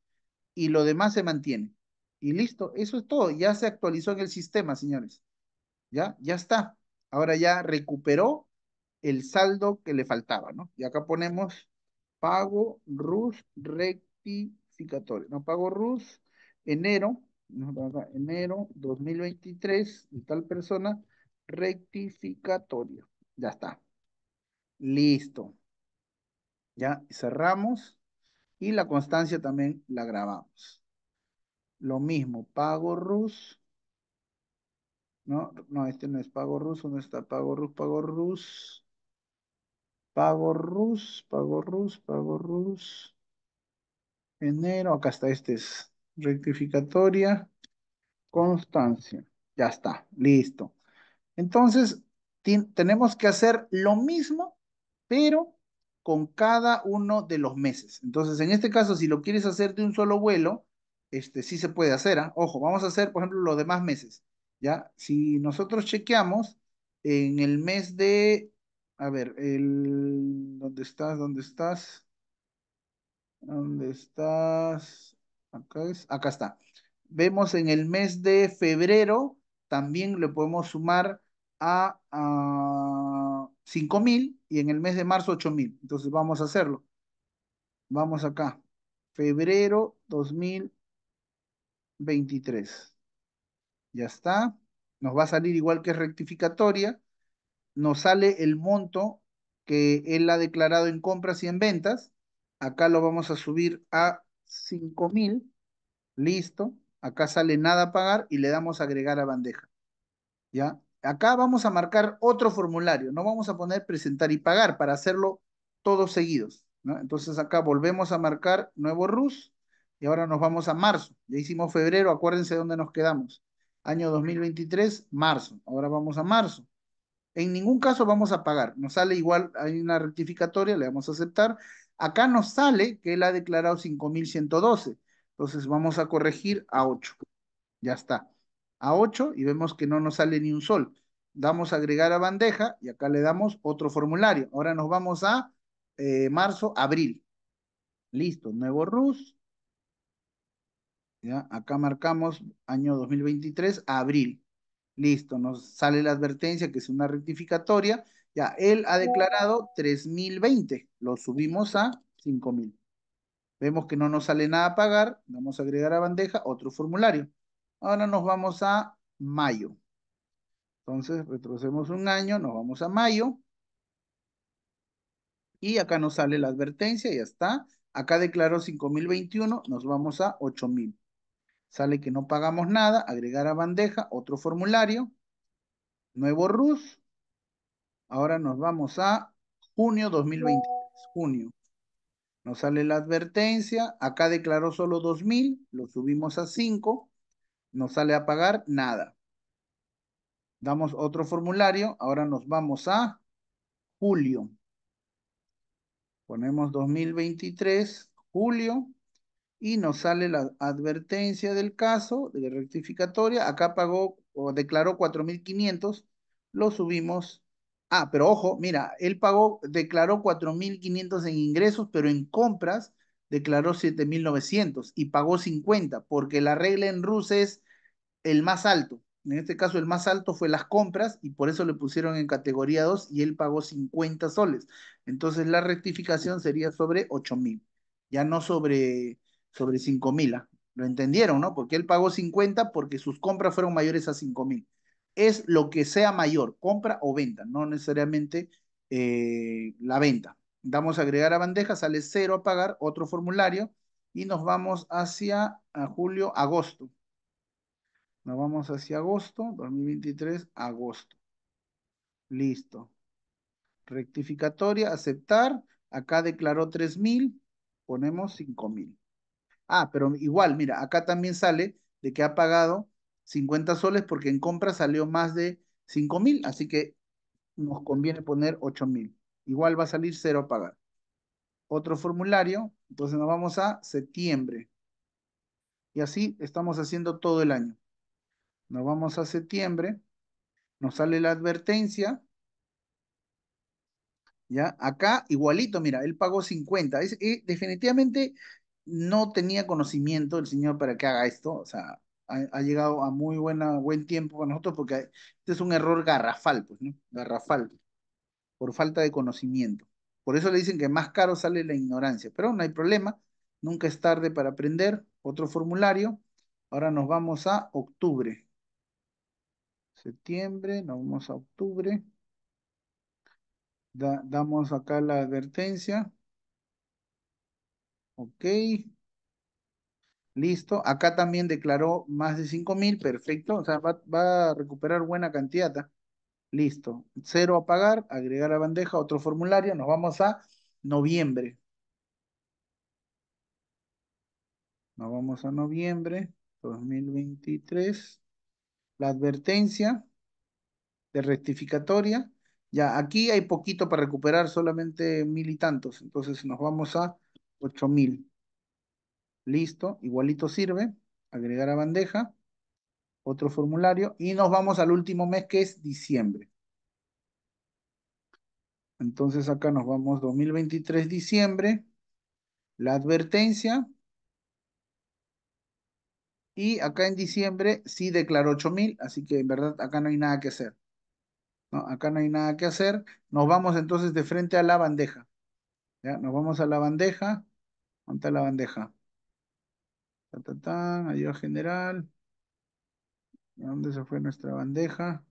y lo demás se mantiene. Y listo, eso es todo. Ya se actualizó en el sistema, señores. Ya, ya está. Ahora ya recuperó el saldo que le faltaba, ¿no? Y acá ponemos pago RUS rectificatorio. No, pago RUS enero, enero 2023 de tal persona rectificatorio. Ya está. Listo. Ya cerramos. Y la constancia también la grabamos. Lo mismo, pago RUS. No, no, este no es pago RUS. ¿Dónde está pago RUS? Pago RUS. Pago RUS, pago RUS, pago RUS. Enero, acá está, este es rectificatoria, constancia. Ya está, listo. Entonces, tenemos que hacer lo mismo, pero con cada uno de los meses. Entonces, en este caso, si lo quieres hacer de un solo vuelo, este sí se puede hacer. ¿ah? Ojo, vamos a hacer, por ejemplo, los demás meses. ¿ya? Si nosotros chequeamos en el mes de, a ver, el, ¿dónde estás? ¿Dónde estás? ¿Dónde estás? Acá, es, acá está. Vemos en el mes de febrero, también le podemos sumar a mil y en el mes de marzo mil Entonces vamos a hacerlo. Vamos acá. Febrero 2023. Ya está. Nos va a salir igual que rectificatoria. Nos sale el monto que él ha declarado en compras y en ventas. Acá lo vamos a subir a mil Listo. Acá sale nada a pagar y le damos agregar a bandeja. ¿Ya? acá vamos a marcar otro formulario, no vamos a poner presentar y pagar para hacerlo todos seguidos. Entonces acá volvemos a marcar nuevo RUS y ahora nos vamos a marzo. Ya hicimos febrero, acuérdense dónde nos quedamos. Año 2023, marzo. Ahora vamos a marzo. En ningún caso vamos a pagar. Nos sale igual, hay una rectificatoria, le vamos a aceptar. Acá nos sale que él ha declarado 5.112. Entonces vamos a corregir a 8. Ya está a 8 y vemos que no nos sale ni un sol. Damos a agregar a bandeja y acá le damos otro formulario. Ahora nos vamos a eh, marzo, abril. Listo, nuevo RUS. Ya, acá marcamos año 2023, abril. Listo, nos sale la advertencia que es una rectificatoria. Ya, él ha declarado 3020, lo subimos a 5000. Vemos que no nos sale nada a pagar, vamos a agregar a bandeja otro formulario. Ahora nos vamos a mayo. Entonces retrocedemos un año, nos vamos a mayo. Y acá nos sale la advertencia, ya está. Acá declaró 5021, nos vamos a 8000. Sale que no pagamos nada, agregar a bandeja, otro formulario. Nuevo RUS. Ahora nos vamos a junio 2023, junio. Nos sale la advertencia, acá declaró solo 2000, lo subimos a 5 no sale a pagar nada. Damos otro formulario. Ahora nos vamos a julio. Ponemos 2023, julio. Y nos sale la advertencia del caso de rectificatoria. Acá pagó o declaró 4.500. Lo subimos Ah, pero ojo, mira, él pagó, declaró 4.500 en ingresos, pero en compras declaró 7.900 y pagó 50, porque la regla en RUS es el más alto. En este caso, el más alto fue las compras y por eso le pusieron en categoría 2 y él pagó 50 soles. Entonces, la rectificación sería sobre 8 mil, ya no sobre, sobre 5 mil. ¿ah? Lo entendieron, ¿no? Porque él pagó 50 porque sus compras fueron mayores a 5 mil. Es lo que sea mayor, compra o venta, no necesariamente eh, la venta. Damos a agregar a bandeja, sale cero a pagar, otro formulario y nos vamos hacia julio, agosto. Nos vamos hacia agosto, 2023, agosto. Listo. Rectificatoria, aceptar. Acá declaró 3.000, ponemos 5.000. Ah, pero igual, mira, acá también sale de que ha pagado 50 soles porque en compra salió más de 5.000, así que nos conviene poner 8.000. Igual va a salir cero a pagar. Otro formulario, entonces nos vamos a septiembre. Y así estamos haciendo todo el año. Nos vamos a septiembre. Nos sale la advertencia. ¿Ya? Acá igualito, mira, él pagó 50. Es, eh, definitivamente no tenía conocimiento el señor para que haga esto. O sea, ha, llegado a muy buena, buen tiempo con nosotros porque este es un error garrafal, pues, ¿no? Garrafal, por falta de conocimiento. Por eso le dicen que más caro sale la ignorancia. Pero no hay problema, nunca es tarde para aprender. Otro formulario. Ahora nos vamos a octubre septiembre, nos vamos a octubre. damos acá la advertencia. Ok. Listo. Acá también declaró más de 5.000. Perfecto. O sea, va, a recuperar buena cantidad. ¿ah? Listo. Cero a pagar. Agregar a bandeja. Otro formulario. Nos vamos a noviembre. Nos vamos a noviembre 2023 la advertencia de rectificatoria. Ya, aquí hay poquito para recuperar, solamente mil y tantos. Entonces nos vamos a ocho mil. Listo, igualito sirve. Agregar a bandeja. Otro formulario. Y nos vamos al último mes que es diciembre. Entonces acá nos vamos 2023 diciembre. La advertencia, y acá en diciembre sí declaró 8.000, así que en verdad acá no hay nada que hacer. No, acá no hay nada que hacer. Nos vamos entonces de frente a la bandeja. ¿ya? Nos vamos a la bandeja. ¿Dónde la bandeja? Ta, ayuda general. ¿Dónde se fue nuestra bandeja?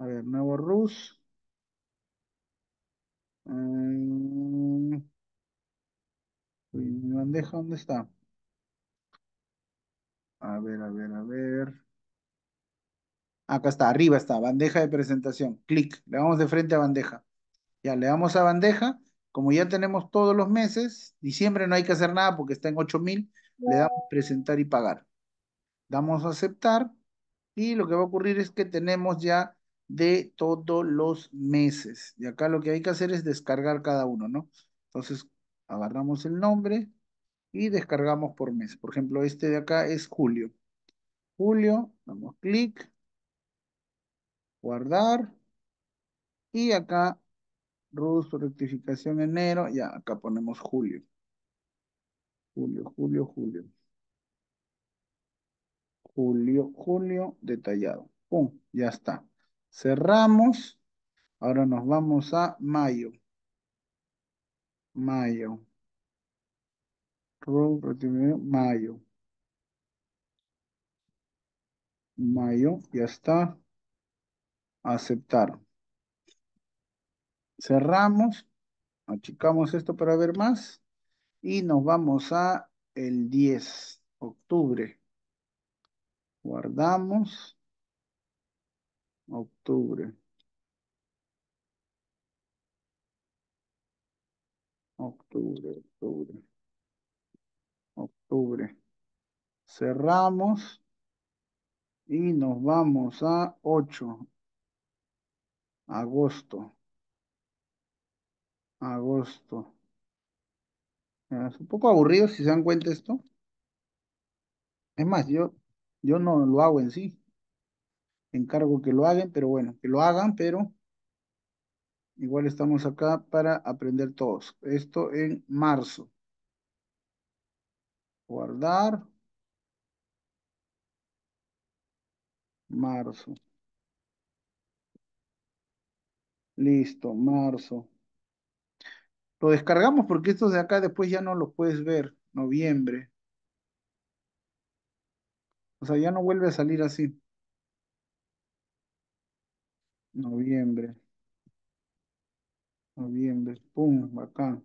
A ver, nuevo RUS. Mm. mi bandeja, ¿dónde está? A ver, a ver, a ver. Acá está, arriba está, bandeja de presentación. Clic, le damos de frente a bandeja. Ya le damos a bandeja. Como ya tenemos todos los meses, diciembre no hay que hacer nada porque está en 8000, le damos presentar y pagar. Damos a aceptar y lo que va a ocurrir es que tenemos ya de todos los meses. Y acá lo que hay que hacer es descargar cada uno, ¿no? Entonces, agarramos el nombre, y descargamos por mes. Por ejemplo, este de acá es julio. Julio, damos clic, guardar, y acá, RUS, rectificación enero, ya acá ponemos julio. Julio, julio, julio. Julio, julio, detallado. Pum, ya está. Cerramos. Ahora nos vamos a mayo. Mayo mayo. Mayo, ya está. Aceptaron. Cerramos. Achicamos esto para ver más. Y nos vamos a el 10, octubre. Guardamos. Octubre. Octubre, octubre octubre. Cerramos y nos vamos a 8. Agosto. Agosto. Es un poco aburrido si se dan cuenta esto. Es más, yo, yo no lo hago en sí. Encargo que lo hagan, pero bueno, que lo hagan, pero igual estamos acá para aprender todos. Esto en marzo. Guardar. Marzo. Listo, marzo. Lo descargamos porque estos de acá después ya no los puedes ver. Noviembre. O sea, ya no vuelve a salir así. Noviembre. Noviembre. Pum, bacán.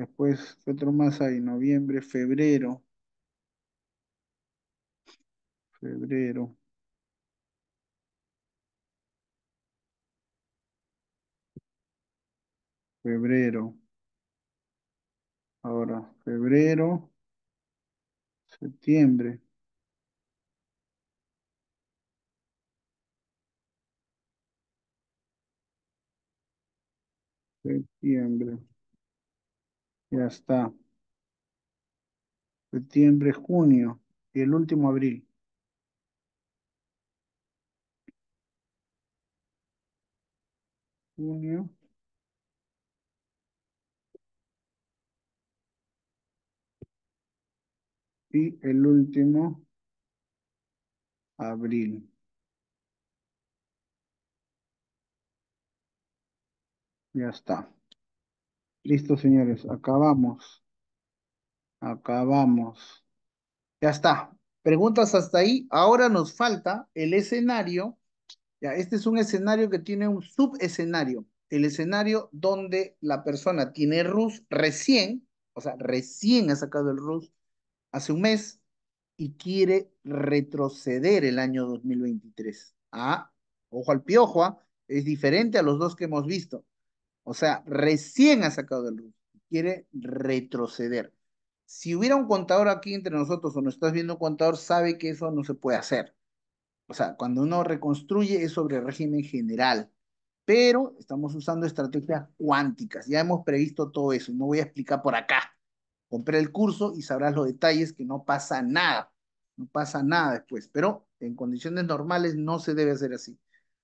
Después, ¿qué otro más hay? Noviembre, febrero. Febrero. Febrero. Ahora, febrero, septiembre. Septiembre. Ya está. Septiembre, junio y el último abril. Junio. Y el último abril. Ya está. Listo, señores. Acabamos. Acabamos. Ya está. Preguntas hasta ahí. Ahora nos falta el escenario. Ya, este es un escenario que tiene un subescenario. El escenario donde la persona tiene RUS recién, o sea, recién ha sacado el RUS hace un mes y quiere retroceder el año 2023. Ah, ojo al piojo, ah, es diferente a los dos que hemos visto. O sea, recién ha sacado de luz. Quiere retroceder. Si hubiera un contador aquí entre nosotros o no estás viendo contador, sabe que eso no se puede hacer. O sea, cuando uno reconstruye es sobre régimen general, pero estamos usando estrategias cuánticas. Ya hemos previsto todo eso. No voy a explicar por acá. Compré el curso y sabrás los detalles que no pasa nada. No pasa nada después, pero en condiciones normales no se debe hacer así.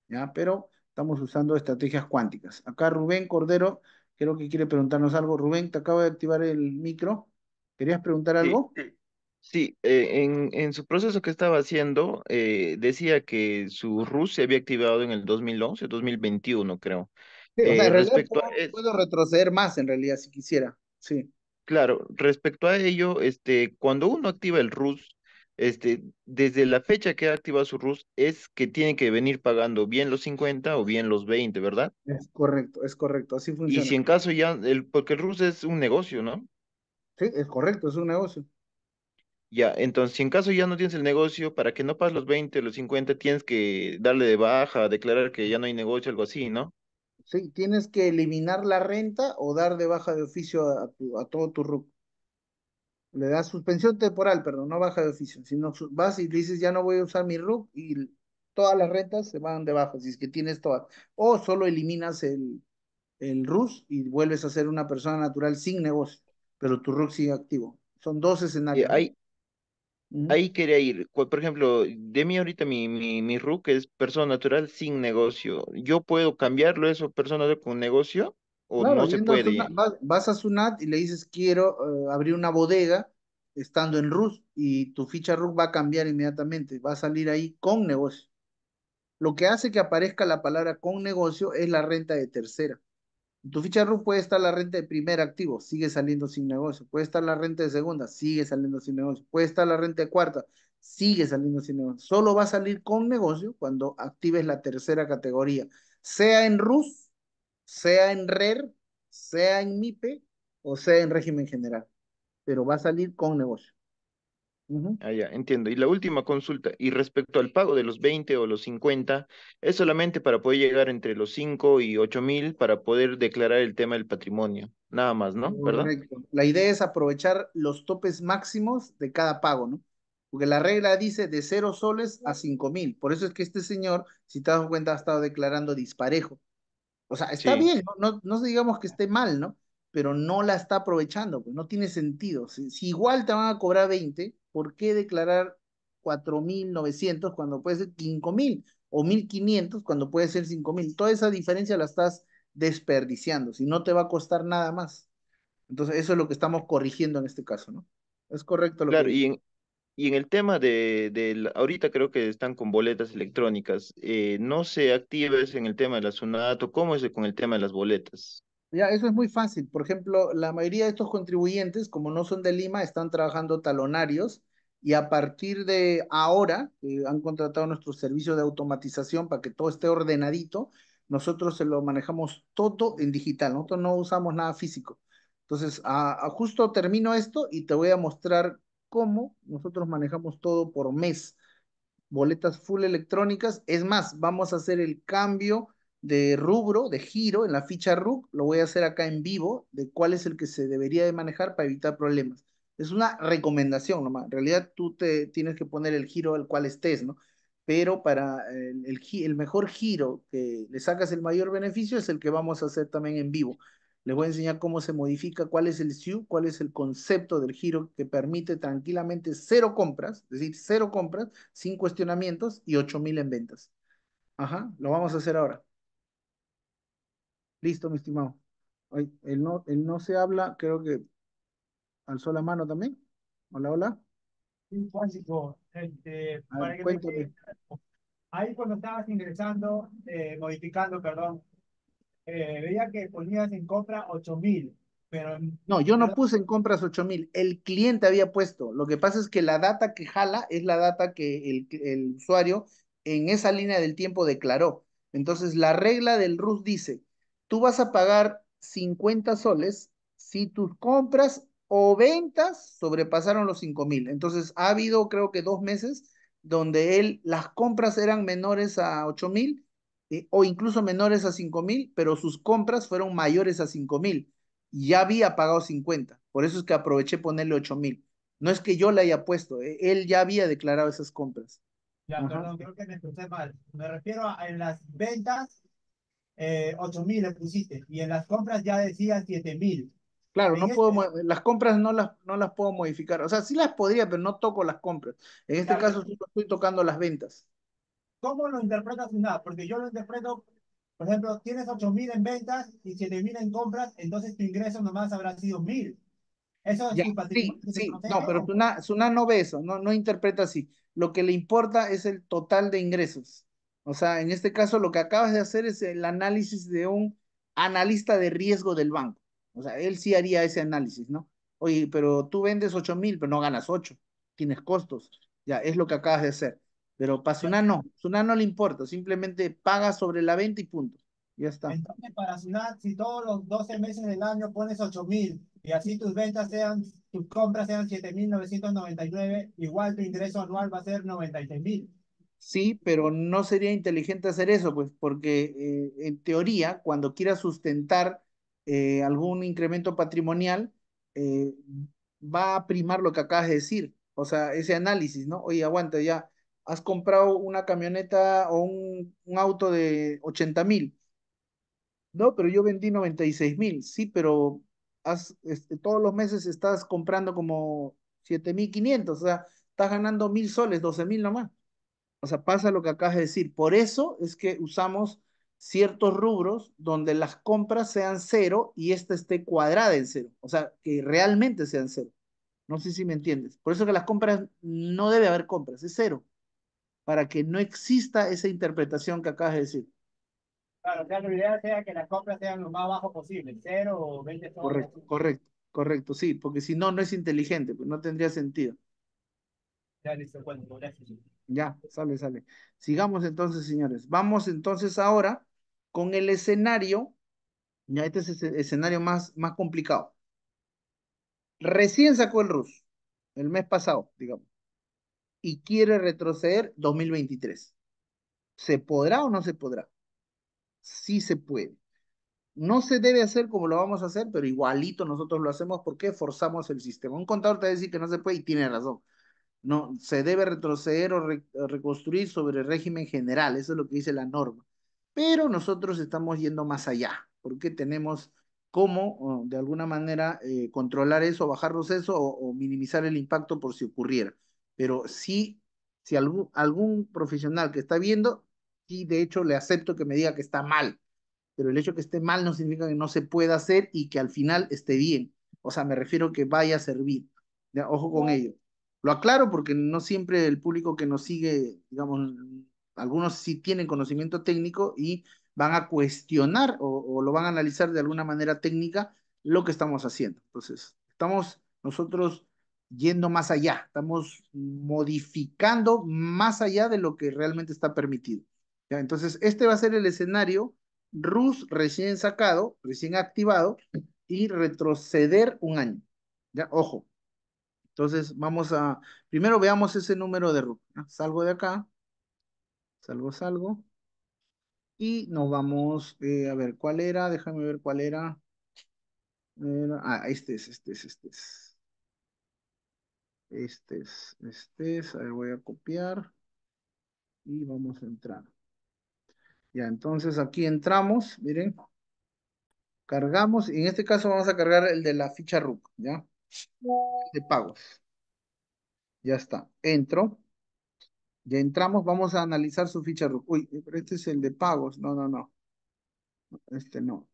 ¿ya? Pero Estamos usando estrategias cuánticas. Acá Rubén Cordero, creo que quiere preguntarnos algo. Rubén, te acabo de activar el micro. ¿Querías preguntar algo? Eh, sí, eh, en, en, su proceso que estaba haciendo, eh, decía que su RUS se había activado en el 2011, 2021, creo. puedo, puedo retroceder más, en realidad, si quisiera. Sí. Claro, respecto a ello, este, cuando uno activa el RUS, este, desde la fecha que ha activado su RUS es que tiene que venir pagando bien los 50 o bien los 20, ¿verdad? Es correcto, es correcto, así funciona. Y si en caso ya, el, porque el RUS es un negocio, ¿no? Sí, es correcto, es un negocio. Ya, entonces, si en caso ya no tienes el negocio, para que no pases los 20 o los 50, tienes que darle de baja, declarar que ya no hay negocio, algo así, ¿no? Sí, tienes que eliminar la renta o dar de baja de oficio a, tu, a todo tu RUS le das suspensión temporal, perdón, no baja de oficio, sino vas y le dices ya no voy a usar mi RUC y todas las rentas se van debajo, si es que tienes todas. O solo eliminas el, el RUS y vuelves a ser una persona natural sin negocio, pero tu RUC sigue activo. Son dos escenarios. Ahí, ahí quería ir. Por ejemplo, de mí ahorita mi, mi, RUC es persona natural sin negocio. ¿Yo puedo cambiarlo eso, persona natural con negocio? o no se puede. vas, a Sunat y le dices quiero eh, abrir una bodega estando en RUS y tu ficha RUS va a cambiar inmediatamente, va a salir ahí con negocio. Lo que hace que aparezca la palabra con negocio es la renta de tercera. tu ficha RUS puede estar la renta de primer activo, sigue saliendo sin negocio. Puede estar la renta de segunda, sigue saliendo sin negocio. Puede estar la renta de cuarta, sigue saliendo sin negocio. Solo va a salir con negocio cuando actives la tercera categoría, sea en RUS sea en RER, sea en MIPE o sea en régimen general, pero va a salir con negocio. Ah, ya, entiendo. Y la última consulta, y respecto al pago de los 20 o los 50, es solamente para poder llegar entre los 5 y 8 mil para poder declarar el tema del patrimonio, nada más, ¿no? La idea es aprovechar los topes máximos de cada pago, ¿no? Porque la regla dice de 0 soles a 5 mil. Por eso es que este señor, si te das cuenta, ha estado declarando disparejo. O sea, está bien, ¿no? No, no digamos que esté mal, ¿no? Pero no la está aprovechando, pues no tiene sentido. Si, igual te van a cobrar 20, ¿por qué declarar 4.900 cuando puede ser 5.000 o 1.500 cuando puede ser 5.000? Toda esa diferencia la estás desperdiciando, si no te va a costar nada más. Entonces, eso es lo que estamos corrigiendo en este caso, ¿no? Es correcto lo que... Y en el tema de, ahorita creo que están con boletas electrónicas, eh, ¿no se activa eso en el tema de la Zonato? ¿Cómo es con el tema de las boletas? Ya, eso es muy fácil. Por ejemplo, la mayoría de estos contribuyentes, como no son de Lima, están trabajando talonarios y a partir de ahora eh, han contratado nuestro servicio de automatización para que todo esté ordenadito. Nosotros se lo manejamos todo en digital, nosotros no usamos nada físico. Entonces, a justo termino esto y te voy a mostrar cómo nosotros manejamos todo por mes. Boletas full electrónicas. Es más, vamos a hacer el cambio de rubro, de giro en la ficha RUC. Lo voy a hacer acá en vivo de cuál es el que se debería de manejar para evitar problemas. Es una recomendación nomás. En realidad tú te tienes que poner el giro al cual estés, ¿no? Pero para eh, el, el mejor giro que le sacas el mayor beneficio es el que vamos a hacer también en vivo. Les voy a enseñar cómo se modifica, cuál es el SIU, cuál es el concepto del giro que permite tranquilamente cero compras, es decir, cero compras, sin cuestionamientos y 8000 en ventas. Ajá, lo vamos a hacer ahora. Listo, mi estimado. Él no, no se habla, creo que alzó la mano también. Hola, hola. Sí, básico. Este, para Ahí cuando estabas ingresando, eh, modificando, perdón, veía que ponías en compra ocho mil, pero... No, yo no puse en compras ocho mil, el cliente había puesto. Lo que pasa es que la data que jala es la data que el, el usuario en esa línea del tiempo declaró. Entonces, la regla del RUS dice, tú vas a pagar 50 soles si tus compras o ventas sobrepasaron los 5000. mil. Entonces, ha habido creo que dos meses donde él, las compras eran menores a 8000 mil eh, o incluso menores a 5 mil, pero sus compras fueron mayores a 5 mil. Ya había pagado 50, por eso es que aproveché ponerle 8 mil. No es que yo le haya puesto, eh, él ya había declarado esas compras. Ya, perdón, creo que me escuché mal. Me refiero a en las ventas, eh, Ocho mil le pusiste, y en las compras ya decía 7 mil. Claro, no este puedo, las compras no las, no las puedo modificar. O sea, sí las podría, pero no toco las compras. En este caso, estoy tocando las ventas. ¿Cómo lo interpreta Suná? Porque yo lo interpreto, por ejemplo, tienes 8.000 en ventas y 7.000 en compras, entonces tu ingreso nomás habrá sido 1.000. Eso es ya, Sí, sí. No, pero Suná Suna no ve eso, no, no interpreta así. Lo que le importa es el total de ingresos. O sea, en este caso lo que acabas de hacer es el análisis de un analista de riesgo del banco. O sea, él sí haría ese análisis, ¿no? Oye, pero tú vendes ocho mil, pero no ganas 8, tienes costos. Ya, es lo que acabas de hacer. Pero para pues Suna no, Suna no le importa, simplemente paga sobre la venta y punto. Ya está. Entonces, para Sunat, si todos los 12 meses del año pones 8 mil y así tus ventas sean, tus compras sean 7.999, igual tu ingreso anual va a ser 96000. mil. Sí, pero no sería inteligente hacer eso, pues, porque eh, en teoría, cuando quieras sustentar eh, algún incremento patrimonial, eh, va a primar lo que acabas de decir. O sea, ese análisis, ¿no? Oye, aguanta ya has comprado una camioneta o un, auto de 80 mil. No, pero yo vendí 96 mil. Sí, pero este, todos los meses estás comprando como 7500. O sea, estás ganando mil soles, 12 mil nomás. O sea, pasa lo que acabas de decir. Por eso es que usamos ciertos rubros donde las compras sean cero y esta esté cuadrada en cero. O sea, que realmente sean cero. No sé si me entiendes. Por eso que las compras no debe haber compras, es cero para que no exista esa interpretación que acabas de decir. Claro, claro, la idea sea que las compras sean lo más bajo posible, 0 o 20 Correcto, correcto, correcto, sí, porque si no, no es inteligente, pues no tendría sentido. Ya, listo, cuento, pues, gracias. Ya, sale, sale. Sigamos entonces, señores. Vamos entonces ahora con el escenario, ya este es el escenario más, más complicado. Recién sacó el RUS, el mes pasado, digamos y quiere retroceder 2023. ¿Se podrá o no se podrá? Sí se puede. No se debe hacer como lo vamos a hacer, pero igualito nosotros lo hacemos porque forzamos el sistema. Un contador te va decir que no se puede y tiene razón. No, se debe retroceder o reconstruir sobre el régimen general, eso es lo que dice la norma. Pero nosotros estamos yendo más allá, porque tenemos cómo, de alguna manera, eh, controlar eso, bajarnos eso o minimizar el impacto por si ocurriera pero sí, si algún, profesional que está viendo, sí, de hecho, le acepto que me diga que está mal, pero el hecho de que esté mal no significa que no se pueda hacer y que al final esté bien. O sea, me refiero que vaya a servir. ojo con ello. Lo aclaro porque no siempre el público que nos sigue, digamos, algunos sí tienen conocimiento técnico y van a cuestionar o, lo van a analizar de alguna manera técnica lo que estamos haciendo. Entonces, estamos nosotros yendo más allá, estamos modificando más allá de lo que realmente está permitido. Entonces, este va a ser el escenario RUS recién sacado, recién activado y retroceder un año. ¿ya? Ojo. Entonces, vamos a, primero veamos ese número de RUS. Salgo de acá, salgo, salgo. Y nos vamos, eh, a ver, ¿cuál era? Déjame ver cuál era. ah, este es, este es, este es. Este es, este es, voy a copiar y vamos a entrar. Ya, entonces aquí entramos, miren, cargamos, y en este caso vamos a cargar el de la ficha RUC, ¿ya? De pagos. Ya está, entro. Ya entramos, vamos a analizar su ficha RUC. Uy, pero este es el de pagos, no, no, no. Este no,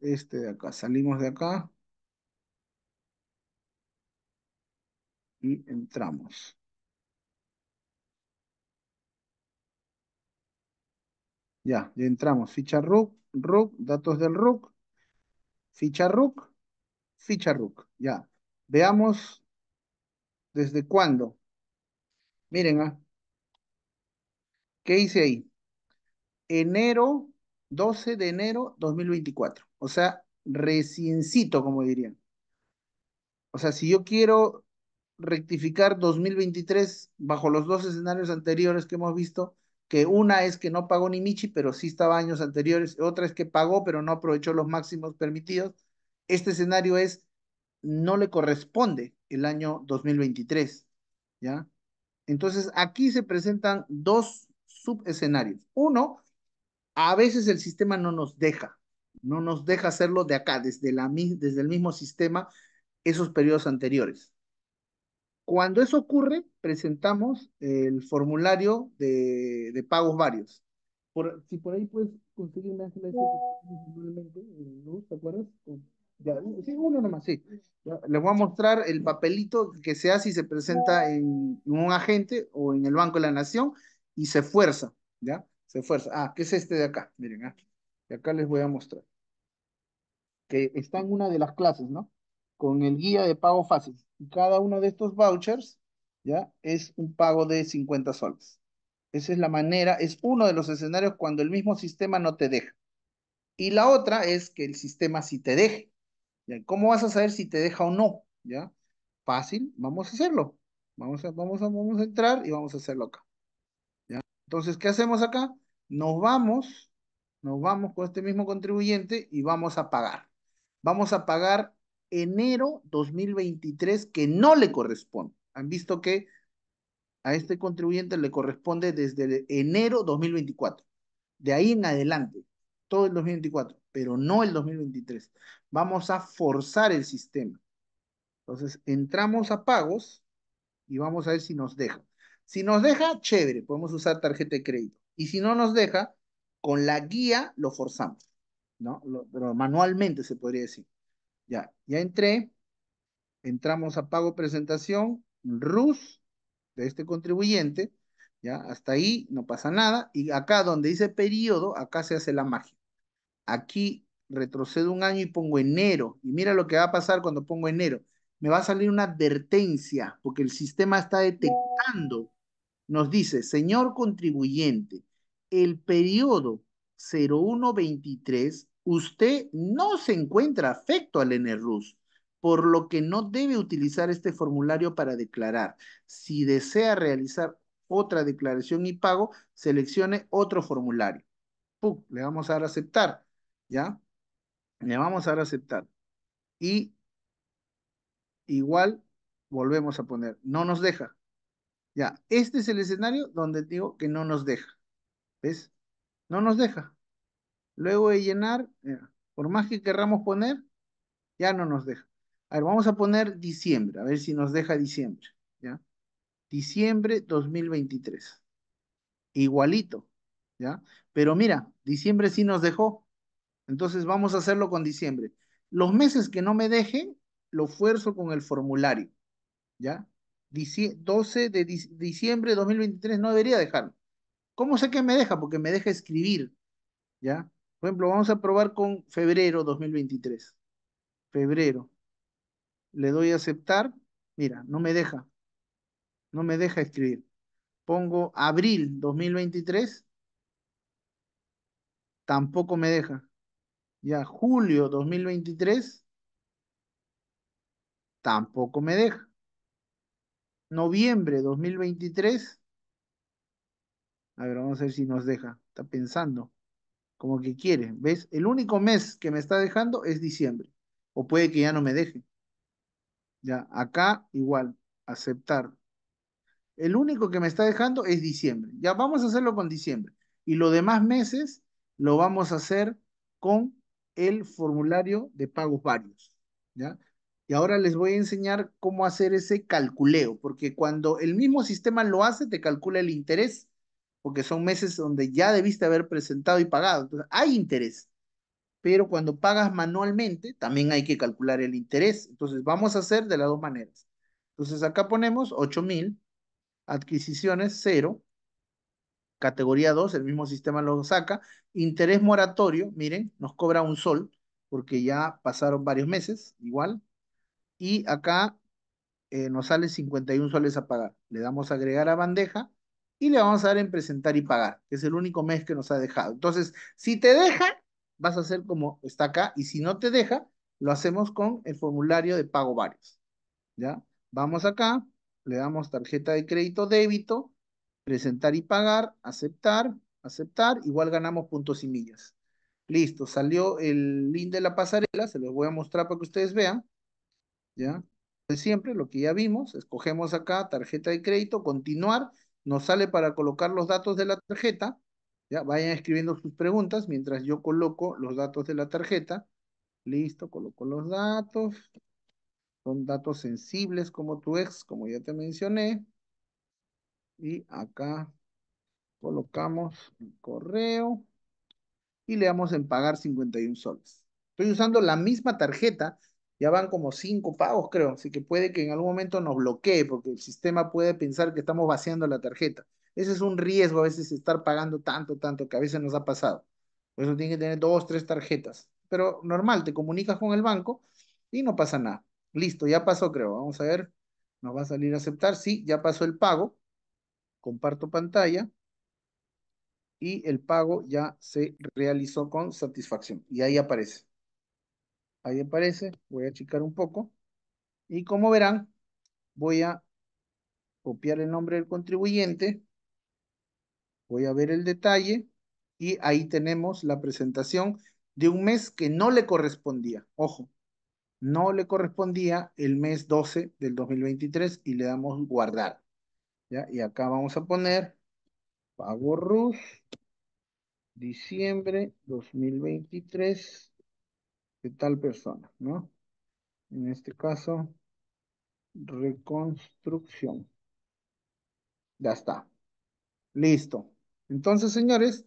este de acá, salimos de acá. y entramos. Ya, ya entramos. Ficha RUC, RUC, datos del RUC, ficha RUC, ficha RUC. Ya, veamos desde cuándo. Miren, ¿ah? ¿qué hice ahí? Enero, 12 de enero 2024. O sea, reciencito, como dirían. O sea, si yo quiero rectificar 2023 bajo los dos escenarios anteriores que hemos visto, que una es que no pagó ni Michi, pero sí estaba años anteriores, otra es que pagó, pero no aprovechó los máximos permitidos. Este escenario es, no le corresponde el año 2023, ¿ya? Entonces, aquí se presentan dos subescenarios. Uno, a veces el sistema no nos deja, no nos deja hacerlo de acá, desde, la, desde el mismo sistema, esos periodos anteriores. Cuando eso ocurre, presentamos el formulario de, pagos varios. Por, si por ahí puedes conseguirme, Ángela, ¿no? ¿Te acuerdas? sí, uno nomás, sí. les voy a mostrar el papelito que se hace y se presenta en, un agente o en el Banco de la Nación y se fuerza, ¿ya? Se fuerza. Ah, ¿qué es este de acá? Miren, ¿ah? acá les voy a mostrar. Que está en una de las clases, ¿no? con el guía de pago fácil. Cada uno de estos vouchers, ¿ya? Es un pago de 50 soles. Esa es la manera, es uno de los escenarios cuando el mismo sistema no te deja. Y la otra es que el sistema sí te deje. ¿ya? ¿Cómo vas a saber si te deja o no? ¿Ya? Fácil, vamos a hacerlo. Vamos a, vamos a, vamos a entrar y vamos a hacerlo acá. ¿ya? Entonces, ¿qué hacemos acá? Nos vamos, nos vamos con este mismo contribuyente y vamos a pagar. Vamos a pagar enero 2023 que no le corresponde. Han visto que a este contribuyente le corresponde desde enero 2024. De ahí en adelante, todo el 2024, pero no el 2023. Vamos a forzar el sistema. Entonces, entramos a pagos y vamos a ver si nos deja. Si nos deja, chévere, podemos usar tarjeta de crédito. Y si no nos deja, con la guía lo forzamos, ¿no? pero manualmente se podría decir. Ya, ya entré. Entramos a pago presentación, RUS de este contribuyente. Ya, hasta ahí no pasa nada. Y acá donde dice periodo, acá se hace la magia. Aquí retrocedo un año y pongo enero. Y mira lo que va a pasar cuando pongo enero. Me va a salir una advertencia porque el sistema está detectando. Nos dice, señor contribuyente, el periodo 0123 usted no se encuentra afecto al NRUS, por lo que no debe utilizar este formulario para declarar. Si desea realizar otra declaración y pago, seleccione otro formulario. Le vamos a dar a aceptar, ¿ya? Le vamos a dar a aceptar. Y igual volvemos a poner, no nos deja. Ya, este es el escenario donde digo que no nos deja. ¿Ves? No nos deja. Luego de llenar, eh, por más que querramos poner, ya no nos deja. A ver, vamos a poner diciembre, a ver si nos deja diciembre, ¿ya? Diciembre 2023. Igualito, ¿ya? Pero mira, diciembre sí nos dejó. Entonces vamos a hacerlo con diciembre. Los meses que no me deje, lo fuerzo con el formulario, ¿ya? 12 de diciembre 2023 no debería dejarlo. ¿Cómo sé que me deja? Porque me deja escribir, ¿ya? ejemplo, vamos a probar con febrero 2023. Febrero. Le doy a aceptar. Mira, no me deja. No me deja escribir. Pongo abril 2023. Tampoco me deja. Ya julio 2023. Tampoco me deja. Noviembre 2023. A ver, vamos a ver si nos deja. Está pensando como que quiere, ¿ves? El único mes que me está dejando es diciembre, o puede que ya no me deje. Ya, acá igual, aceptar. El único que me está dejando es diciembre. Ya vamos a hacerlo con diciembre. Y los demás meses lo vamos a hacer con el formulario de pagos varios. ¿ya? Y ahora les voy a enseñar cómo hacer ese calculeo, porque cuando el mismo sistema lo hace, te calcula el interés porque son meses donde ya debiste haber presentado y pagado. Entonces, hay interés, pero cuando pagas manualmente, también hay que calcular el interés. Entonces, vamos a hacer de las dos maneras. Entonces, acá ponemos 8000, adquisiciones cero, categoría 2, el mismo sistema lo saca, interés moratorio, miren, nos cobra un sol, porque ya pasaron varios meses, igual, y acá eh, nos sale 51 soles a pagar. Le damos a agregar a bandeja, y le vamos a dar en presentar y pagar, que es el único mes que nos ha dejado. Entonces, si te deja, vas a hacer como está acá, y si no te deja, lo hacemos con el formulario de pago varios. ¿Ya? Vamos acá, le damos tarjeta de crédito débito, presentar y pagar, aceptar, aceptar, igual ganamos puntos y millas. Listo, salió el link de la pasarela, se los voy a mostrar para que ustedes vean. ¿Ya? De pues siempre, lo que ya vimos, escogemos acá tarjeta de crédito, continuar, nos sale para colocar los datos de la tarjeta. Ya, vayan escribiendo sus preguntas mientras yo coloco los datos de la tarjeta. Listo, coloco los datos. Son datos sensibles como tu ex, como ya te mencioné. Y acá colocamos el correo y le damos en pagar 51 soles. Estoy usando la misma tarjeta ya van como cinco pagos, creo. Así que puede que en algún momento nos bloquee porque el sistema puede pensar que estamos vaciando la tarjeta. Ese es un riesgo a veces estar pagando tanto, tanto que a veces nos ha pasado. Por eso tiene que tener dos, tres tarjetas. Pero normal, te comunicas con el banco y no pasa nada. Listo, ya pasó, creo. Vamos a ver. Nos va a salir a aceptar. Sí, ya pasó el pago. Comparto pantalla y el pago ya se realizó con satisfacción. Y ahí aparece. Ahí aparece, voy a achicar un poco. Y como verán, voy a copiar el nombre del contribuyente. Voy a ver el detalle. Y ahí tenemos la presentación de un mes que no le correspondía. Ojo, no le correspondía el mes 12 del 2023 y le damos guardar. ¿ya? Y acá vamos a poner pago RUS diciembre 2023 tal persona, ¿no? En este caso, reconstrucción. Ya está. Listo. Entonces, señores,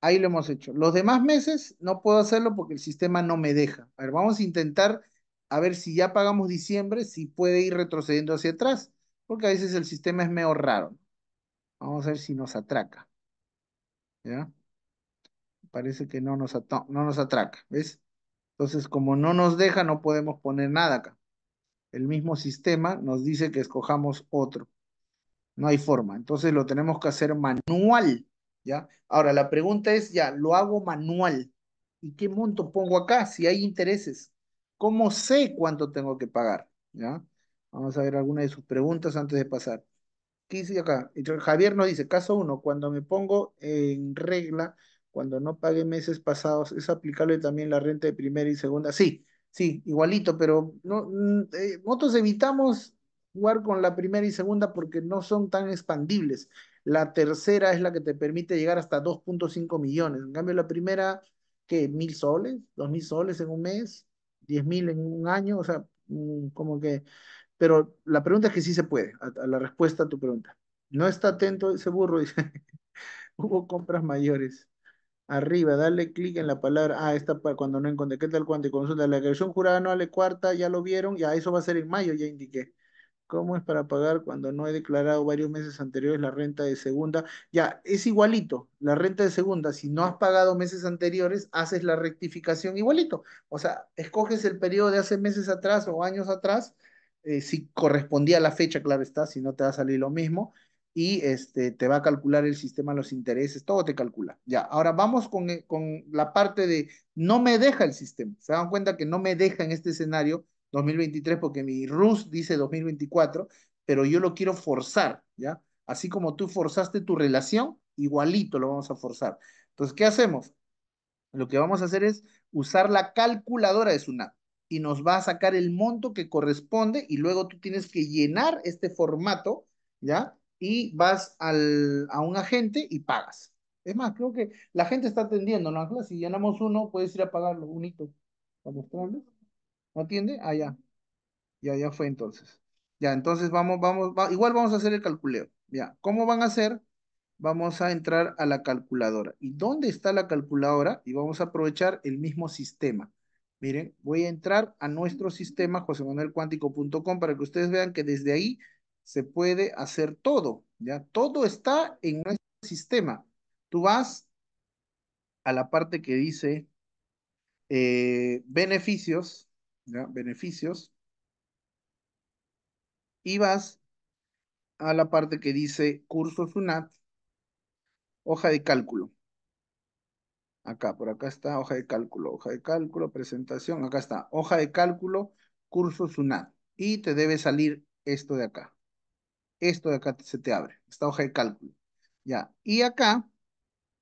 ahí lo hemos hecho. Los demás meses no puedo hacerlo porque el sistema no me deja. A ver, vamos a intentar a ver si ya pagamos diciembre, si puede ir retrocediendo hacia atrás, porque a veces el sistema es medio raro. Vamos a ver si nos atraca. ¿Ya? Parece que no nos, no nos atraca, ¿ves? Entonces, como no nos deja, no podemos poner nada acá. El mismo sistema nos dice que escojamos otro. No hay forma. Entonces lo tenemos que hacer manual, ¿ya? Ahora, la pregunta es, ya, lo hago manual. ¿Y qué monto pongo acá si hay intereses? ¿Cómo sé cuánto tengo que pagar? ¿Ya? Vamos a ver alguna de sus preguntas antes de pasar. ¿Qué dice acá? Javier nos dice, caso uno, cuando me pongo en regla cuando no pague meses pasados, ¿es aplicable también la renta de primera y segunda? Sí, sí, igualito, pero no, mm, eh, nosotros evitamos jugar con la primera y segunda porque no son tan expandibles. La tercera es la que te permite llegar hasta 2.5 millones. En cambio, la primera, ¿qué? mil soles, dos mil soles en un mes, diez mil en un año, o sea, mm, como que... Pero la pregunta es que sí se puede, la respuesta a tu pregunta. No está atento ese burro, dice, hubo compras mayores arriba, dale clic en la palabra, ah, esta cuando no encontré, ¿qué tal cuando? Y consulta la agresión jurada no de cuarta, ya lo vieron, ya eso va a ser en mayo, ya indiqué. ¿Cómo es para pagar cuando no he declarado varios meses anteriores la renta de segunda? Ya, es igualito, la renta de segunda, si no has pagado meses anteriores, haces la rectificación igualito. O sea, escoges el periodo de hace meses atrás o años atrás, eh, si correspondía a la fecha, claro está, si no te va a salir lo mismo, y este, te va a calcular el sistema los intereses, todo te calcula. Ya, ahora vamos con, eh, con la parte de no me deja el sistema. Se dan cuenta que no me deja en este escenario 2023 porque mi RUS dice 2024, pero yo lo quiero forzar, ¿ya? Así como tú forzaste tu relación, igualito lo vamos a forzar. Entonces, ¿qué hacemos? Lo que vamos a hacer es usar la calculadora de SUNAT y nos va a sacar el monto que corresponde y luego tú tienes que llenar este formato, ¿ya? y vas a un agente y pagas. Es más, creo que la gente está atendiendo, ¿no, Si llenamos uno, puedes ir a pagarlo, un hito, para mostrarles. ¿No atiende? Ah, ya. Ya, ya fue entonces. Ya, entonces vamos, vamos, igual vamos a hacer el calculeo. Ya, ¿cómo van a hacer? Vamos a entrar a la calculadora. ¿Y dónde está la calculadora? Y vamos a aprovechar el mismo sistema. Miren, voy a entrar a nuestro sistema, josemanuelcuántico.com, para que ustedes vean que desde ahí se puede hacer todo, ¿ya? Todo está en nuestro sistema. Tú vas a la parte que dice eh, beneficios, ¿ya? Beneficios. Y vas a la parte que dice cursos UNAT, hoja de cálculo. Acá, por acá está hoja de cálculo, hoja de cálculo, presentación, acá está, hoja de cálculo, cursos UNAT. Y te debe salir esto de acá esto de acá se te abre, esta hoja de cálculo. Ya, y acá,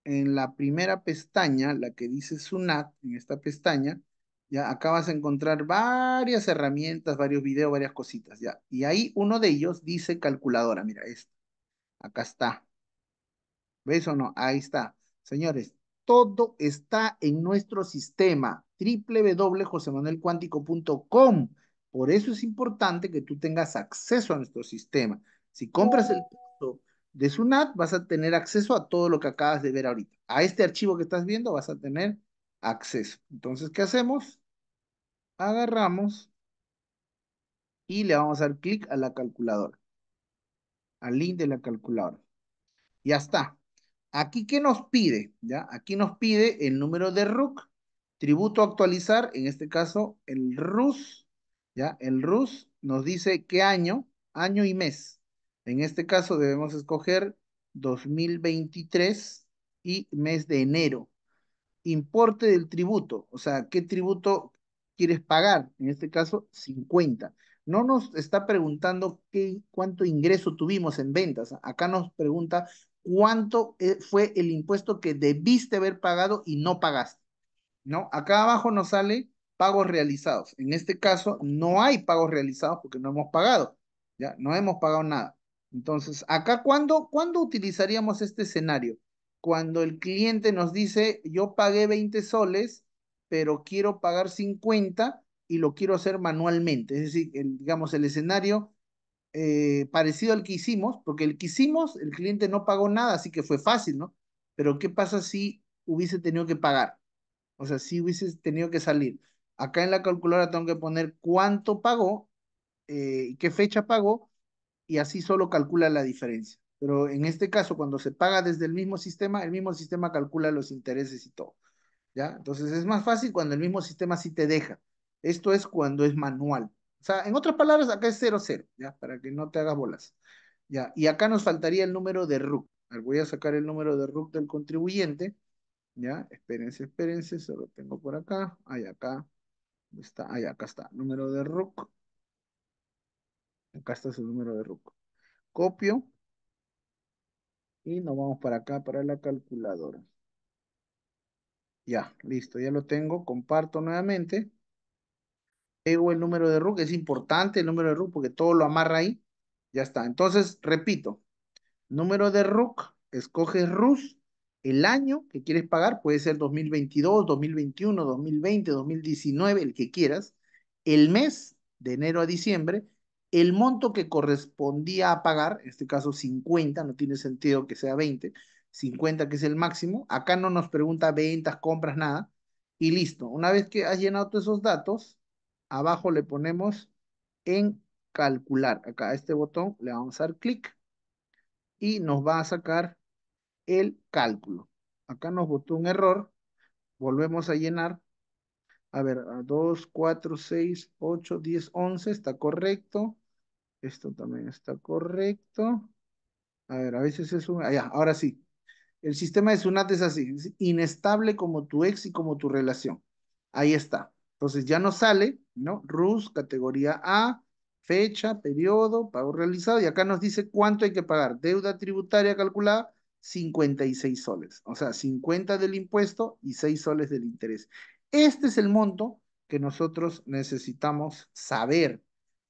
en la primera pestaña, la que dice SUNAT, en esta pestaña, ya, acá vas a encontrar varias herramientas, varios videos, varias cositas, ya. Y ahí uno de ellos dice calculadora, mira, esto Acá está. ¿Ves o no? Ahí está. Señores, todo está en nuestro sistema, www.josemanuelcuántico.com. Por eso es importante que tú tengas acceso a nuestro sistema. Si compras el producto de SUNAT, vas a tener acceso a todo lo que acabas de ver ahorita. A este archivo que estás viendo vas a tener acceso. Entonces, ¿qué hacemos? Agarramos y le vamos a dar clic a la calculadora. Al link de la calculadora. Ya está. Aquí, ¿qué nos pide? ¿Ya? Aquí nos pide el número de RUC, tributo actualizar, en este caso el RUS, ¿ya? El RUS nos dice qué año, año y mes. En este caso debemos escoger 2023 y mes de enero. Importe del tributo, o sea, ¿qué tributo quieres pagar? En este caso, 50. No nos está preguntando qué, cuánto ingreso tuvimos en ventas. Acá nos pregunta cuánto eh, fue el impuesto que debiste haber pagado y no pagaste. ¿No? Acá abajo nos sale pagos realizados. En este caso, no hay pagos realizados porque no hemos pagado. Ya, no hemos pagado nada. Entonces, acá, ¿cuándo, ¿cuándo utilizaríamos este escenario? Cuando el cliente nos dice, yo pagué 20 soles, pero quiero pagar 50 y lo quiero hacer manualmente. Es decir, digamos, el escenario eh, parecido al que hicimos, porque el que hicimos, el cliente no pagó nada, así que fue fácil, ¿no? Pero ¿qué pasa si hubiese tenido que pagar? O sea, si hubiese tenido que salir. Acá en la calculadora tengo que poner cuánto pagó, eh, y qué fecha pagó y así solo calcula la diferencia. Pero en este caso, cuando se paga desde el mismo sistema, el mismo sistema calcula los intereses y todo. ¿Ya? Entonces es más fácil cuando el mismo sistema sí te deja. Esto es cuando es manual. O sea, en otras palabras, acá es 0, 0, ¿ya? Para que no te hagas bolas. ¿Ya? Y acá nos faltaría el número de RUC. Voy a sacar el número de RUC del contribuyente. ¿Ya? Espérense, espérense, se lo tengo por acá. Ahí acá. Está, ahí acá está. Número de RUC. Acá está su número de RUC. Copio. Y nos vamos para acá, para la calculadora. Ya, listo, ya lo tengo. Comparto nuevamente. Pego el número de RUC. Es importante el número de RUC porque todo lo amarra ahí. Ya está. Entonces, repito. Número de RUC. Escoges RUS. El año que quieres pagar puede ser 2022, 2021, 2020, 2019, el que quieras. El mes de enero a diciembre el monto que correspondía a pagar, en este caso 50, no tiene sentido que sea 20, 50 que es el máximo, acá no nos pregunta ventas, compras, nada, y listo. Una vez que has llenado todos esos datos, abajo le ponemos en calcular, acá a este botón le vamos a dar clic y nos va a sacar el cálculo. Acá nos botó un error, volvemos a llenar, a ver, 2, 4, 6, 8, 10, 11, está correcto. Esto también está correcto. A ver, a veces es un... Ah, ahora sí. El sistema de SUNAT es así, inestable como tu ex y como tu relación. Ahí está. Entonces ya no sale, ¿no? RUS, categoría A, fecha, periodo, pago realizado, y acá nos dice cuánto hay que pagar. Deuda tributaria calculada, 56 soles. O sea, 50 del impuesto y 6 soles del interés. Este es el monto que nosotros necesitamos saber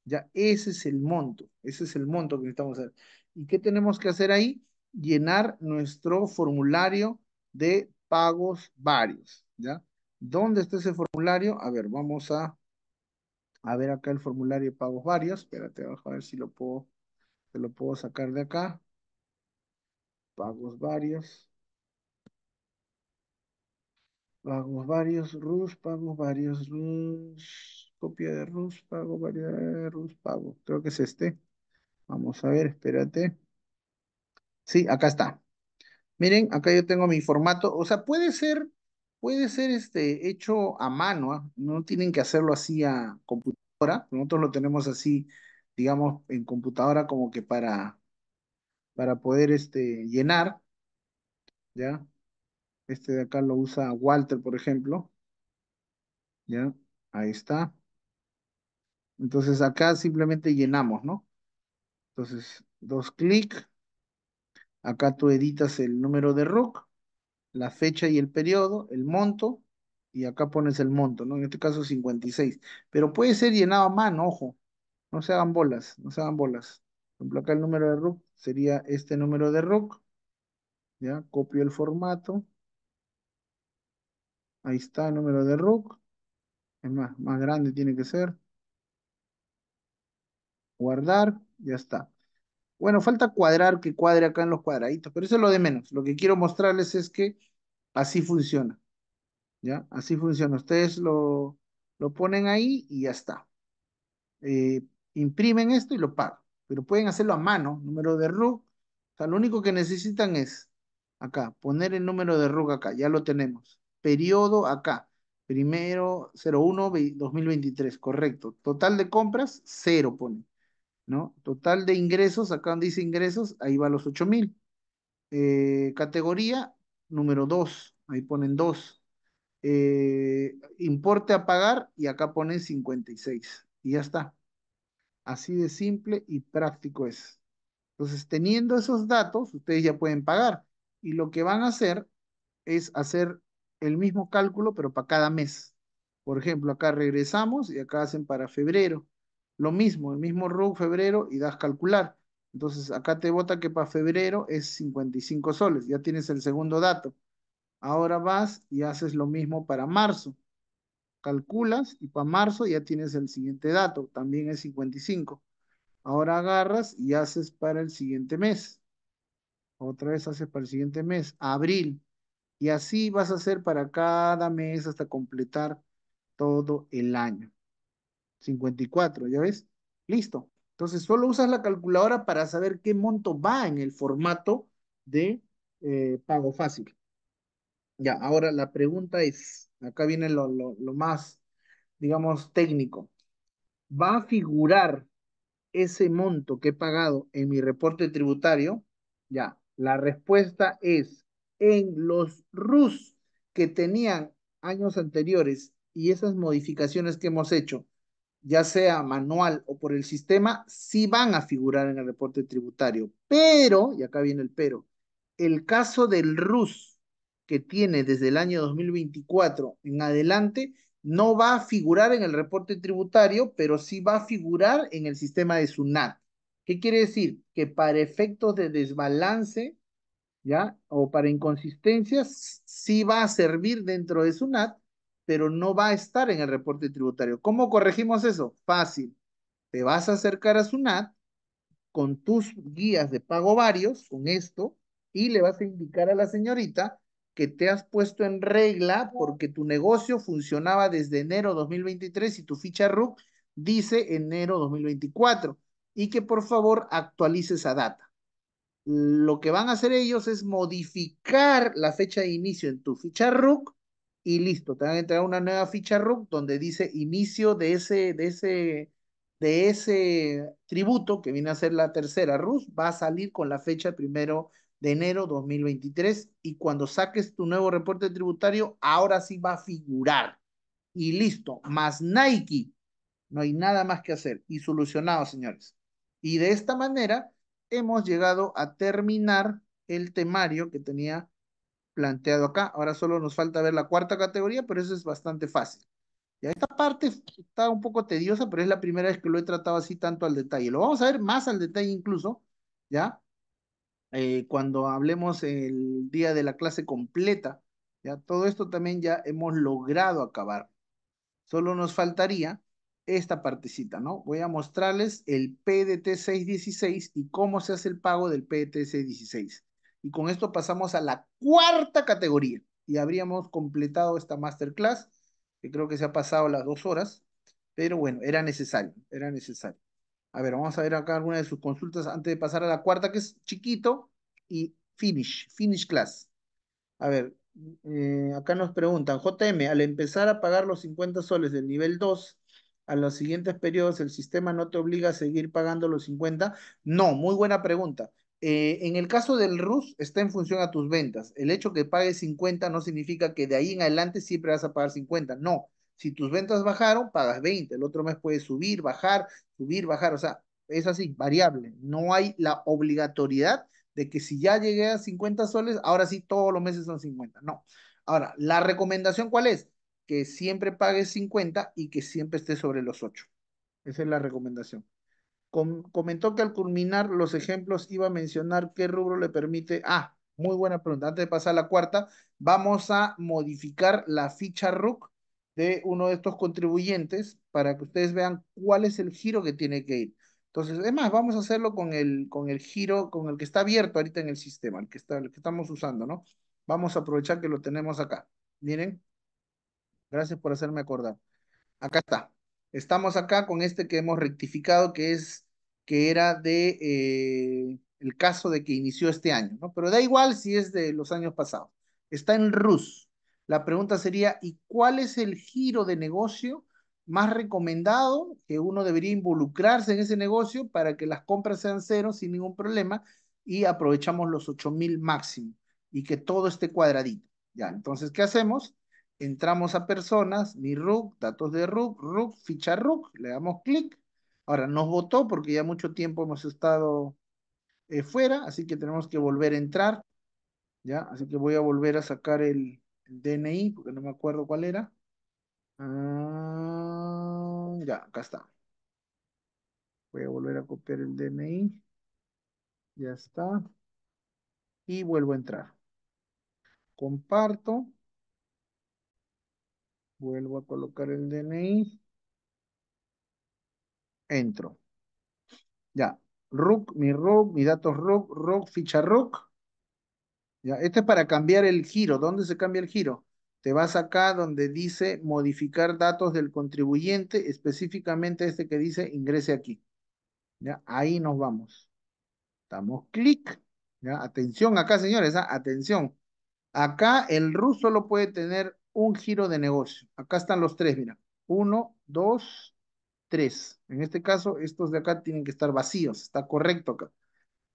ya, ese es el monto, ese es el monto que necesitamos hacer. ¿Y qué tenemos que hacer ahí? Llenar nuestro formulario de pagos varios, ¿ya? ¿Dónde está ese formulario? A ver, vamos a, a ver acá el formulario de pagos varios. Espérate, a ver si lo puedo, si lo puedo sacar de acá. Pagos varios. Pagos varios, RUS, pagos varios, RUS. Copia de Rus, pago, variedad de Rus, pago. Creo que es este. Vamos a ver, espérate. Sí, acá está. Miren, acá yo tengo mi formato. O sea, puede ser, puede ser este, hecho a mano. ¿ah? No tienen que hacerlo así a computadora. Nosotros lo tenemos así, digamos, en computadora como que para, para poder este, llenar. ¿Ya? Este de acá lo usa Walter, por ejemplo. ¿Ya? Ahí está. Entonces acá simplemente llenamos, ¿no? Entonces, dos clic. Acá tú editas el número de RUC, la fecha y el periodo, el monto, y acá pones el monto, ¿no? En este caso 56. Pero puede ser llenado a mano, ojo. No se hagan bolas, no se hagan bolas. Por ejemplo, acá el número de RUC sería este número de RUC. Ya, copio el formato. Ahí está el número de RUC. Es más, más grande tiene que ser. Guardar, ya está. Bueno, falta cuadrar, que cuadre acá en los cuadraditos, pero eso es lo de menos. Lo que quiero mostrarles es que así funciona. ¿Ya? Así funciona. Ustedes lo, lo ponen ahí y ya está. Eh, imprimen esto y lo pagan. Pero pueden hacerlo a mano, número de RUG. O sea, lo único que necesitan es acá, poner el número de RUG acá, ya lo tenemos. Periodo acá, primero 01 2023, correcto. Total de compras, cero ponen ¿no? Total de ingresos, acá donde dice ingresos, ahí va los 8000. mil eh, categoría número 2, ahí ponen 2. Eh, importe a pagar y acá ponen 56. Y ya está. Así de simple y práctico es. Entonces, teniendo esos datos, ustedes ya pueden pagar. Y lo que van a hacer es hacer el mismo cálculo, pero para cada mes. Por ejemplo, acá regresamos y acá hacen para febrero. Lo mismo, el mismo RUG, febrero y das calcular. Entonces acá te vota que para febrero es 55 soles, ya tienes el segundo dato. Ahora vas y haces lo mismo para marzo. Calculas y para marzo ya tienes el siguiente dato, también es 55. Ahora agarras y haces para el siguiente mes. Otra vez haces para el siguiente mes, abril. Y así vas a hacer para cada mes hasta completar todo el año. 54, ¿ya ves? Listo. Entonces solo usas la calculadora para saber qué monto va en el formato de eh, pago fácil. Ya, ahora la pregunta es, acá viene lo, lo más, digamos, técnico. ¿Va a figurar ese monto que he pagado en mi reporte tributario? Ya, la respuesta es en los RUS que tenían años anteriores y esas modificaciones que hemos hecho ya sea manual o por el sistema, sí van a figurar en el reporte tributario. Pero, y acá viene el pero, el caso del RUS que tiene desde el año 2024 en adelante no va a figurar en el reporte tributario, pero sí va a figurar en el sistema de SUNAT. ¿Qué quiere decir? Que para efectos de desbalance, ¿ya? O para inconsistencias, sí va a servir dentro de SUNAT, pero no va a estar en el reporte tributario. ¿Cómo corregimos eso? Fácil. Te vas a acercar a SUNAT con tus guías de pago varios, con esto, y le vas a indicar a la señorita que te has puesto en regla porque tu negocio funcionaba desde enero 2023 y tu ficha RUC dice enero 2024 y que por favor actualice esa data. Lo que van a hacer ellos es modificar la fecha de inicio en tu ficha RUC y listo, te van a entregar una nueva ficha RUC donde dice inicio de ese, de ese, de ese tributo que viene a ser la tercera RUS, va a salir con la fecha primero de enero 2023 y cuando saques tu nuevo reporte tributario, ahora sí va a figurar. Y listo, más Nike. No hay nada más que hacer y solucionado, señores. Y de esta manera hemos llegado a terminar el temario que tenía planteado acá. Ahora solo nos falta ver la cuarta categoría, pero eso es bastante fácil. Ya esta parte está un poco tediosa, pero es la primera vez que lo he tratado así tanto al detalle. Lo vamos a ver más al detalle incluso, ¿ya? Eh, cuando hablemos el día de la clase completa, ¿ya? Todo esto también ya hemos logrado acabar. Solo nos faltaría esta partecita, ¿no? Voy a mostrarles el PDT 616 y cómo se hace el pago del PDT 616. Y con esto pasamos a la cuarta categoría y habríamos completado esta masterclass, que creo que se ha pasado las dos horas, pero bueno, era necesario, era necesario. A ver, vamos a ver acá alguna de sus consultas antes de pasar a la cuarta, que es chiquito, y finish, finish class. A ver, eh, acá nos preguntan, JM, al empezar a pagar los 50 soles del nivel 2, a los siguientes periodos, ¿el sistema no te obliga a seguir pagando los 50? No, muy buena pregunta. Eh, en el caso del RUS está en función a tus ventas. El hecho que pagues 50 no significa que de ahí en adelante siempre vas a pagar 50. No. Si tus ventas bajaron, pagas 20. El otro mes puedes subir, bajar, subir, bajar. O sea, es así, variable. No hay la obligatoriedad de que si ya llegué a 50 soles, ahora sí todos los meses son 50. No. Ahora, la recomendación cuál es? Que siempre pagues 50 y que siempre estés sobre los 8. Esa es la recomendación comentó que al culminar los ejemplos iba a mencionar qué rubro le permite. Ah, muy buena pregunta. Antes de pasar a la cuarta, vamos a modificar la ficha RUC de uno de estos contribuyentes para que ustedes vean cuál es el giro que tiene que ir. Entonces, es más, vamos a hacerlo con el, con el giro, con el que está abierto ahorita en el sistema, el que, está, el que estamos usando, ¿no? Vamos a aprovechar que lo tenemos acá. Miren, gracias por hacerme acordar. Acá está. Estamos acá con este que hemos rectificado, que es que era de eh, el caso de que inició este año, ¿no? Pero da igual si es de los años pasados. Está en RUS. La pregunta sería, ¿y cuál es el giro de negocio más recomendado que uno debería involucrarse en ese negocio para que las compras sean cero sin ningún problema y aprovechamos los 8000 máximo y que todo esté cuadradito? Ya, entonces, ¿qué hacemos? Entramos a personas, mi RUC, datos de RUC, RUC, ficha RUC, le damos clic Ahora, nos votó porque ya mucho tiempo hemos estado eh, fuera, así que tenemos que volver a entrar, ¿ya? Así que voy a volver a sacar el, DNI, porque no me acuerdo cuál era. Ah, ya, acá está. Voy a volver a copiar el DNI. Ya está. Y vuelvo a entrar. Comparto. Vuelvo a colocar el DNI entro. Ya, rook, mi rook, mi datos rook, rook, ficha rook. Ya, este es para cambiar el giro. ¿Dónde se cambia el giro? Te vas acá donde dice modificar datos del contribuyente, específicamente este que dice ingrese aquí. Ya, ahí nos vamos. Damos clic. Ya, atención acá, señores, ¿ah? atención. Acá el ruso solo puede tener un giro de negocio. Acá están los tres, mira. Uno, dos, en este caso, estos de acá tienen que estar vacíos, está correcto acá.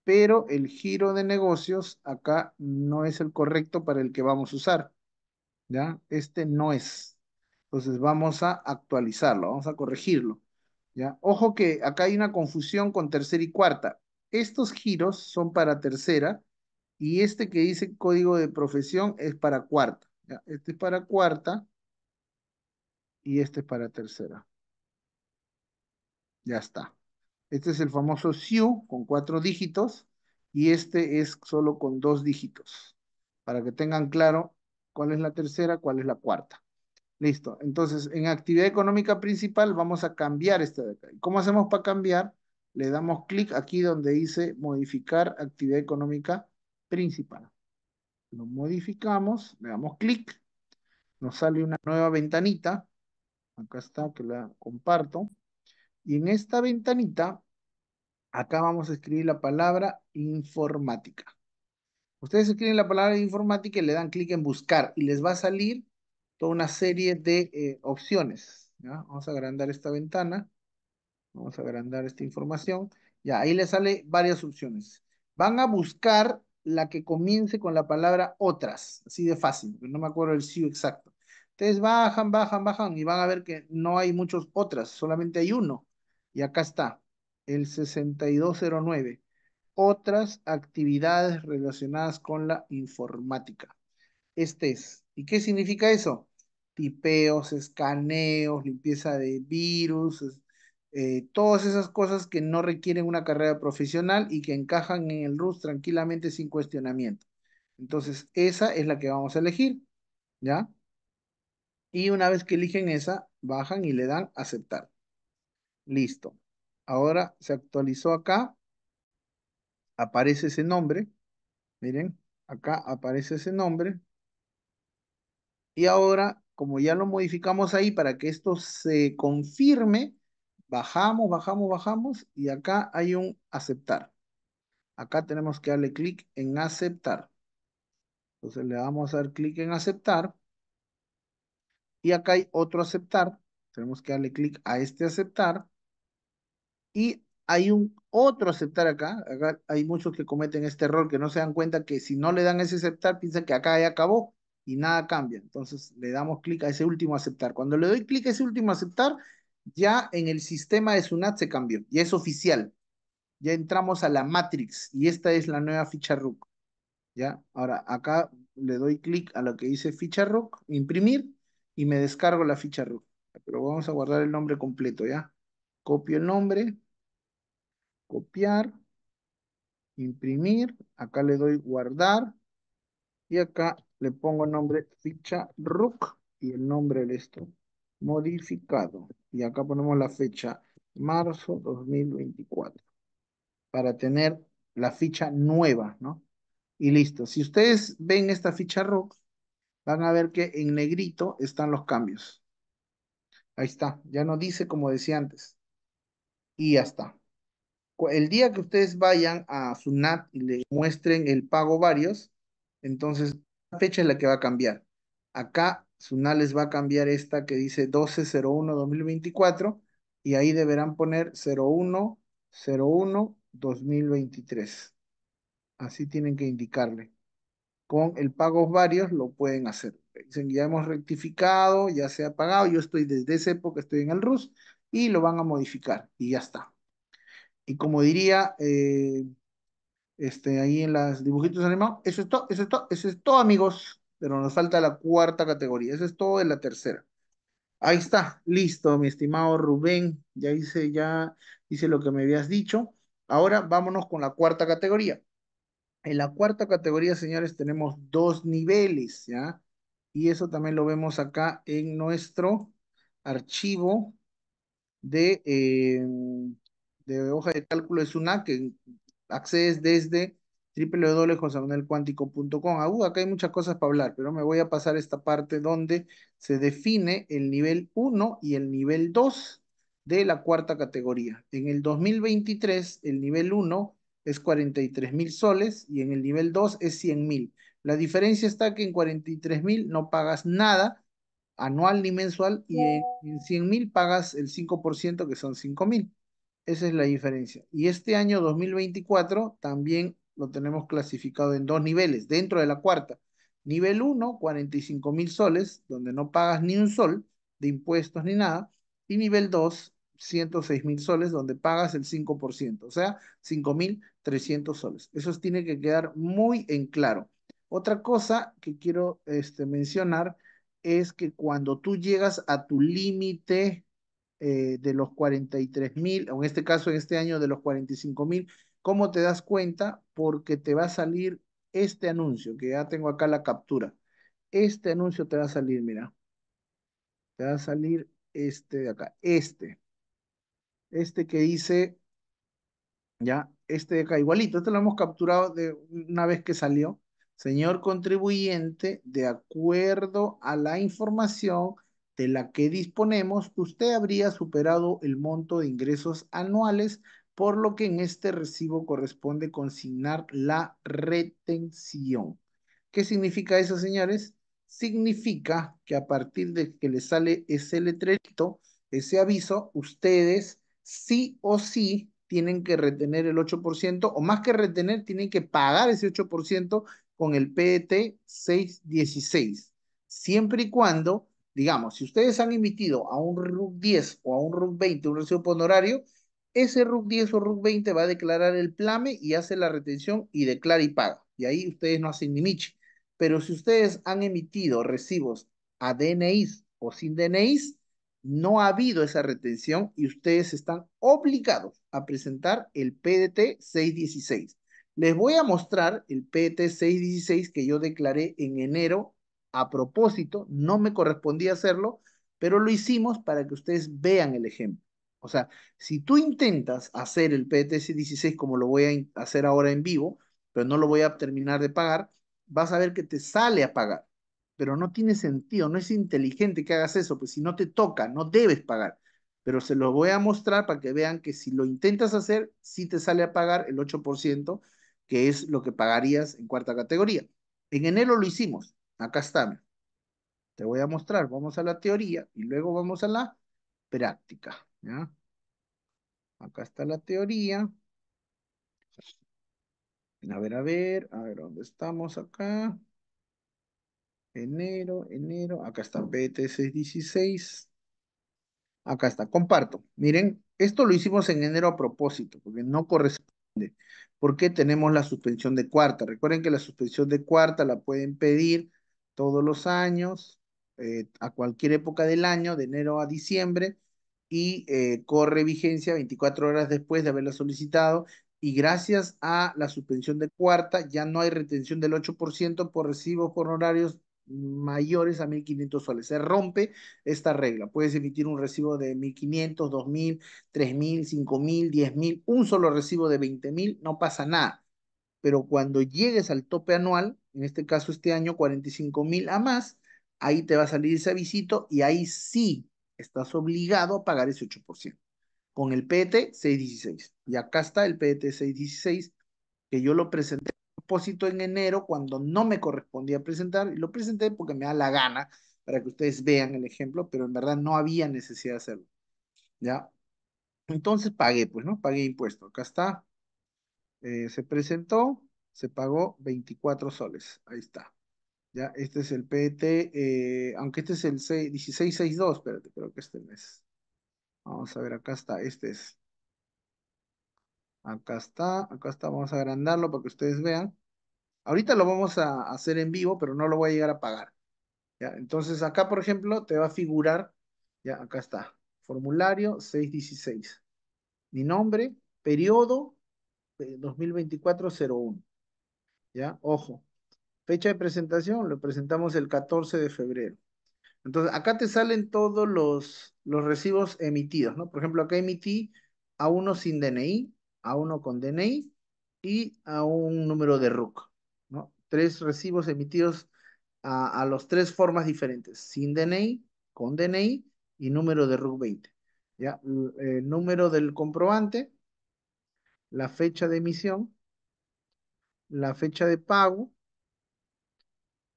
Pero el giro de negocios acá no es el correcto para el que vamos a usar. ¿Ya? Este no es. Entonces vamos a actualizarlo, vamos a corregirlo. ¿Ya? Ojo que acá hay una confusión con tercera y cuarta. Estos giros son para tercera y este que dice código de profesión es para cuarta. Este es para cuarta y este es para tercera. Ya está. Este es el famoso SIU con cuatro dígitos y este es solo con dos dígitos. Para que tengan claro cuál es la tercera, cuál es la cuarta. Listo. Entonces, en actividad económica principal vamos a cambiar esta de acá. ¿Cómo hacemos para cambiar? Le damos clic aquí donde dice modificar actividad económica principal. Lo modificamos, le damos clic, nos sale una nueva ventanita. Acá está, que la comparto. Y en esta ventanita, acá vamos a escribir la palabra informática. Ustedes escriben la palabra informática y le dan clic en buscar y les va a salir toda una serie de eh, opciones. Vamos a agrandar esta ventana. Vamos a agrandar esta información. Ya, ahí les sale varias opciones. Van a buscar la que comience con la palabra otras, así de fácil, no me acuerdo el sí exacto. Entonces bajan, bajan, bajan y van a ver que no hay muchos otras, solamente hay uno. Y acá está, el 6209. Otras actividades relacionadas con la informática. Este es. ¿Y qué significa eso? Tipeos, escaneos, limpieza de virus, eh, todas esas cosas que no requieren una carrera profesional y que encajan en el RUS tranquilamente sin cuestionamiento. Entonces, esa es la que vamos a elegir, ¿ya? Y una vez que eligen esa, bajan y le dan aceptar. Listo. Ahora se actualizó acá. Aparece ese nombre. Miren, acá aparece ese nombre. Y ahora, como ya lo modificamos ahí para que esto se confirme, bajamos, bajamos, bajamos y acá hay un aceptar. Acá tenemos que darle clic en aceptar. Entonces le vamos a dar clic en aceptar. Y acá hay otro aceptar. Tenemos que darle clic a este aceptar. Y hay un otro aceptar acá, acá hay muchos que cometen este error, que no se dan cuenta que si no le dan ese aceptar, piensan que acá ya acabó y nada cambia. Entonces le damos clic a ese último aceptar. Cuando le doy clic a ese último aceptar, ya en el sistema de Sunat se cambió, y es oficial. Ya entramos a la Matrix y esta es la nueva ficha RUC. ¿Ya? Ahora acá le doy clic a lo que dice ficha RUC, imprimir, y me descargo la ficha RUC. Pero vamos a guardar el nombre completo, ¿ya? Copio el nombre, copiar, imprimir, acá le doy guardar y acá le pongo nombre ficha RUC y el nombre de esto, modificado. Y acá ponemos la fecha, marzo 2024, para tener la ficha nueva, ¿no? Y listo. Si ustedes ven esta ficha RUC, van a ver que en negrito están los cambios. Ahí está, ya no dice como decía antes y ya está. El día que ustedes vayan a SUNAT y le muestren el pago varios, entonces la fecha es la que va a cambiar. Acá SUNAT les va a cambiar esta que dice 12-01-2024 y ahí deberán poner 01-01-2023. Así tienen que indicarle. Con el pago varios lo pueden hacer. Dicen, ya hemos rectificado, ya se ha pagado, yo estoy desde esa época, estoy en el RUS, y lo van a modificar y ya está. Y como diría eh, este, ahí en los dibujitos animados, eso es todo, eso es todo, eso es todo amigos, pero nos falta la cuarta categoría, eso es todo de la tercera. Ahí está, listo, mi estimado Rubén, ya hice, ya hice lo que me habías dicho. Ahora vámonos con la cuarta categoría. En la cuarta categoría, señores, tenemos dos niveles, ¿ya? Y eso también lo vemos acá en nuestro archivo eh, de, hoja de cálculo es una que accedes desde www.josemanuelcuántico.com. Uh, acá hay muchas cosas para hablar, pero me voy a pasar esta parte donde se define el nivel 1 y el nivel 2 de la cuarta categoría. En el 2023, el nivel 1 es 43 mil soles y en el nivel 2 es 100 mil. La diferencia está que en 43 mil no pagas nada anual ni mensual, y en, 100.000 mil pagas el 5%, que son 5 mil. Esa es la diferencia. Y este año 2024 también lo tenemos clasificado en dos niveles, dentro de la cuarta. Nivel 1, 45 mil soles, donde no pagas ni un sol de impuestos ni nada. Y nivel 2, 106 mil soles, donde pagas el 5%, o sea, mil 5.300 soles. Eso tiene que quedar muy en claro. Otra cosa que quiero este, mencionar es que cuando tú llegas a tu límite eh, de los 43 mil, o en este caso en este año de los 45 mil, ¿cómo te das cuenta? Porque te va a salir este anuncio, que ya tengo acá la captura. Este anuncio te va a salir, mira. Te va a salir este de acá, este. Este que dice, ya, este de acá, igualito, este lo hemos capturado de una vez que salió. Señor contribuyente, de acuerdo a la información de la que disponemos, usted habría superado el monto de ingresos anuales, por lo que en este recibo corresponde consignar la retención. ¿Qué significa eso, señores? Significa que a partir de que le sale ese letrerito, ese aviso, ustedes sí o sí tienen que retener el 8% o más que retener, tienen que pagar ese 8% con el PDT e 616, siempre y cuando, digamos, si ustedes han emitido a un RUC 10 o a un RUC 20 un recibo honorario, ese RUC 10 o RUC 20 va a declarar el plame y hace la retención y declara y paga. Y ahí ustedes no hacen ni michi. Pero si ustedes han emitido recibos a DNIs o sin DNIs, no ha habido esa retención y ustedes están obligados a presentar el PDT e 616. Les voy a mostrar el pt e 616 que yo declaré en enero a propósito, no me correspondía hacerlo, pero lo hicimos para que ustedes vean el ejemplo. O sea, si tú intentas hacer el pt e 616 como lo voy a hacer ahora en vivo, pero no lo voy a terminar de pagar, vas a ver que te sale a pagar. Pero no tiene sentido, no es inteligente que hagas eso, pues si no te toca, no debes pagar. Pero se los voy a mostrar para que vean que si lo intentas hacer, sí te sale a pagar el 8%, que es lo que pagarías en cuarta categoría. En enero lo hicimos. Acá está. Te voy a mostrar. Vamos a la teoría y luego vamos a la práctica. ¿ya? Acá está la teoría. A ver, a ver, a ver, ¿dónde estamos acá? Enero, enero, acá está PT616. Acá está, comparto. Miren, esto lo hicimos en enero a propósito, porque no corresponde ¿Por qué tenemos la suspensión de cuarta? Recuerden que la suspensión de cuarta la pueden pedir todos los años, eh, a cualquier época del año, de enero a diciembre, y eh, corre vigencia 24 horas después de haberla solicitado. Y gracias a la suspensión de cuarta, ya no hay retención del 8% por recibo por horarios mayores a 1.500 soles. Se rompe esta regla. Puedes emitir un recibo de 1.500, 2.000, 3.000, 5.000, 10.000, un solo recibo de 20.000, no pasa nada. Pero cuando llegues al tope anual, en este caso este año 45.000 a más, ahí te va a salir ese avisito y ahí sí estás obligado a pagar ese 8%. Con el PET 616. Y acá está el PET 616 que yo lo presenté en enero cuando no me correspondía presentar y lo presenté porque me da la gana para que ustedes vean el ejemplo, pero en verdad no había necesidad de hacerlo. ¿Ya? Entonces pagué, pues, ¿no? Pagué impuesto. Acá está. Eh, se presentó, se pagó 24 soles. Ahí está. Ya, este es el PET, eh, aunque este es el 1662, espérate, creo que este mes. Vamos a ver, acá está, este es. Acá está, acá está, vamos a agrandarlo para que ustedes vean. Ahorita lo vamos a hacer en vivo, pero no lo voy a llegar a pagar. ¿ya? Entonces acá, por ejemplo, te va a figurar, ya acá está, formulario 616. Mi nombre, periodo 2024-01. Eh, ¿Ya? Ojo. Fecha de presentación, lo presentamos el 14 de febrero. Entonces, acá te salen todos los, los recibos emitidos, ¿no? Por ejemplo, acá emití a uno sin DNI, a uno con DNI y a un número de RUC tres recibos emitidos a, a las tres formas diferentes, sin DNI, con DNI y número de RUC 20. ¿ya? El eh, número del comprobante, la fecha de emisión, la fecha de pago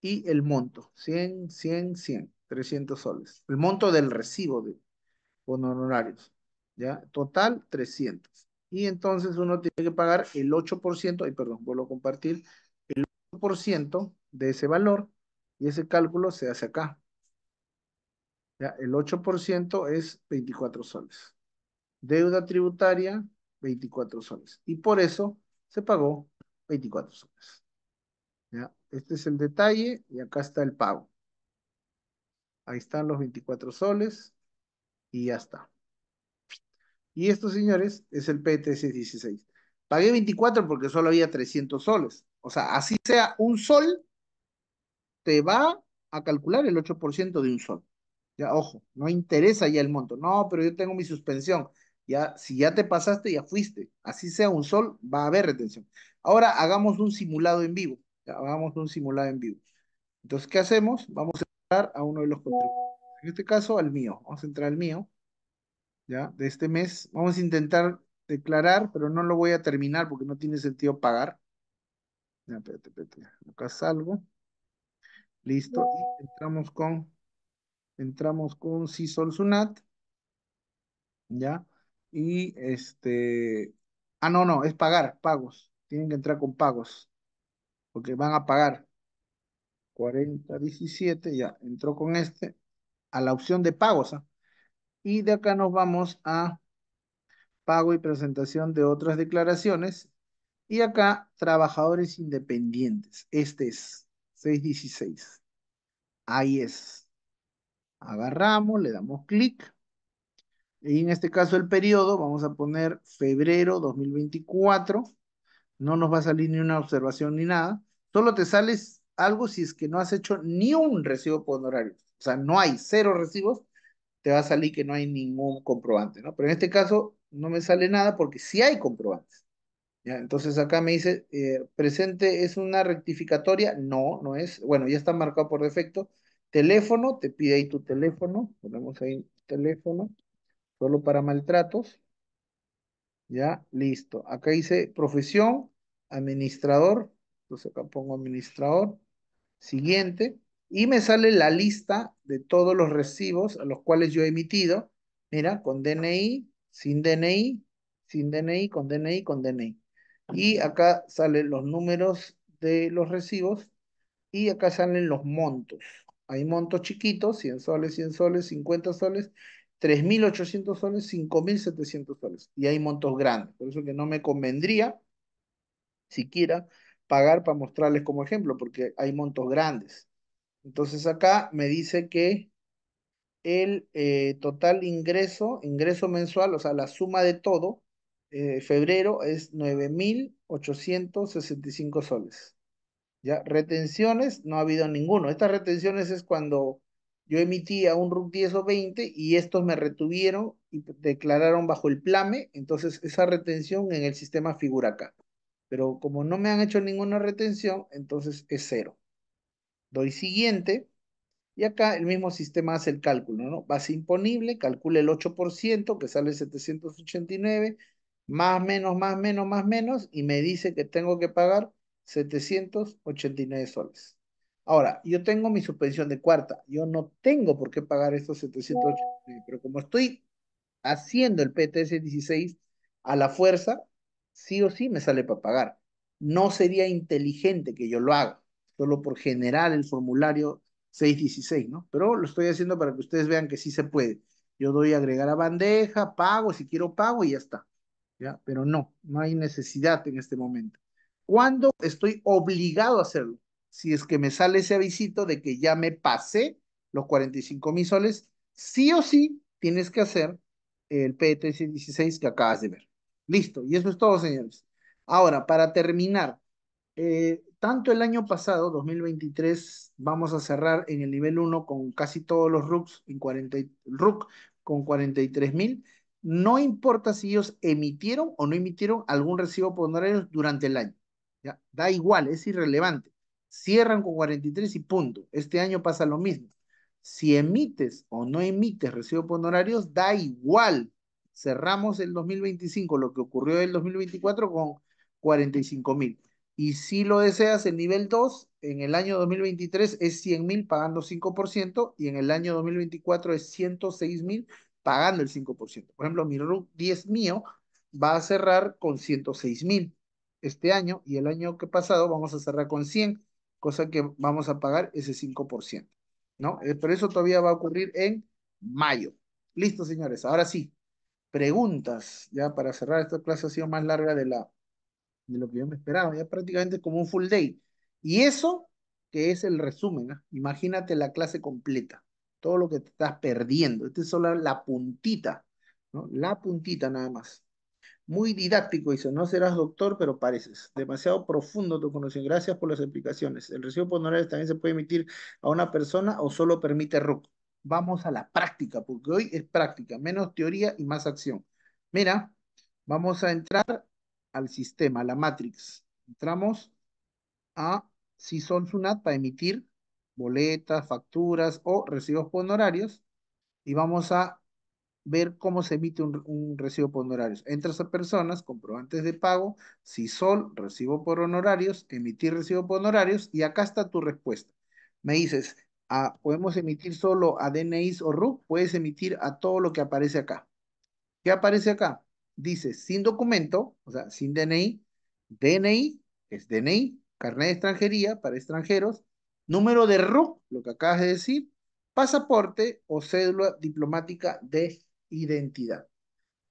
y el monto, 100, 100, 100, 300 soles. El monto del recibo de, con honorarios, ¿ya? Total, 300. Y entonces uno tiene que pagar el 8%, ay, perdón, vuelvo a compartir, de ese valor y ese cálculo se hace acá. Ya, el 8% es 24 soles. Deuda tributaria, 24 soles. Y por eso se pagó 24 soles. ¿Ya? Este es el detalle y acá está el pago. Ahí están los 24 soles y ya está. Y esto, señores, es el PTC 16. Pagué 24 porque solo había 300 soles. O sea, así sea un sol, te va a calcular el 8% de un sol. Ya, ojo, no interesa ya el monto. No, pero yo tengo mi suspensión. Ya, si ya te pasaste, ya fuiste. Así sea un sol, va a haber retención. Ahora hagamos un simulado en vivo. Ya, hagamos un simulado en vivo. Entonces, ¿qué hacemos? Vamos a entrar a uno de los contribuyentes. En este caso, al mío. Vamos a entrar al mío. Ya, de este mes. Vamos a intentar declarar, pero no lo voy a terminar porque no tiene sentido pagar. Acá salgo. Listo. entramos con, entramos con si sunat. ¿Ya? Y este, ah, no, no, es pagar, pagos. Tienen que entrar con pagos. Porque van a pagar. 40, ya, entró con este. A la opción de pagos. ¿ah? Y de acá nos vamos a pago y presentación de otras declaraciones y acá, trabajadores independientes. Este es 616. Ahí es. Agarramos, le damos clic. Y en este caso el periodo, vamos a poner febrero 2024. No nos va a salir ni una observación ni nada. Solo te sales algo si es que no has hecho ni un recibo por honorario. O sea, no hay cero recibos, te va a salir que no hay ningún comprobante, ¿no? Pero en este caso no me sale nada porque sí hay comprobantes. Entonces acá me dice, eh, presente es una rectificatoria. No, no es. Bueno, ya está marcado por defecto. Teléfono, te pide ahí tu teléfono. Ponemos ahí teléfono. Solo para maltratos. Ya, listo. Acá dice profesión, administrador. Entonces acá pongo administrador. Siguiente. Y me sale la lista de todos los recibos a los cuales yo he emitido. Mira, con DNI, sin DNI, sin DNI, con DNI, con DNI. Y acá salen los números de los recibos y acá salen los montos. Hay montos chiquitos, 100 soles, 100 soles, 50 soles, 3.800 soles, 5.700 soles. Y hay montos grandes. Por eso que no me convendría siquiera pagar para mostrarles como ejemplo, porque hay montos grandes. Entonces acá me dice que el eh, total ingreso, ingreso mensual, o sea, la suma de todo, eh, febrero es 9.865 soles. ¿Ya? Retenciones, no ha habido ninguno. Estas retenciones es cuando yo emitía un RUC 10 o 20 y estos me retuvieron y declararon bajo el plame, entonces esa retención en el sistema figura acá. Pero como no me han hecho ninguna retención, entonces es cero. Doy siguiente y acá el mismo sistema hace el cálculo, ¿no? Base imponible, calcula el 8% que sale 789 más, menos, más, menos, más, menos, y me dice que tengo que pagar 789 soles. Ahora, yo tengo mi suspensión de cuarta, yo no tengo por qué pagar estos 789, pero como estoy haciendo el PTS 16 a la fuerza, sí o sí me sale para pagar. No sería inteligente que yo lo haga, solo por generar el formulario 616, ¿no? Pero lo estoy haciendo para que ustedes vean que sí se puede. Yo doy agregar a bandeja, pago, si quiero pago y ya está. Pero no, no hay necesidad en este momento. ¿Cuándo estoy obligado a hacerlo? Si es que me sale ese avisito de que ya me pasé los 45 mil soles, sí o sí tienes que hacer el PT16 e que acabas de ver. Listo, y eso es todo, señores. Ahora, para terminar, eh, tanto el año pasado, 2023, vamos a cerrar en el nivel 1 con casi todos los RUCs, en 40, RUC con 43 mil, no importa si ellos emitieron o no emitieron algún recibo por honorarios durante el año. ¿ya? Da igual, es irrelevante. Cierran con 43 y punto. Este año pasa lo mismo. Si emites o no emites recibo por honorarios, da igual. Cerramos el 2025, lo que ocurrió en el 2024, con 45 mil. Y si lo deseas, el nivel 2 en el año 2023 es 100 mil pagando 5% y en el año 2024 es 106 mil pagando el 5%. Por ejemplo, mi RUC 10 mío va a cerrar con 106 mil este año y el año que pasado vamos a cerrar con 100, cosa que vamos a pagar ese 5%, ¿no? Eh, pero eso todavía va a ocurrir en mayo. Listo, señores. Ahora sí, preguntas. Ya para cerrar, esta clase ha sido más larga de, la, de lo que yo me esperaba, ya prácticamente como un full day. Y eso que es el resumen, imagínate la clase completa todo lo que te estás perdiendo. Esta es solo la puntita, ¿no? La puntita nada más. Muy didáctico, dice, no serás doctor, pero pareces. Demasiado profundo tu conocimiento. Gracias por las explicaciones. ¿El recibo por también se puede emitir a una persona o solo permite RUC? Vamos a la práctica, porque hoy es práctica, menos teoría y más acción. Mira, vamos a entrar al sistema, a la matrix. Entramos a si son Sunat para emitir boletas, facturas o recibos por honorarios y vamos a ver cómo se emite un, recibo por honorarios. Entras a personas, comprobantes de pago, si sol recibo por honorarios, emitir recibo por honorarios y acá está tu respuesta. Me dices, ah, ¿podemos emitir solo a DNIs o RUC? Puedes emitir a todo lo que aparece acá. ¿Qué aparece acá? Dice, sin documento, o sea, sin DNI, DNI es DNI, carnet de extranjería para extranjeros, número de RUC, lo que acabas de decir, pasaporte o cédula diplomática de identidad.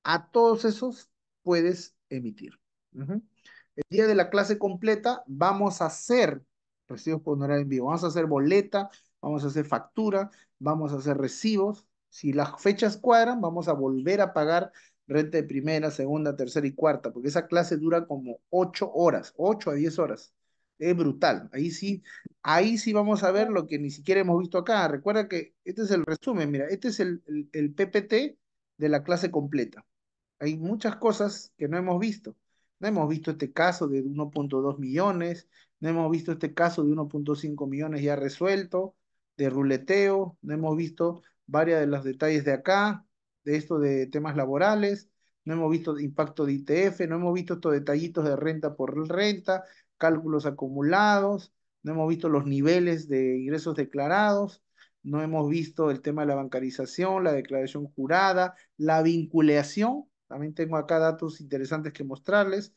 A todos esos puedes emitir. El día de la clase completa vamos a hacer recibos por honorario en vivo. Vamos a hacer boleta, vamos a hacer factura, vamos a hacer recibos. Si las fechas cuadran, vamos a volver a pagar renta de primera, segunda, tercera y cuarta, porque esa clase dura como ocho horas, ocho a diez horas es brutal. Ahí sí, ahí sí vamos a ver lo que ni siquiera hemos visto acá. Recuerda que este es el resumen, mira, este es el, el, PPT de la clase completa. Hay muchas cosas que no hemos visto. No hemos visto este caso de 1.2 millones, no hemos visto este caso de 1.5 millones ya resuelto, de ruleteo, no hemos visto varias de los detalles de acá, de esto de temas laborales, no hemos visto impacto de ITF, no hemos visto estos detallitos de renta por renta, cálculos acumulados, no hemos visto los niveles de ingresos declarados, no hemos visto el tema de la bancarización, la declaración jurada, la vinculación. También tengo acá datos interesantes que mostrarles.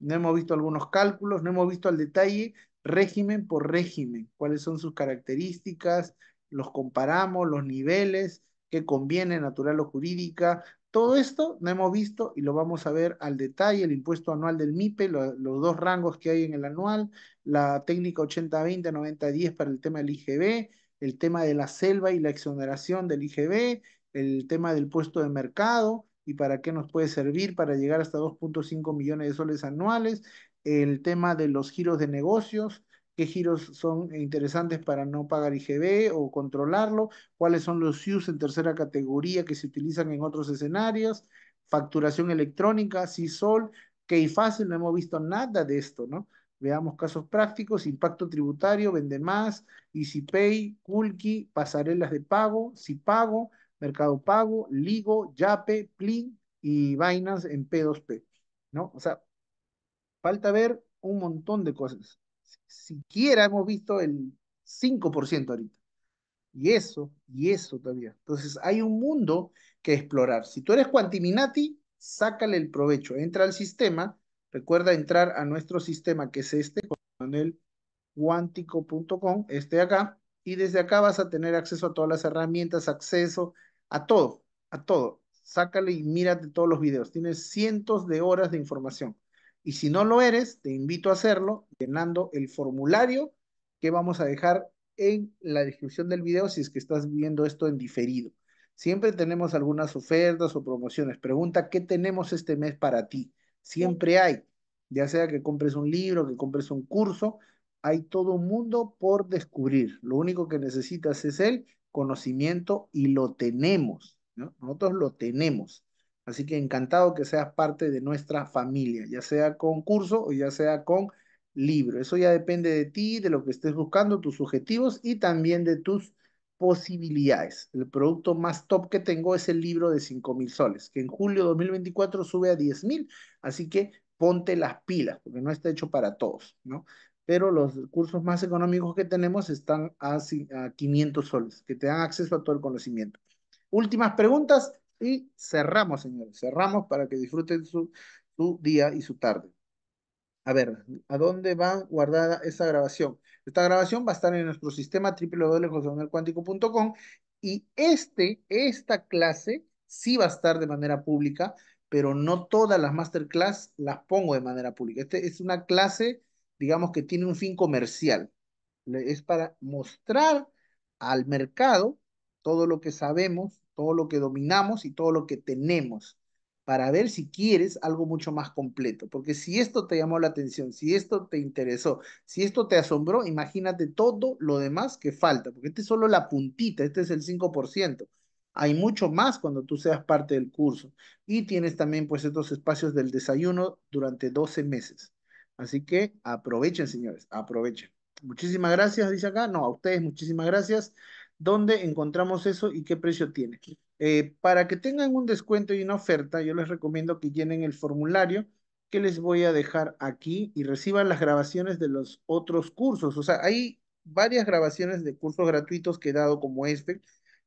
No hemos visto algunos cálculos, no hemos visto al detalle régimen por régimen, cuáles son sus características, los comparamos, los niveles, qué conviene, natural o jurídica, todo esto no hemos visto y lo vamos a ver al detalle, el impuesto anual del MIPE, los dos rangos que hay en el anual, la técnica 80-20, 90-10 para el tema del IGB, el tema de la selva y la exoneración del IGB, el tema del puesto de mercado y para qué nos puede servir para llegar hasta 2.5 millones de soles anuales, el tema de los giros de negocios, qué giros son interesantes para no pagar IGB o controlarlo, cuáles son los SIUs en tercera categoría que se utilizan en otros escenarios, facturación electrónica, CISOL, que fácil no hemos visto nada de esto, ¿no? Veamos casos prácticos, impacto tributario, vende Vendemás, EasyPay, Kulki, pasarelas de pago, Cipago, Mercado Pago, Ligo, Yape, Plin y Binance en P2P, ¿no? O sea, falta ver un montón de cosas siquiera hemos visto el 5% ahorita. Y eso, y eso todavía. Entonces hay un mundo que explorar. Si tú eres Quantiminati, sácale el provecho. Entra al sistema. Recuerda entrar a nuestro sistema que es este, con el cuántico.com, este de acá. Y desde acá vas a tener acceso a todas las herramientas, acceso a todo, a todo. Sácale y mírate todos los videos. Tienes cientos de horas de información. Y si no lo eres, te invito a hacerlo llenando el formulario que vamos a dejar en la descripción del video si es que estás viendo esto en diferido. Siempre tenemos algunas ofertas o promociones. Pregunta, ¿qué tenemos este mes para ti? Siempre hay, ya sea que compres un libro, que compres un curso, hay todo un mundo por descubrir. Lo único que necesitas es el conocimiento y lo tenemos. Nosotros lo tenemos. Así que encantado que seas parte de nuestra familia, ya sea con curso o ya sea con libro. Eso ya depende de ti, de lo que estés buscando, tus objetivos y también de tus posibilidades. El producto más top que tengo es el libro de 5 mil soles, que en julio 2024 sube a 10 mil, así que ponte las pilas, porque no está hecho para todos, ¿no? Pero los cursos más económicos que tenemos están a, a 500 soles, que te dan acceso a todo el conocimiento. Últimas preguntas, y cerramos, señores, cerramos para que disfruten su, día y su tarde. A ver, ¿a dónde va guardada esa grabación? Esta grabación va a estar en nuestro sistema www.joseonelcuántico.com y este, esta clase sí va a estar de manera pública, pero no todas las masterclass las pongo de manera pública. este es una clase, digamos, que tiene un fin comercial. Es para mostrar al mercado todo lo que sabemos, todo lo que dominamos y todo lo que tenemos, para ver si quieres algo mucho más completo. Porque si esto te llamó la atención, si esto te interesó, si esto te asombró, imagínate todo lo demás que falta, porque este es solo la puntita, este es el 5%. Hay mucho más cuando tú seas parte del curso. Y tienes también pues estos espacios del desayuno durante 12 meses. Así que aprovechen, señores, aprovechen. Muchísimas gracias, dice acá. No, a ustedes muchísimas gracias dónde encontramos eso y qué precio tiene. Eh, para que tengan un descuento y una oferta, yo les recomiendo que llenen el formulario que les voy a dejar aquí y reciban las grabaciones de los otros cursos. O sea, hay varias grabaciones de cursos gratuitos que he dado como este,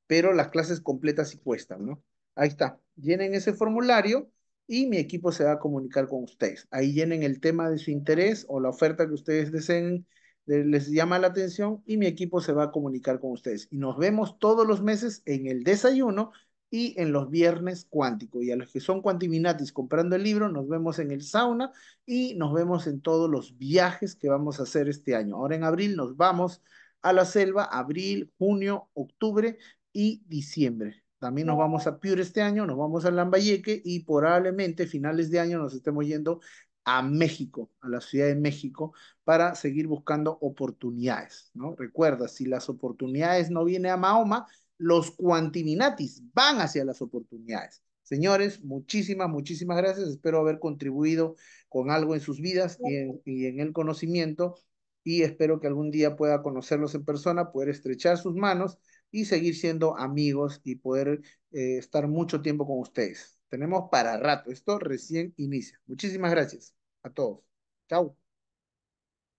pero las clases completas sí cuestan, ¿no? Ahí está. Llenen ese formulario y mi equipo se va a comunicar con ustedes. Ahí llenen el tema de su interés o la oferta que ustedes deseen les llama la atención y mi equipo se va a comunicar con ustedes. Y nos vemos todos los meses en el desayuno y en los viernes cuántico. Y a los que son cuantiminatis comprando el libro, nos vemos en el sauna y nos vemos en todos los viajes que vamos a hacer este año. Ahora en abril nos vamos a la selva, abril, junio, octubre y diciembre. También nos vamos a Pure este año, nos vamos a Lambayeque y probablemente finales de año nos estemos yendo a México, a la Ciudad de México, para seguir buscando oportunidades. ¿no? Recuerda, si las oportunidades no vienen a Mahoma, los cuantiminatis van hacia las oportunidades. Señores, muchísimas, muchísimas gracias. Espero haber contribuido con algo en sus vidas y en, el conocimiento y espero que algún día pueda conocerlos en persona, poder estrechar sus manos y seguir siendo amigos y poder eh, estar mucho tiempo con ustedes. Tenemos para rato. Esto recién inicia. Muchísimas gracias a todos. Chao.